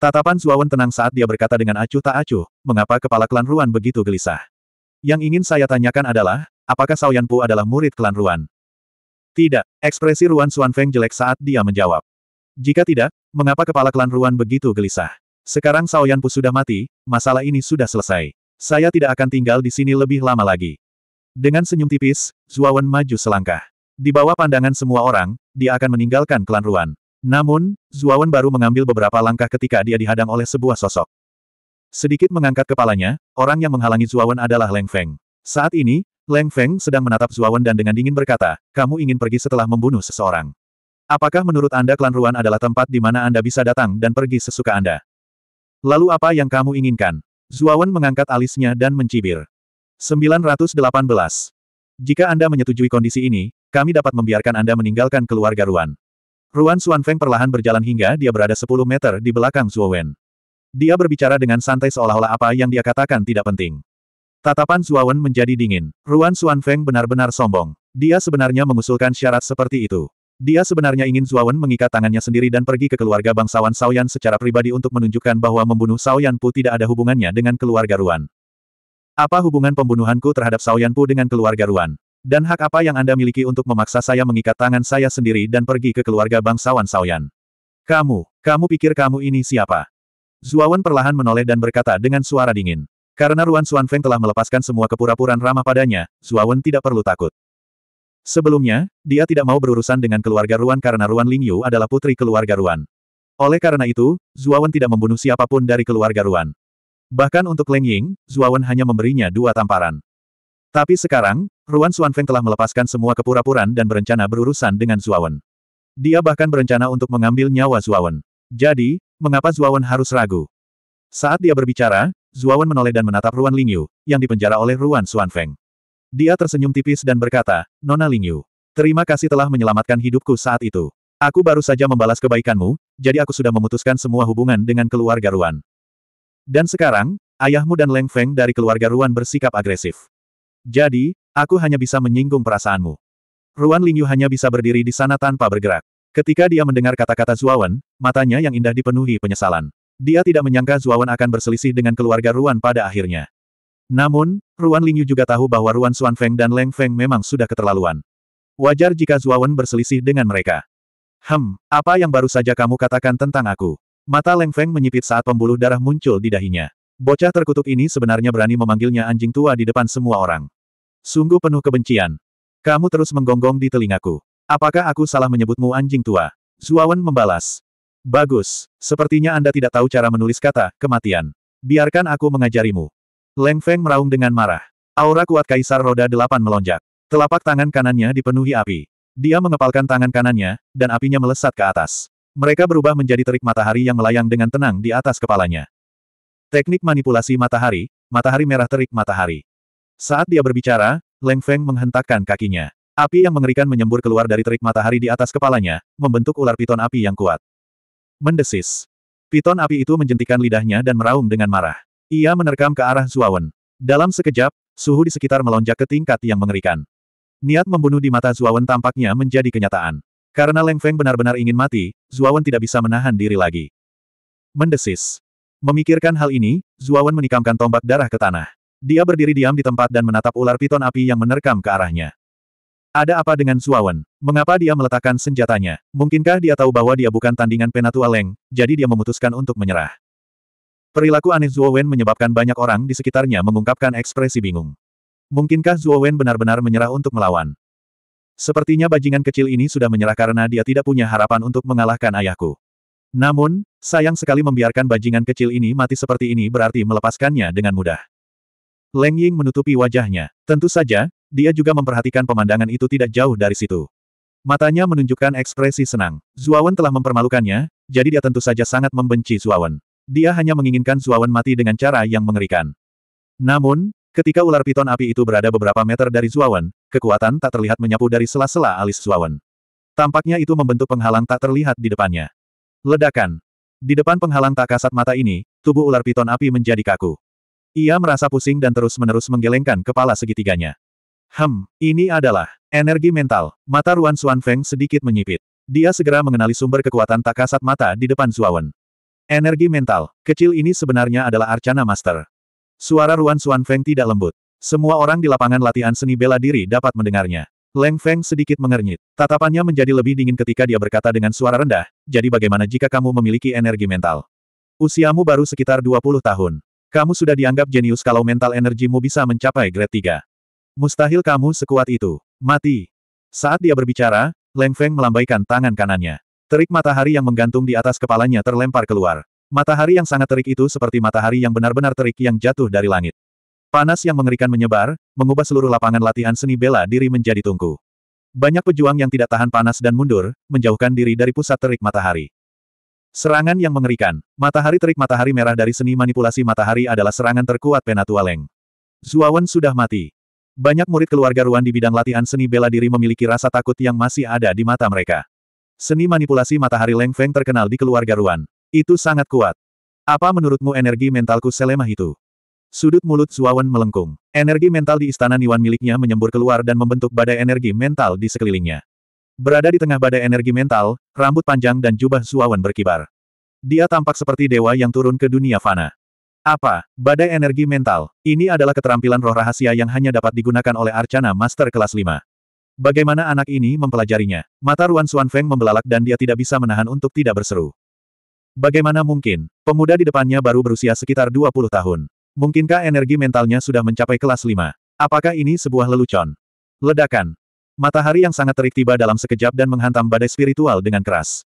Tatapan Zuawan tenang saat dia berkata dengan acuh tak acuh, mengapa kepala klan Ruan begitu gelisah. Yang ingin saya tanyakan adalah, apakah Yanpu adalah murid klan Ruan? Tidak, ekspresi Ruan Feng jelek saat dia menjawab. Jika tidak, Mengapa kepala klan Ruan begitu gelisah? Sekarang Sao Yanpu sudah mati, masalah ini sudah selesai. Saya tidak akan tinggal di sini lebih lama lagi. Dengan senyum tipis, Zuawan maju selangkah. Di bawah pandangan semua orang, dia akan meninggalkan klan Ruan. Namun, Zuawan baru mengambil beberapa langkah ketika dia dihadang oleh sebuah sosok. Sedikit mengangkat kepalanya, orang yang menghalangi Zuawan adalah Leng Feng. Saat ini, Leng Feng sedang menatap Zuawan dan dengan dingin berkata, kamu ingin pergi setelah membunuh seseorang. Apakah menurut Anda klan Ruan adalah tempat di mana Anda bisa datang dan pergi sesuka Anda? Lalu apa yang kamu inginkan? Zuawan mengangkat alisnya dan mencibir. 918. Jika Anda menyetujui kondisi ini, kami dapat membiarkan Anda meninggalkan keluarga Ruan. Ruan Xuanfeng perlahan berjalan hingga dia berada 10 meter di belakang Zuawan. Dia berbicara dengan santai seolah-olah apa yang dia katakan tidak penting. Tatapan Zuawan menjadi dingin. Ruan Xuanfeng benar-benar sombong. Dia sebenarnya mengusulkan syarat seperti itu. Dia sebenarnya ingin Zuawan mengikat tangannya sendiri dan pergi ke keluarga bangsawan Saoyan secara pribadi untuk menunjukkan bahwa membunuh Pu tidak ada hubungannya dengan keluarga Ruan. Apa hubungan pembunuhanku terhadap Pu dengan keluarga Ruan? Dan hak apa yang Anda miliki untuk memaksa saya mengikat tangan saya sendiri dan pergi ke keluarga bangsawan Saoyan? Kamu, kamu pikir kamu ini siapa? Zuawan perlahan menoleh dan berkata dengan suara dingin. Karena Ruan Xuanfeng telah melepaskan semua kepura-puraan ramah padanya, Zuawan tidak perlu takut. Sebelumnya, dia tidak mau berurusan dengan keluarga Ruan karena Ruan Lingyu adalah putri keluarga Ruan. Oleh karena itu, Zuawan tidak membunuh siapapun dari keluarga Ruan. Bahkan untuk Leng Ying, Zuawan hanya memberinya dua tamparan. Tapi sekarang, Ruan Xuanfeng telah melepaskan semua kepura-puran dan berencana berurusan dengan Zuawan. Dia bahkan berencana untuk mengambil nyawa Zuawan. Jadi, mengapa Zuawan harus ragu? Saat dia berbicara, Zuawan menoleh dan menatap Ruan Lingyu, yang dipenjara oleh Ruan Xuanfeng. Dia tersenyum tipis dan berkata, Nona Lingyu, terima kasih telah menyelamatkan hidupku saat itu. Aku baru saja membalas kebaikanmu, jadi aku sudah memutuskan semua hubungan dengan keluarga Ruan. Dan sekarang, ayahmu dan Leng Feng dari keluarga Ruan bersikap agresif. Jadi, aku hanya bisa menyinggung perasaanmu. Ruan Lingyu hanya bisa berdiri di sana tanpa bergerak. Ketika dia mendengar kata-kata Zuawan, matanya yang indah dipenuhi penyesalan. Dia tidak menyangka Zuawan akan berselisih dengan keluarga Ruan pada akhirnya. Namun, Ruan Lingyu juga tahu bahwa Ruan Feng dan Leng Feng memang sudah keterlaluan. Wajar jika Zuawan berselisih dengan mereka. Hem, apa yang baru saja kamu katakan tentang aku? Mata Leng Feng menyipit saat pembuluh darah muncul di dahinya. Bocah terkutuk ini sebenarnya berani memanggilnya anjing tua di depan semua orang. Sungguh penuh kebencian. Kamu terus menggonggong di telingaku. Apakah aku salah menyebutmu anjing tua? Zuawan membalas. Bagus, sepertinya Anda tidak tahu cara menulis kata, kematian. Biarkan aku mengajarimu. Leng Feng meraung dengan marah. Aura kuat Kaisar Roda Delapan melonjak. Telapak tangan kanannya dipenuhi api. Dia mengepalkan tangan kanannya, dan apinya melesat ke atas. Mereka berubah menjadi terik matahari yang melayang dengan tenang di atas kepalanya. Teknik manipulasi matahari, matahari merah terik matahari. Saat dia berbicara, Leng Feng menghentakkan kakinya. Api yang mengerikan menyembur keluar dari terik matahari di atas kepalanya, membentuk ular piton api yang kuat. Mendesis. Piton api itu menjentikan lidahnya dan meraung dengan marah. Ia menerkam ke arah Zuawan. Dalam sekejap, suhu di sekitar melonjak ke tingkat yang mengerikan. Niat membunuh di mata Zuawan tampaknya menjadi kenyataan. Karena Leng Feng benar-benar ingin mati, Zuawan tidak bisa menahan diri lagi. Mendesis. Memikirkan hal ini, Zuawan menikamkan tombak darah ke tanah. Dia berdiri diam di tempat dan menatap ular piton api yang menerkam ke arahnya. Ada apa dengan Zuawan? Mengapa dia meletakkan senjatanya? Mungkinkah dia tahu bahwa dia bukan tandingan Penatua Leng, jadi dia memutuskan untuk menyerah. Perilaku aneh Zuo Wen menyebabkan banyak orang di sekitarnya mengungkapkan ekspresi bingung. Mungkinkah Zuo Wen benar-benar menyerah untuk melawan? Sepertinya bajingan kecil ini sudah menyerah karena dia tidak punya harapan untuk mengalahkan ayahku. Namun, sayang sekali membiarkan bajingan kecil ini mati seperti ini berarti melepaskannya dengan mudah. Leng Ying menutupi wajahnya. Tentu saja, dia juga memperhatikan pemandangan itu tidak jauh dari situ. Matanya menunjukkan ekspresi senang. Zuawan telah mempermalukannya, jadi dia tentu saja sangat membenci Zuawan. Dia hanya menginginkan Zuawan mati dengan cara yang mengerikan. Namun, ketika ular piton api itu berada beberapa meter dari Zuawan, kekuatan tak terlihat menyapu dari sela-sela alis Zuawan. Tampaknya itu membentuk penghalang tak terlihat di depannya. Ledakan. Di depan penghalang tak kasat mata ini, tubuh ular piton api menjadi kaku. Ia merasa pusing dan terus-menerus menggelengkan kepala segitiganya. Hem, ini adalah energi mental. Mata Ruan Feng sedikit menyipit. Dia segera mengenali sumber kekuatan tak kasat mata di depan Zuawan. Energi mental, kecil ini sebenarnya adalah Arcana Master. Suara Ruan Xuan Feng tidak lembut. Semua orang di lapangan latihan seni bela diri dapat mendengarnya. Leng Feng sedikit mengernyit. Tatapannya menjadi lebih dingin ketika dia berkata dengan suara rendah, jadi bagaimana jika kamu memiliki energi mental? Usiamu baru sekitar 20 tahun. Kamu sudah dianggap jenius kalau mental energimu bisa mencapai grade 3. Mustahil kamu sekuat itu. Mati. Saat dia berbicara, Leng Feng melambaikan tangan kanannya. Terik matahari yang menggantung di atas kepalanya terlempar keluar. Matahari yang sangat terik itu seperti matahari yang benar-benar terik yang jatuh dari langit. Panas yang mengerikan menyebar, mengubah seluruh lapangan latihan seni bela diri menjadi tungku. Banyak pejuang yang tidak tahan panas dan mundur, menjauhkan diri dari pusat terik matahari. Serangan yang mengerikan. Matahari terik matahari merah dari seni manipulasi matahari adalah serangan terkuat Penatua Leng. Zuawan sudah mati. Banyak murid keluarga Ruan di bidang latihan seni bela diri memiliki rasa takut yang masih ada di mata mereka. Seni manipulasi matahari Leng Feng terkenal di keluarga Ruan. Itu sangat kuat. Apa menurutmu energi mentalku selemah itu? Sudut mulut Zuawan melengkung. Energi mental di istana Niwan miliknya menyembur keluar dan membentuk badai energi mental di sekelilingnya. Berada di tengah badai energi mental, rambut panjang dan jubah Zuawan berkibar. Dia tampak seperti dewa yang turun ke dunia fana. Apa? Badai energi mental. Ini adalah keterampilan roh rahasia yang hanya dapat digunakan oleh Arcana Master kelas 5. Bagaimana anak ini mempelajarinya? Mata Ruan Suan Feng membelalak dan dia tidak bisa menahan untuk tidak berseru. Bagaimana mungkin? Pemuda di depannya baru berusia sekitar 20 tahun. Mungkinkah energi mentalnya sudah mencapai kelas 5? Apakah ini sebuah lelucon? Ledakan. Matahari yang sangat terik tiba dalam sekejap dan menghantam badai spiritual dengan keras.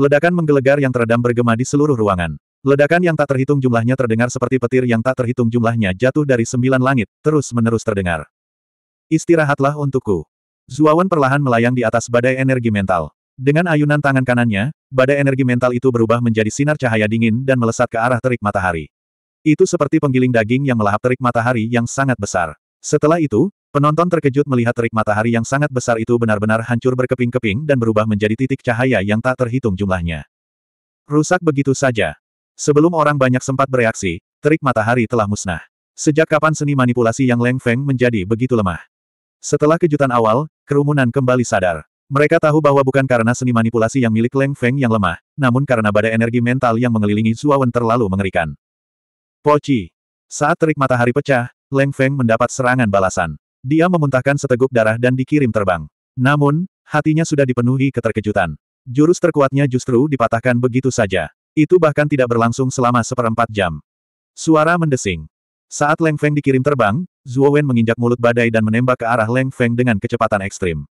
Ledakan menggelegar yang teredam bergema di seluruh ruangan. Ledakan yang tak terhitung jumlahnya terdengar seperti petir yang tak terhitung jumlahnya jatuh dari sembilan langit, terus-menerus terdengar. Istirahatlah untukku. Zuawan perlahan melayang di atas badai energi mental. Dengan ayunan tangan kanannya, badai energi mental itu berubah menjadi sinar cahaya dingin dan melesat ke arah terik matahari. Itu seperti penggiling daging yang melahap terik matahari yang sangat besar. Setelah itu, penonton terkejut melihat terik matahari yang sangat besar itu benar-benar hancur berkeping-keping dan berubah menjadi titik cahaya yang tak terhitung jumlahnya. Rusak begitu saja. Sebelum orang banyak sempat bereaksi, terik matahari telah musnah. Sejak kapan seni manipulasi yang Leng Feng menjadi begitu lemah? Setelah kejutan awal, kerumunan kembali sadar. Mereka tahu bahwa bukan karena seni manipulasi yang milik Leng Feng yang lemah, namun karena badai energi mental yang mengelilingi Zuawan terlalu mengerikan. Poci. Saat terik matahari pecah, Leng Feng mendapat serangan balasan. Dia memuntahkan seteguk darah dan dikirim terbang. Namun, hatinya sudah dipenuhi keterkejutan. Jurus terkuatnya justru dipatahkan begitu saja. Itu bahkan tidak berlangsung selama seperempat jam. Suara mendesing. Saat Leng Feng dikirim terbang, Wen menginjak mulut badai dan menembak ke arah Leng Feng dengan kecepatan ekstrim.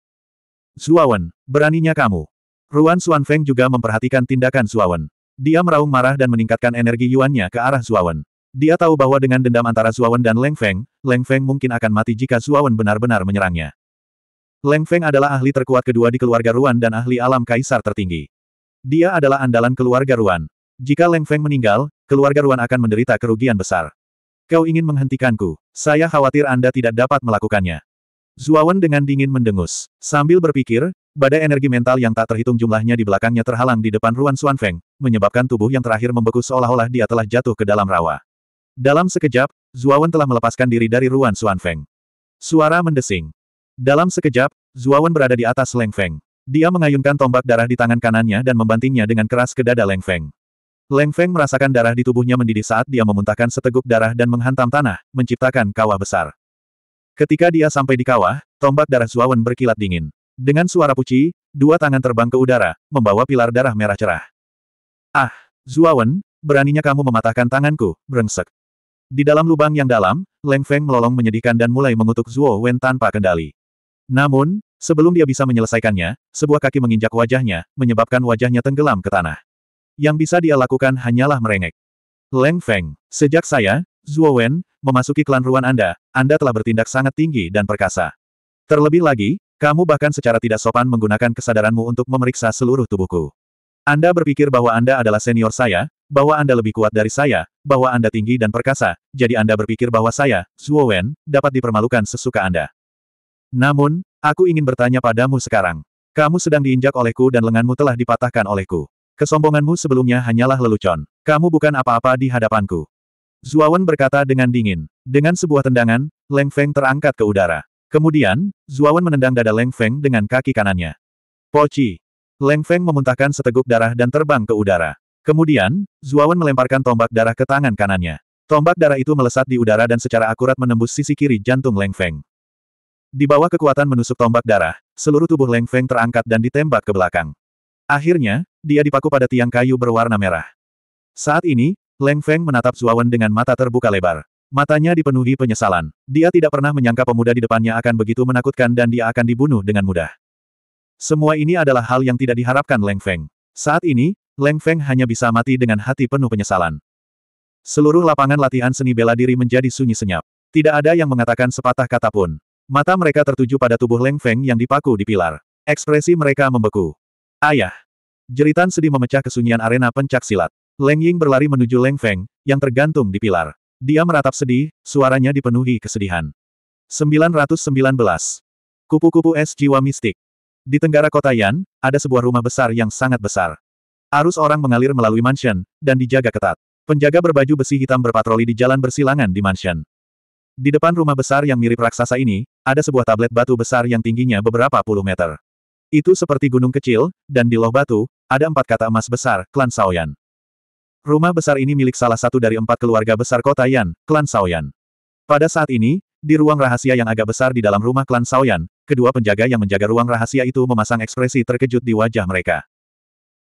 Wen, beraninya kamu. Ruan Feng juga memperhatikan tindakan Wen. Dia meraung marah dan meningkatkan energi Yuannya ke arah Wen. Dia tahu bahwa dengan dendam antara Wen dan Leng Feng, Leng Feng mungkin akan mati jika Wen benar-benar menyerangnya. Leng Feng adalah ahli terkuat kedua di keluarga Ruan dan ahli alam kaisar tertinggi. Dia adalah andalan keluarga Ruan. Jika Leng Feng meninggal, keluarga Ruan akan menderita kerugian besar. Kau ingin menghentikanku. Saya khawatir Anda tidak dapat melakukannya. Zuawan dengan dingin mendengus. Sambil berpikir, badai energi mental yang tak terhitung jumlahnya di belakangnya terhalang di depan Ruan Suanfeng, menyebabkan tubuh yang terakhir membeku seolah-olah dia telah jatuh ke dalam rawa. Dalam sekejap, Zuawan telah melepaskan diri dari Ruan Suanfeng. Suara mendesing. Dalam sekejap, Zuawan berada di atas Leng Feng. Dia mengayunkan tombak darah di tangan kanannya dan membantingnya dengan keras ke dada Leng Feng. Leng Feng merasakan darah di tubuhnya mendidih saat dia memuntahkan seteguk darah dan menghantam tanah, menciptakan kawah besar. Ketika dia sampai di kawah, tombak darah Zuawan berkilat dingin. Dengan suara puci, dua tangan terbang ke udara, membawa pilar darah merah cerah. Ah, Zuawan, beraninya kamu mematahkan tanganku, brengsek. Di dalam lubang yang dalam, Leng Feng melolong menyedihkan dan mulai mengutuk Zuo Wen tanpa kendali. Namun, sebelum dia bisa menyelesaikannya, sebuah kaki menginjak wajahnya, menyebabkan wajahnya tenggelam ke tanah yang bisa dia lakukan hanyalah merengek. Leng Feng, sejak saya, Zhuo Wen, memasuki klan Ruan Anda, Anda telah bertindak sangat tinggi dan perkasa. Terlebih lagi, kamu bahkan secara tidak sopan menggunakan kesadaranmu untuk memeriksa seluruh tubuhku. Anda berpikir bahwa Anda adalah senior saya, bahwa Anda lebih kuat dari saya, bahwa Anda tinggi dan perkasa, jadi Anda berpikir bahwa saya, Zhuo Wen, dapat dipermalukan sesuka Anda. Namun, aku ingin bertanya padamu sekarang. Kamu sedang diinjak olehku dan lenganmu telah dipatahkan olehku. Kesombonganmu sebelumnya hanyalah lelucon. Kamu bukan apa-apa di hadapanku. Zuawan berkata dengan dingin. Dengan sebuah tendangan, Leng Feng terangkat ke udara. Kemudian, Zuawan menendang dada Leng Feng dengan kaki kanannya. Poci! Leng Feng memuntahkan seteguk darah dan terbang ke udara. Kemudian, Zuawan melemparkan tombak darah ke tangan kanannya. Tombak darah itu melesat di udara dan secara akurat menembus sisi kiri jantung Leng Feng. Di bawah kekuatan menusuk tombak darah, seluruh tubuh Leng Feng terangkat dan ditembak ke belakang. Akhirnya, dia dipaku pada tiang kayu berwarna merah. Saat ini, Leng Feng menatap Zuawan dengan mata terbuka lebar. Matanya dipenuhi penyesalan. Dia tidak pernah menyangka pemuda di depannya akan begitu menakutkan dan dia akan dibunuh dengan mudah. Semua ini adalah hal yang tidak diharapkan Leng Feng. Saat ini, Leng Feng hanya bisa mati dengan hati penuh penyesalan. Seluruh lapangan latihan seni bela diri menjadi sunyi senyap. Tidak ada yang mengatakan sepatah kata pun. Mata mereka tertuju pada tubuh Leng Feng yang dipaku di pilar. Ekspresi mereka membeku. Ayah, Jeritan sedih memecah kesunyian arena pencak silat. Leng Ying berlari menuju Leng Feng, yang tergantung di pilar. Dia meratap sedih, suaranya dipenuhi kesedihan. 919. Kupu-kupu es jiwa mistik. Di tenggara kota Yan, ada sebuah rumah besar yang sangat besar. Arus orang mengalir melalui mansion, dan dijaga ketat. Penjaga berbaju besi hitam berpatroli di jalan bersilangan di mansion. Di depan rumah besar yang mirip raksasa ini, ada sebuah tablet batu besar yang tingginya beberapa puluh meter. Itu seperti gunung kecil, dan di loh batu, ada empat kata emas besar, klan Saoyan. Rumah besar ini milik salah satu dari empat keluarga besar kota Yan, klan Saoyan. Pada saat ini, di ruang rahasia yang agak besar di dalam rumah klan Saoyan, kedua penjaga yang menjaga ruang rahasia itu memasang ekspresi terkejut di wajah mereka.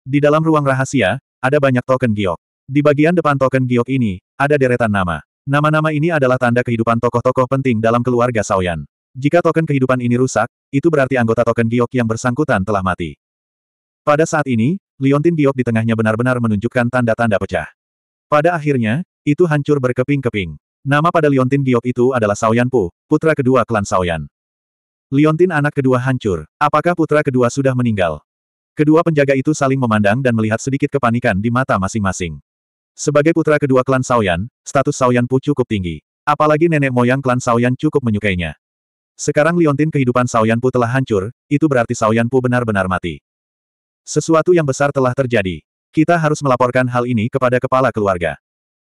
Di dalam ruang rahasia, ada banyak token giok. Di bagian depan token giok ini, ada deretan nama. Nama-nama ini adalah tanda kehidupan tokoh-tokoh penting dalam keluarga Saoyan. Jika token kehidupan ini rusak, itu berarti anggota token giok yang bersangkutan telah mati. Pada saat ini, liontin giok di tengahnya benar-benar menunjukkan tanda-tanda pecah. Pada akhirnya, itu hancur berkeping-keping. Nama pada liontin giok itu adalah Saoyan Pu, putra kedua klan Saoyan. Liontin anak kedua hancur. Apakah putra kedua sudah meninggal? Kedua penjaga itu saling memandang dan melihat sedikit kepanikan di mata masing-masing. Sebagai putra kedua klan Saoyan, status Saoyan Pu cukup tinggi. Apalagi nenek moyang klan Saoyan cukup menyukainya. Sekarang liontin kehidupan Saoyan Pu telah hancur, itu berarti Saoyan Pu benar-benar mati. Sesuatu yang besar telah terjadi. Kita harus melaporkan hal ini kepada kepala keluarga.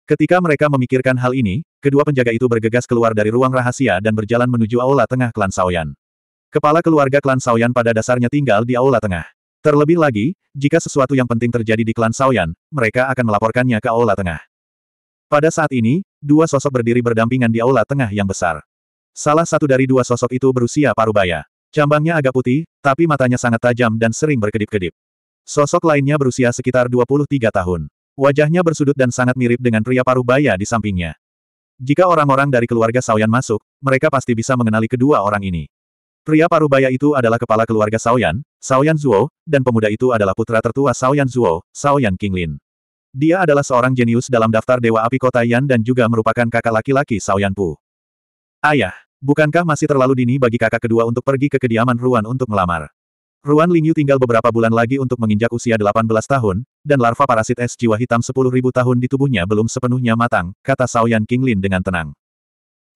Ketika mereka memikirkan hal ini, kedua penjaga itu bergegas keluar dari ruang rahasia dan berjalan menuju aula tengah klan Saoyan. Kepala keluarga klan Saoyan pada dasarnya tinggal di aula tengah. Terlebih lagi, jika sesuatu yang penting terjadi di klan Saoyan, mereka akan melaporkannya ke aula tengah. Pada saat ini, dua sosok berdiri berdampingan di aula tengah yang besar. Salah satu dari dua sosok itu berusia parubaya. Cambangnya agak putih, tapi matanya sangat tajam dan sering berkedip-kedip. Sosok lainnya berusia sekitar 23 tahun. Wajahnya bersudut dan sangat mirip dengan pria paruh baya di sampingnya. Jika orang-orang dari keluarga Saoyan masuk, mereka pasti bisa mengenali kedua orang ini. Pria paruh baya itu adalah kepala keluarga Saoyan, Saoyan Zuo, dan pemuda itu adalah putra tertua Saoyan Zuo, Saoyan kinglin. Dia adalah seorang jenius dalam daftar Dewa Api Kota Yan dan juga merupakan kakak laki-laki Saoyan Pu. Ayah. Bukankah masih terlalu dini bagi kakak kedua untuk pergi ke kediaman Ruan untuk melamar? Ruan Lingyu tinggal beberapa bulan lagi untuk menginjak usia 18 tahun, dan larva parasit es jiwa hitam 10.000 tahun di tubuhnya belum sepenuhnya matang, kata Saoyan Qinglin dengan tenang.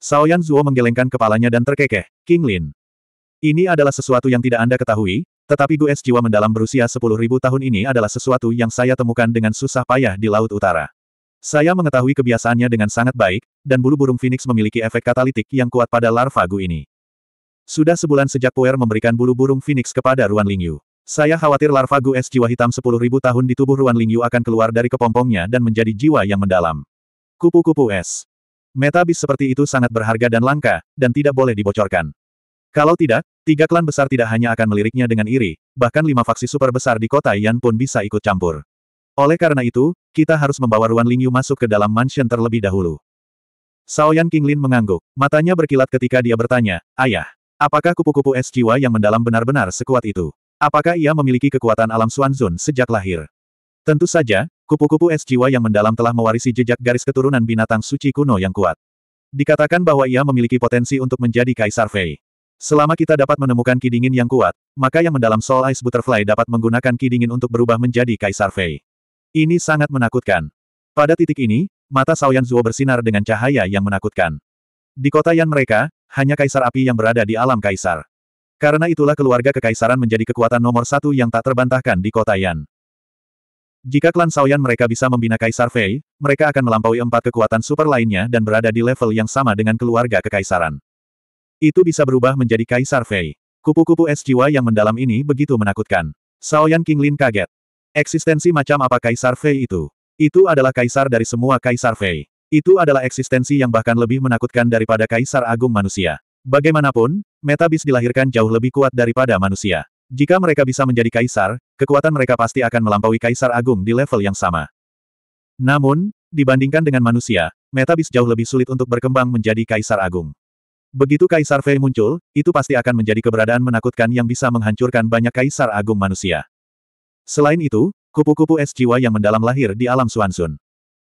Saoyan Zuo menggelengkan kepalanya dan terkekeh, Qinglin. Ini adalah sesuatu yang tidak Anda ketahui, tetapi Gu es jiwa mendalam berusia 10.000 tahun ini adalah sesuatu yang saya temukan dengan susah payah di Laut Utara. Saya mengetahui kebiasaannya dengan sangat baik, dan bulu burung Phoenix memiliki efek katalitik yang kuat pada larva gu ini. Sudah sebulan sejak Puer memberikan bulu burung Phoenix kepada Ruan Lingyu. Saya khawatir larva gu es jiwa hitam 10.000 tahun di tubuh Ruan Lingyu akan keluar dari kepompongnya dan menjadi jiwa yang mendalam. Kupu-kupu es. Metabis seperti itu sangat berharga dan langka, dan tidak boleh dibocorkan. Kalau tidak, tiga klan besar tidak hanya akan meliriknya dengan iri, bahkan lima faksi super besar di kota Yan pun bisa ikut campur. Oleh karena itu, kita harus membawa Ruan Lingyu masuk ke dalam mansion terlebih dahulu. Saoyan Lin mengangguk, matanya berkilat ketika dia bertanya, Ayah, apakah kupu-kupu es jiwa yang mendalam benar-benar sekuat itu? Apakah ia memiliki kekuatan alam Suanzun sejak lahir? Tentu saja, kupu-kupu es jiwa yang mendalam telah mewarisi jejak garis keturunan binatang suci kuno yang kuat. Dikatakan bahwa ia memiliki potensi untuk menjadi Kaisar Fei. Selama kita dapat menemukan ki yang kuat, maka yang mendalam Soul Ice Butterfly dapat menggunakan ki untuk berubah menjadi Kaisar Fei. Ini sangat menakutkan. Pada titik ini, mata Saoyan Zuo bersinar dengan cahaya yang menakutkan. Di kota Yan mereka, hanya Kaisar Api yang berada di alam Kaisar. Karena itulah keluarga kekaisaran menjadi kekuatan nomor satu yang tak terbantahkan di kota Yan. Jika klan Saoyan mereka bisa membina Kaisar Fei, mereka akan melampaui empat kekuatan super lainnya dan berada di level yang sama dengan keluarga kekaisaran. Itu bisa berubah menjadi Kaisar Fei. Kupu-kupu es jiwa yang mendalam ini begitu menakutkan. Saoyan Qinglin kaget. Eksistensi macam apa Kaisar Fei itu? Itu adalah kaisar dari semua Kaisar Fei. Itu adalah eksistensi yang bahkan lebih menakutkan daripada Kaisar Agung manusia. Bagaimanapun, Metabis dilahirkan jauh lebih kuat daripada manusia. Jika mereka bisa menjadi kaisar, kekuatan mereka pasti akan melampaui Kaisar Agung di level yang sama. Namun, dibandingkan dengan manusia, Metabis jauh lebih sulit untuk berkembang menjadi Kaisar Agung. Begitu Kaisar Fei muncul, itu pasti akan menjadi keberadaan menakutkan yang bisa menghancurkan banyak Kaisar Agung manusia. Selain itu, kupu-kupu es jiwa yang mendalam lahir di alam Suansun.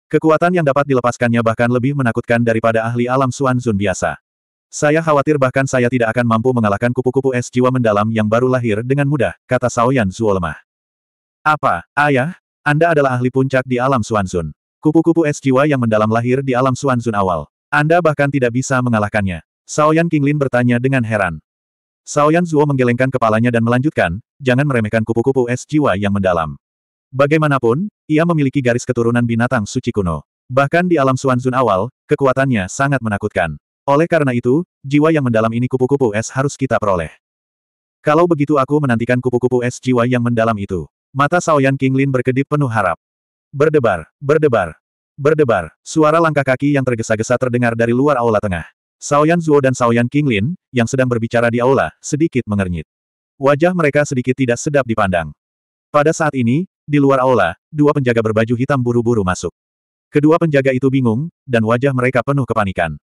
Kekuatan yang dapat dilepaskannya bahkan lebih menakutkan daripada ahli alam Suansun biasa. Saya khawatir bahkan saya tidak akan mampu mengalahkan kupu-kupu es jiwa mendalam yang baru lahir dengan mudah, kata Saoyan Zuo lemah. Apa, ayah? Anda adalah ahli puncak di alam Suansun. Kupu-kupu es jiwa yang mendalam lahir di alam Suansun awal. Anda bahkan tidak bisa mengalahkannya. Saoyan Kinglin bertanya dengan heran. Yan Zuo menggelengkan kepalanya dan melanjutkan, jangan meremehkan kupu-kupu es jiwa yang mendalam. Bagaimanapun, ia memiliki garis keturunan binatang suci kuno. Bahkan di alam Suanzun awal, kekuatannya sangat menakutkan. Oleh karena itu, jiwa yang mendalam ini kupu-kupu es harus kita peroleh. Kalau begitu aku menantikan kupu-kupu es jiwa yang mendalam itu. Mata Yan Lin berkedip penuh harap. Berdebar, berdebar, berdebar, suara langkah kaki yang tergesa-gesa terdengar dari luar aula tengah. Saoyan Zuo dan Saoyan Qinglin, yang sedang berbicara di aula, sedikit mengernyit. Wajah mereka sedikit tidak sedap dipandang. Pada saat ini, di luar aula, dua penjaga berbaju hitam buru-buru masuk. Kedua penjaga itu bingung, dan wajah mereka penuh kepanikan.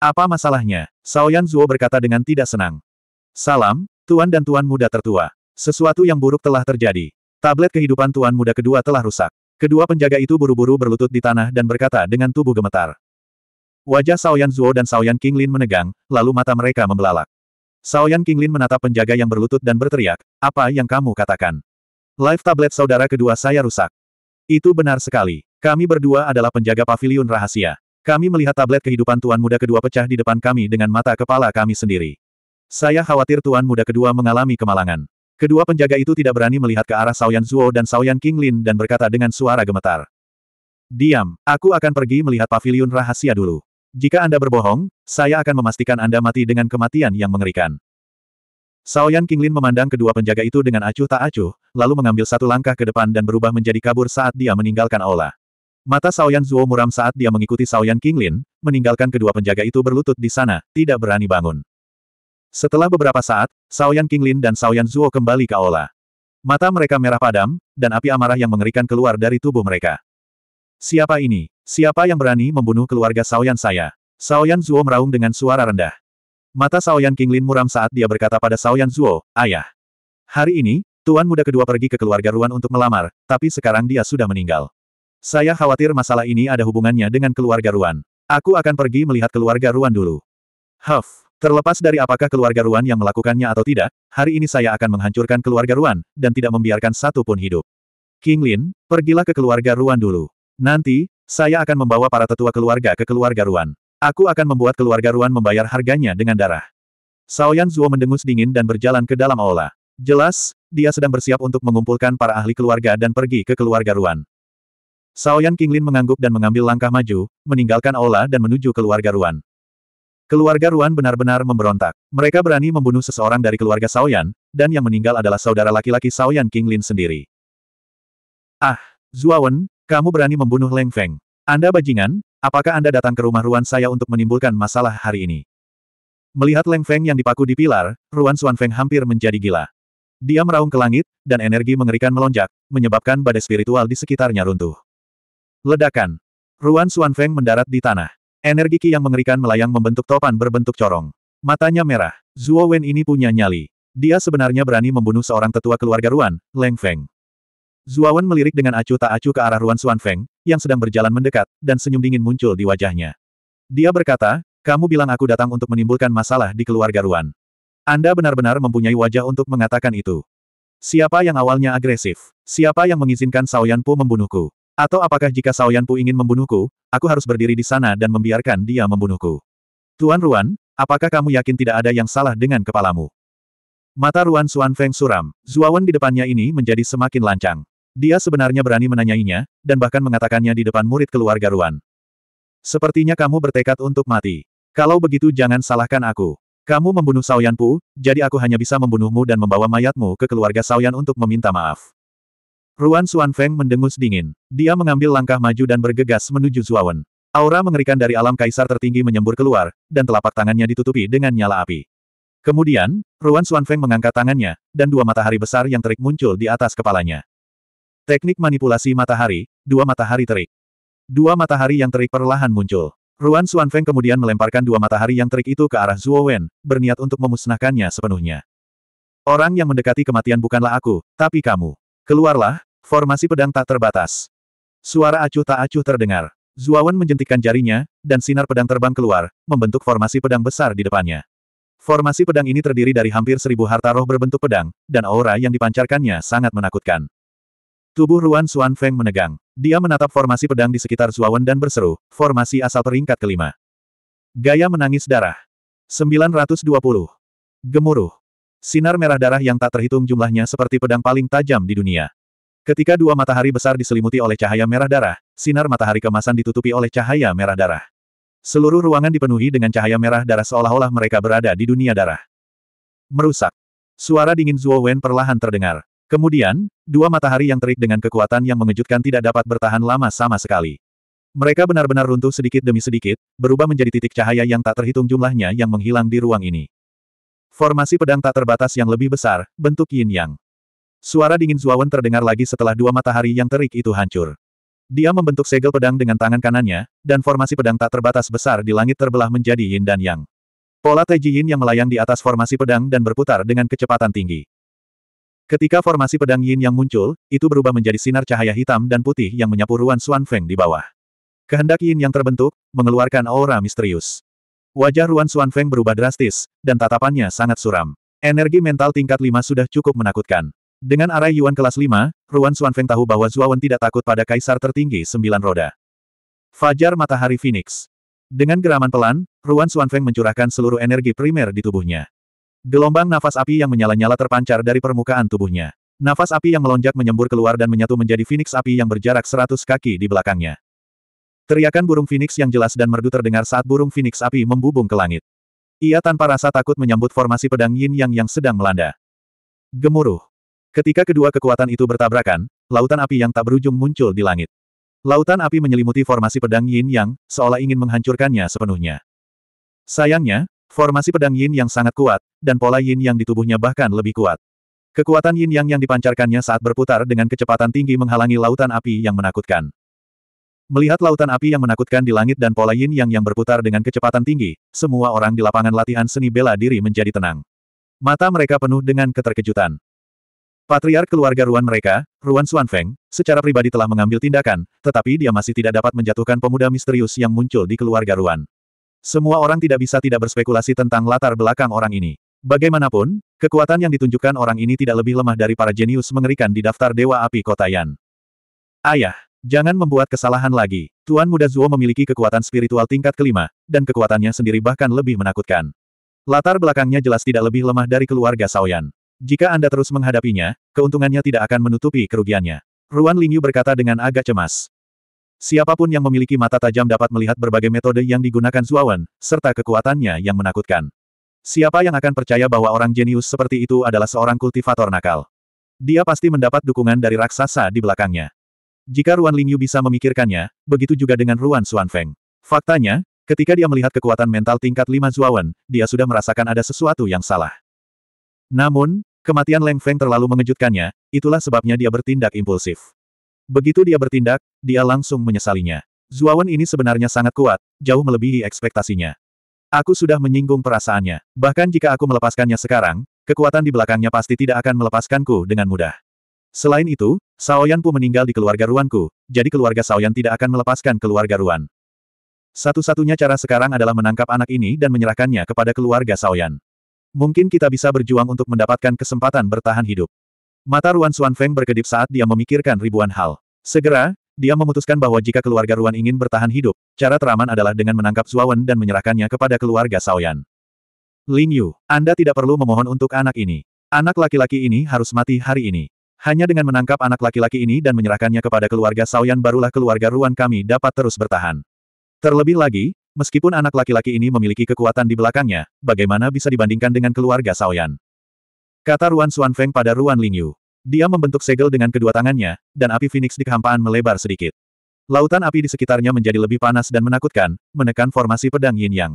Apa masalahnya? Saoyan Zuo berkata dengan tidak senang. Salam, Tuan dan Tuan Muda tertua. Sesuatu yang buruk telah terjadi. Tablet kehidupan Tuan Muda kedua telah rusak. Kedua penjaga itu buru-buru berlutut di tanah dan berkata dengan tubuh gemetar. Wajah Saoyan Zuo dan Saoyan Qinglin menegang, lalu mata mereka membelalak. Saoyan Qinglin menatap penjaga yang berlutut dan berteriak, apa yang kamu katakan? Live tablet saudara kedua saya rusak. Itu benar sekali. Kami berdua adalah penjaga pavilion rahasia. Kami melihat tablet kehidupan Tuan Muda Kedua pecah di depan kami dengan mata kepala kami sendiri. Saya khawatir Tuan Muda Kedua mengalami kemalangan. Kedua penjaga itu tidak berani melihat ke arah Saoyan Zuo dan Saoyan Qinglin dan berkata dengan suara gemetar. Diam, aku akan pergi melihat pavilion rahasia dulu. Jika Anda berbohong, saya akan memastikan Anda mati dengan kematian yang mengerikan. Saoyan Kinglin memandang kedua penjaga itu dengan acuh tak acuh, lalu mengambil satu langkah ke depan dan berubah menjadi kabur saat dia meninggalkan aula. Mata Saoyan Zuo muram saat dia mengikuti Saoyan Kinglin, meninggalkan kedua penjaga itu berlutut di sana, tidak berani bangun. Setelah beberapa saat, Saoyan Kinglin dan Saoyan Zuo kembali ke aula. Mata mereka merah padam, dan api amarah yang mengerikan keluar dari tubuh mereka. Siapa ini? Siapa yang berani membunuh keluarga Saoyan saya? Saoyan Zuo meraung dengan suara rendah. Mata Saoyan Kinglin muram saat dia berkata pada Saoyan Zuo, Ayah. Hari ini, Tuan muda kedua pergi ke keluarga Ruan untuk melamar, tapi sekarang dia sudah meninggal. Saya khawatir masalah ini ada hubungannya dengan keluarga Ruan. Aku akan pergi melihat keluarga Ruan dulu. Huff, terlepas dari apakah keluarga Ruan yang melakukannya atau tidak, hari ini saya akan menghancurkan keluarga Ruan, dan tidak membiarkan satu pun hidup. King Lin, pergilah ke keluarga Ruan dulu. Nanti, saya akan membawa para tetua keluarga ke keluarga Ruan. Aku akan membuat keluarga Ruan membayar harganya dengan darah. Saoyan Zuo mendengus dingin dan berjalan ke dalam aula. Jelas, dia sedang bersiap untuk mengumpulkan para ahli keluarga dan pergi ke keluarga Ruan. Saoyan Kinglin mengangguk dan mengambil langkah maju, meninggalkan aula dan menuju keluarga Ruan. Keluarga Ruan benar-benar memberontak. Mereka berani membunuh seseorang dari keluarga Saoyan, dan yang meninggal adalah saudara laki-laki Saoyan Kinglin sendiri. Ah, Zuawan, kamu berani membunuh Leng Feng. Anda bajingan, apakah Anda datang ke rumah Ruan saya untuk menimbulkan masalah hari ini? Melihat Leng Feng yang dipaku di pilar, Ruan Xuan Feng hampir menjadi gila. Dia meraung ke langit, dan energi mengerikan melonjak, menyebabkan badai spiritual di sekitarnya runtuh. Ledakan. Ruan Xuan Feng mendarat di tanah. Energi ki yang mengerikan melayang membentuk topan berbentuk corong. Matanya merah. Zuo Wen ini punya nyali. Dia sebenarnya berani membunuh seorang tetua keluarga Ruan, Leng Feng. Zuawan melirik dengan acuh tak acuh ke arah Ruan Xuanfeng, yang sedang berjalan mendekat, dan senyum dingin muncul di wajahnya. Dia berkata, kamu bilang aku datang untuk menimbulkan masalah di keluarga Ruan. Anda benar-benar mempunyai wajah untuk mengatakan itu. Siapa yang awalnya agresif? Siapa yang mengizinkan Pu membunuhku? Atau apakah jika Pu ingin membunuhku, aku harus berdiri di sana dan membiarkan dia membunuhku? Tuan Ruan, apakah kamu yakin tidak ada yang salah dengan kepalamu? Mata Ruan Feng suram, Zuawan di depannya ini menjadi semakin lancang. Dia sebenarnya berani menanyainya, dan bahkan mengatakannya di depan murid keluarga Ruan. Sepertinya kamu bertekad untuk mati. Kalau begitu jangan salahkan aku. Kamu membunuh Saoyan Pu, jadi aku hanya bisa membunuhmu dan membawa mayatmu ke keluarga Saoyan untuk meminta maaf. Ruan Feng mendengus dingin. Dia mengambil langkah maju dan bergegas menuju Zuawan. Aura mengerikan dari alam kaisar tertinggi menyembur keluar, dan telapak tangannya ditutupi dengan nyala api. Kemudian, Ruan Feng mengangkat tangannya, dan dua matahari besar yang terik muncul di atas kepalanya. Teknik manipulasi matahari, dua matahari terik. Dua matahari yang terik perlahan muncul. Ruan Xuanfeng kemudian melemparkan dua matahari yang terik itu ke arah Zuo Wen, berniat untuk memusnahkannya sepenuhnya. Orang yang mendekati kematian bukanlah aku, tapi kamu. Keluarlah, formasi pedang tak terbatas. Suara acuh tak acuh terdengar. Wen menjentikkan jarinya, dan sinar pedang terbang keluar, membentuk formasi pedang besar di depannya. Formasi pedang ini terdiri dari hampir seribu harta roh berbentuk pedang, dan aura yang dipancarkannya sangat menakutkan. Tubuh Ruan Xuan Feng menegang. Dia menatap formasi pedang di sekitar Zuawan dan berseru, formasi asal peringkat kelima. Gaya menangis darah. 920. Gemuruh. Sinar merah darah yang tak terhitung jumlahnya seperti pedang paling tajam di dunia. Ketika dua matahari besar diselimuti oleh cahaya merah darah, sinar matahari kemasan ditutupi oleh cahaya merah darah. Seluruh ruangan dipenuhi dengan cahaya merah darah seolah-olah mereka berada di dunia darah. Merusak. Suara dingin Zuo Wen perlahan terdengar. Kemudian, Dua matahari yang terik dengan kekuatan yang mengejutkan tidak dapat bertahan lama sama sekali. Mereka benar-benar runtuh sedikit demi sedikit, berubah menjadi titik cahaya yang tak terhitung jumlahnya yang menghilang di ruang ini. Formasi pedang tak terbatas yang lebih besar, bentuk yin-yang. Suara dingin Zuawan terdengar lagi setelah dua matahari yang terik itu hancur. Dia membentuk segel pedang dengan tangan kanannya, dan formasi pedang tak terbatas besar di langit terbelah menjadi yin dan yang. Pola Teji Yin yang melayang di atas formasi pedang dan berputar dengan kecepatan tinggi. Ketika formasi pedang Yin yang muncul, itu berubah menjadi sinar cahaya hitam dan putih yang menyapu ruan Xuan Feng di bawah. Kehendak Yin yang terbentuk, mengeluarkan aura misterius. Wajah Ruan Xuan Feng berubah drastis, dan tatapannya sangat suram. Energi mental tingkat 5 sudah cukup menakutkan. Dengan arai Yuan kelas 5, Ruan Xuan Feng tahu bahwa Zuawan tidak takut pada kaisar tertinggi sembilan roda. Fajar Matahari Phoenix. Dengan geraman pelan, Ruan Xuan Feng mencurahkan seluruh energi primer di tubuhnya. Gelombang nafas api yang menyala-nyala terpancar dari permukaan tubuhnya. Nafas api yang melonjak menyembur keluar dan menyatu menjadi Phoenix api yang berjarak seratus kaki di belakangnya. Teriakan burung Phoenix yang jelas dan merdu terdengar saat burung Phoenix api membubung ke langit. Ia tanpa rasa takut menyambut formasi pedang yin yang yang sedang melanda. Gemuruh. Ketika kedua kekuatan itu bertabrakan, lautan api yang tak berujung muncul di langit. Lautan api menyelimuti formasi pedang yin yang, seolah ingin menghancurkannya sepenuhnya. Sayangnya, formasi pedang yin yang sangat kuat, dan pola yin yang di tubuhnya bahkan lebih kuat. Kekuatan yin yang yang dipancarkannya saat berputar dengan kecepatan tinggi menghalangi lautan api yang menakutkan. Melihat lautan api yang menakutkan di langit dan pola yin yang yang berputar dengan kecepatan tinggi, semua orang di lapangan latihan seni bela diri menjadi tenang. Mata mereka penuh dengan keterkejutan. Patriark keluarga Ruan mereka, Ruan Xuanfeng, secara pribadi telah mengambil tindakan, tetapi dia masih tidak dapat menjatuhkan pemuda misterius yang muncul di keluarga Ruan. Semua orang tidak bisa tidak berspekulasi tentang latar belakang orang ini. Bagaimanapun, kekuatan yang ditunjukkan orang ini tidak lebih lemah dari para jenius mengerikan di daftar Dewa Api Kota Yan. Ayah, jangan membuat kesalahan lagi. Tuan Muda Zuo memiliki kekuatan spiritual tingkat kelima, dan kekuatannya sendiri bahkan lebih menakutkan. Latar belakangnya jelas tidak lebih lemah dari keluarga Saoyan. Jika Anda terus menghadapinya, keuntungannya tidak akan menutupi kerugiannya. Ruan Lingyu berkata dengan agak cemas. Siapapun yang memiliki mata tajam dapat melihat berbagai metode yang digunakan Zuawan, serta kekuatannya yang menakutkan. Siapa yang akan percaya bahwa orang jenius seperti itu adalah seorang kultivator nakal? Dia pasti mendapat dukungan dari raksasa di belakangnya. Jika Ruan Lingyu bisa memikirkannya, begitu juga dengan Ruan Xuanfeng. Faktanya, ketika dia melihat kekuatan mental tingkat 5 Zuawan, dia sudah merasakan ada sesuatu yang salah. Namun, kematian Leng Feng terlalu mengejutkannya, itulah sebabnya dia bertindak impulsif. Begitu dia bertindak, dia langsung menyesalinya. Zuawan ini sebenarnya sangat kuat, jauh melebihi ekspektasinya. Aku sudah menyinggung perasaannya. Bahkan jika aku melepaskannya sekarang, kekuatan di belakangnya pasti tidak akan melepaskanku dengan mudah. Selain itu, Saoyan pun meninggal di keluarga Ruanku, jadi keluarga Saoyan tidak akan melepaskan keluarga Ruan. Satu-satunya cara sekarang adalah menangkap anak ini dan menyerahkannya kepada keluarga Saoyan. Mungkin kita bisa berjuang untuk mendapatkan kesempatan bertahan hidup. Mata Ruan Xuanfeng berkedip saat dia memikirkan ribuan hal. Segera, dia memutuskan bahwa jika keluarga Ruan ingin bertahan hidup, cara teraman adalah dengan menangkap Zuawan dan menyerahkannya kepada keluarga Saoyan. Ling Yu, Anda tidak perlu memohon untuk anak ini. Anak laki-laki ini harus mati hari ini. Hanya dengan menangkap anak laki-laki ini dan menyerahkannya kepada keluarga Saoyan barulah keluarga Ruan kami dapat terus bertahan. Terlebih lagi, meskipun anak laki-laki ini memiliki kekuatan di belakangnya, bagaimana bisa dibandingkan dengan keluarga Saoyan? Kata Ruan Xuanfeng pada Ruan Ling Yu. Dia membentuk segel dengan kedua tangannya, dan api Phoenix di kehampaan melebar sedikit. Lautan api di sekitarnya menjadi lebih panas dan menakutkan, menekan formasi pedang Yin Yang.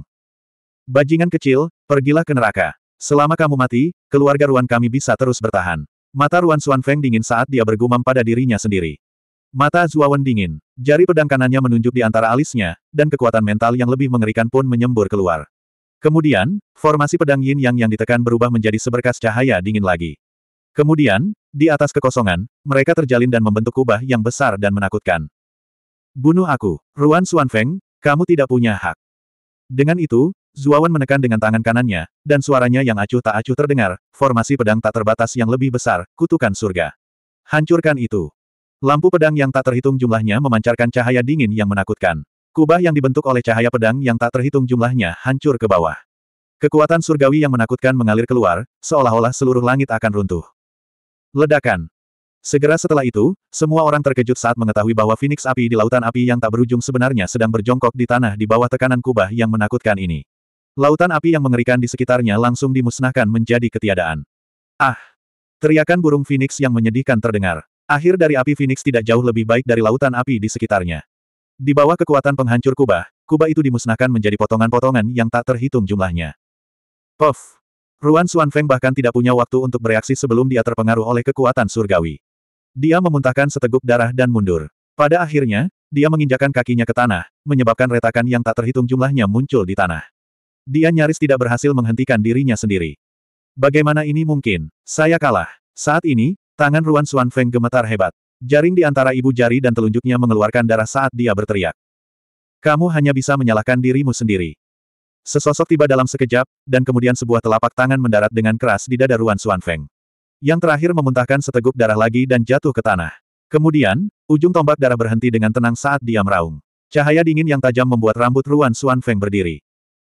Bajingan kecil, pergilah ke neraka. Selama kamu mati, keluarga Ruan kami bisa terus bertahan. Mata Ruan Feng dingin saat dia bergumam pada dirinya sendiri. Mata Zuawan dingin. Jari pedang kanannya menunjuk di antara alisnya, dan kekuatan mental yang lebih mengerikan pun menyembur keluar. Kemudian, formasi pedang yin yang yang ditekan berubah menjadi seberkas cahaya dingin lagi. Kemudian, di atas kekosongan, mereka terjalin dan membentuk kubah yang besar dan menakutkan. Bunuh aku, Ruan Xuanfeng, kamu tidak punya hak. Dengan itu, Zuawan menekan dengan tangan kanannya, dan suaranya yang acuh tak acuh terdengar, formasi pedang tak terbatas yang lebih besar, kutukan surga. Hancurkan itu. Lampu pedang yang tak terhitung jumlahnya memancarkan cahaya dingin yang menakutkan. Kubah yang dibentuk oleh cahaya pedang yang tak terhitung jumlahnya hancur ke bawah. Kekuatan surgawi yang menakutkan mengalir keluar, seolah-olah seluruh langit akan runtuh. Ledakan. Segera setelah itu, semua orang terkejut saat mengetahui bahwa Phoenix api di lautan api yang tak berujung sebenarnya sedang berjongkok di tanah di bawah tekanan kubah yang menakutkan ini. Lautan api yang mengerikan di sekitarnya langsung dimusnahkan menjadi ketiadaan. Ah! Teriakan burung Phoenix yang menyedihkan terdengar. Akhir dari api Phoenix tidak jauh lebih baik dari lautan api di sekitarnya. Di bawah kekuatan penghancur kubah, kubah itu dimusnahkan menjadi potongan-potongan yang tak terhitung jumlahnya. Puff! Ruan Feng bahkan tidak punya waktu untuk bereaksi sebelum dia terpengaruh oleh kekuatan surgawi. Dia memuntahkan seteguk darah dan mundur. Pada akhirnya, dia menginjakan kakinya ke tanah, menyebabkan retakan yang tak terhitung jumlahnya muncul di tanah. Dia nyaris tidak berhasil menghentikan dirinya sendiri. Bagaimana ini mungkin? Saya kalah. Saat ini, tangan Ruan Feng gemetar hebat. Jaring di antara ibu jari dan telunjuknya mengeluarkan darah saat dia berteriak. Kamu hanya bisa menyalahkan dirimu sendiri. Sesosok tiba dalam sekejap, dan kemudian sebuah telapak tangan mendarat dengan keras di dada Ruan Feng, Yang terakhir memuntahkan seteguk darah lagi dan jatuh ke tanah. Kemudian, ujung tombak darah berhenti dengan tenang saat dia meraung. Cahaya dingin yang tajam membuat rambut Ruan Feng berdiri.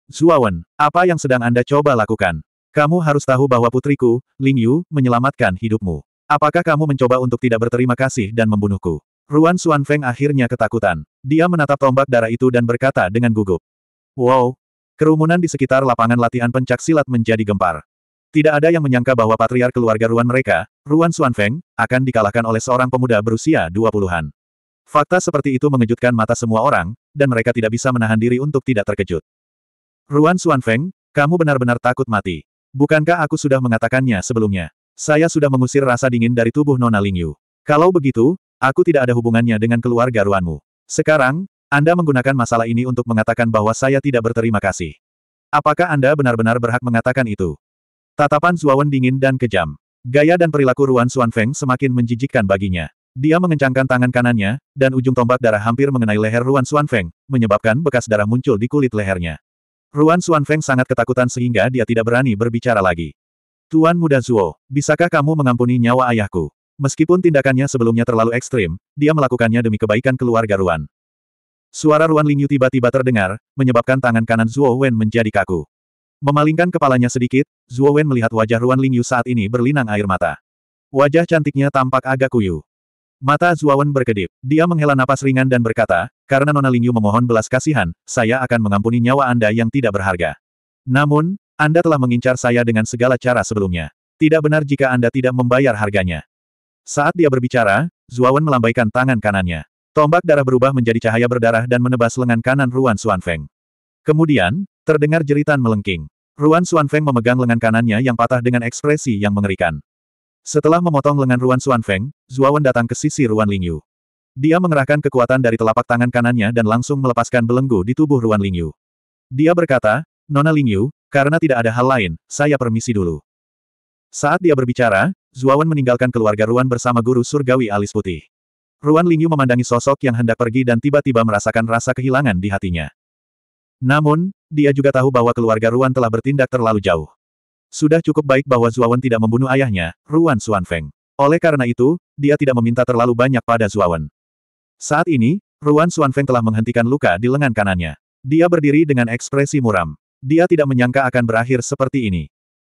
Zuawan, apa yang sedang Anda coba lakukan? Kamu harus tahu bahwa putriku, Ling Yu, menyelamatkan hidupmu. Apakah kamu mencoba untuk tidak berterima kasih dan membunuhku? Ruan Feng akhirnya ketakutan. Dia menatap tombak darah itu dan berkata dengan gugup. Wow, Kerumunan di sekitar lapangan latihan pencak silat menjadi gempar. Tidak ada yang menyangka bahwa patriar keluarga Ruan mereka, Ruan Suanfeng, akan dikalahkan oleh seorang pemuda berusia 20-an. Fakta seperti itu mengejutkan mata semua orang, dan mereka tidak bisa menahan diri untuk tidak terkejut. Ruan Suanfeng, kamu benar-benar takut mati. Bukankah aku sudah mengatakannya sebelumnya? Saya sudah mengusir rasa dingin dari tubuh Nona Lingyu. Kalau begitu, aku tidak ada hubungannya dengan keluarga Ruanmu. Sekarang, anda menggunakan masalah ini untuk mengatakan bahwa saya tidak berterima kasih. Apakah Anda benar-benar berhak mengatakan itu? Tatapan Zuawan dingin dan kejam. Gaya dan perilaku Ruan Xuanfeng semakin menjijikkan baginya. Dia mengencangkan tangan kanannya, dan ujung tombak darah hampir mengenai leher Ruan Xuanfeng, menyebabkan bekas darah muncul di kulit lehernya. Ruan Xuanfeng sangat ketakutan sehingga dia tidak berani berbicara lagi. Tuan Muda Zuo, bisakah kamu mengampuni nyawa ayahku? Meskipun tindakannya sebelumnya terlalu ekstrim, dia melakukannya demi kebaikan keluarga Ruan. Suara Ruan Lingyu tiba-tiba terdengar, menyebabkan tangan kanan Zhuo Wen menjadi kaku. Memalingkan kepalanya sedikit, Zhuo Wen melihat wajah Ruan Lingyu saat ini berlinang air mata. Wajah cantiknya tampak agak kuyu. Mata Zhuo Wen berkedip. Dia menghela napas ringan dan berkata, karena Nona Lingyu memohon belas kasihan, saya akan mengampuni nyawa Anda yang tidak berharga. Namun, Anda telah mengincar saya dengan segala cara sebelumnya. Tidak benar jika Anda tidak membayar harganya. Saat dia berbicara, Wen melambaikan tangan kanannya. Tombak darah berubah menjadi cahaya berdarah dan menebas lengan kanan Ruan Xuanfeng. Kemudian, terdengar jeritan melengking. Ruan Xuanfeng memegang lengan kanannya yang patah dengan ekspresi yang mengerikan. Setelah memotong lengan Ruan Xuanfeng, Zuawan datang ke sisi Ruan Lingyu. Dia mengerahkan kekuatan dari telapak tangan kanannya dan langsung melepaskan belenggu di tubuh Ruan Lingyu. Dia berkata, Nona Lingyu, karena tidak ada hal lain, saya permisi dulu. Saat dia berbicara, Zuawan meninggalkan keluarga Ruan bersama guru surgawi alis putih. Ruan Lingyu memandangi sosok yang hendak pergi dan tiba-tiba merasakan rasa kehilangan di hatinya. Namun, dia juga tahu bahwa keluarga Ruan telah bertindak terlalu jauh. Sudah cukup baik bahwa Zuawan tidak membunuh ayahnya, Ruan Xuanfeng. Oleh karena itu, dia tidak meminta terlalu banyak pada Zuawan. Saat ini, Ruan Xuanfeng telah menghentikan luka di lengan kanannya. Dia berdiri dengan ekspresi muram. Dia tidak menyangka akan berakhir seperti ini.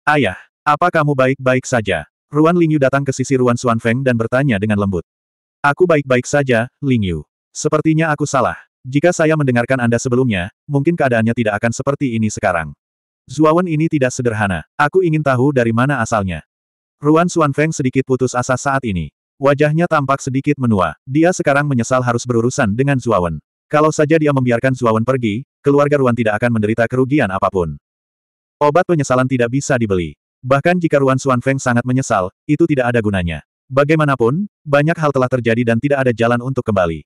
Ayah, apa kamu baik-baik saja? Ruan Lingyu datang ke sisi Ruan Xuanfeng dan bertanya dengan lembut. Aku baik-baik saja, Ling Yu. Sepertinya aku salah. Jika saya mendengarkan Anda sebelumnya, mungkin keadaannya tidak akan seperti ini sekarang. Zuawan ini tidak sederhana. Aku ingin tahu dari mana asalnya. Ruan Feng sedikit putus asa saat ini. Wajahnya tampak sedikit menua. Dia sekarang menyesal harus berurusan dengan Zuawan. Kalau saja dia membiarkan Zuawan pergi, keluarga Ruan tidak akan menderita kerugian apapun. Obat penyesalan tidak bisa dibeli. Bahkan jika Ruan Feng sangat menyesal, itu tidak ada gunanya. Bagaimanapun, banyak hal telah terjadi dan tidak ada jalan untuk kembali.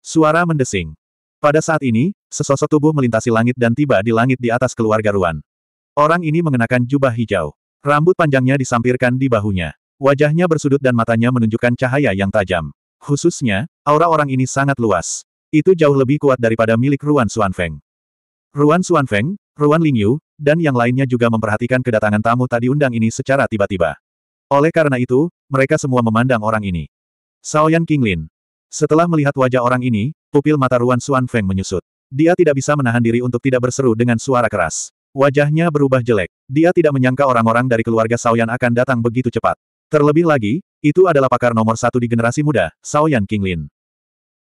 Suara mendesing. Pada saat ini, sesosok tubuh melintasi langit dan tiba di langit di atas keluarga Ruan. Orang ini mengenakan jubah hijau. Rambut panjangnya disampirkan di bahunya. Wajahnya bersudut dan matanya menunjukkan cahaya yang tajam. Khususnya, aura orang ini sangat luas. Itu jauh lebih kuat daripada milik Ruan Suanfeng. Ruan Suanfeng, Ruan Lingyu, dan yang lainnya juga memperhatikan kedatangan tamu tadi undang ini secara tiba-tiba. Oleh karena itu, mereka semua memandang orang ini. Saoyan lin Setelah melihat wajah orang ini, pupil mata Ruan Xuan Feng menyusut. Dia tidak bisa menahan diri untuk tidak berseru dengan suara keras. Wajahnya berubah jelek. Dia tidak menyangka orang-orang dari keluarga Saoyan akan datang begitu cepat. Terlebih lagi, itu adalah pakar nomor satu di generasi muda, Saoyan lin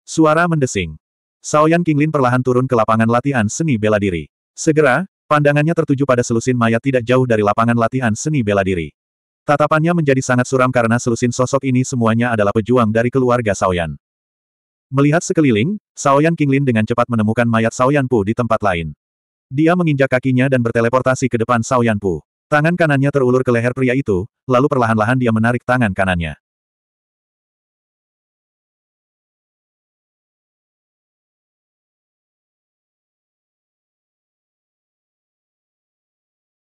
Suara mendesing. Saoyan lin perlahan turun ke lapangan latihan seni bela diri. Segera, pandangannya tertuju pada selusin mayat tidak jauh dari lapangan latihan seni bela diri. Tatapannya menjadi sangat suram karena selusin sosok ini semuanya adalah pejuang dari keluarga Saoyan. Melihat sekeliling, Saoyan Kinglin dengan cepat menemukan mayat Saoyan Pu di tempat lain. Dia menginjak kakinya dan berteleportasi ke depan Saoyan Pu. Tangan kanannya terulur ke leher pria itu, lalu perlahan-lahan dia menarik tangan kanannya.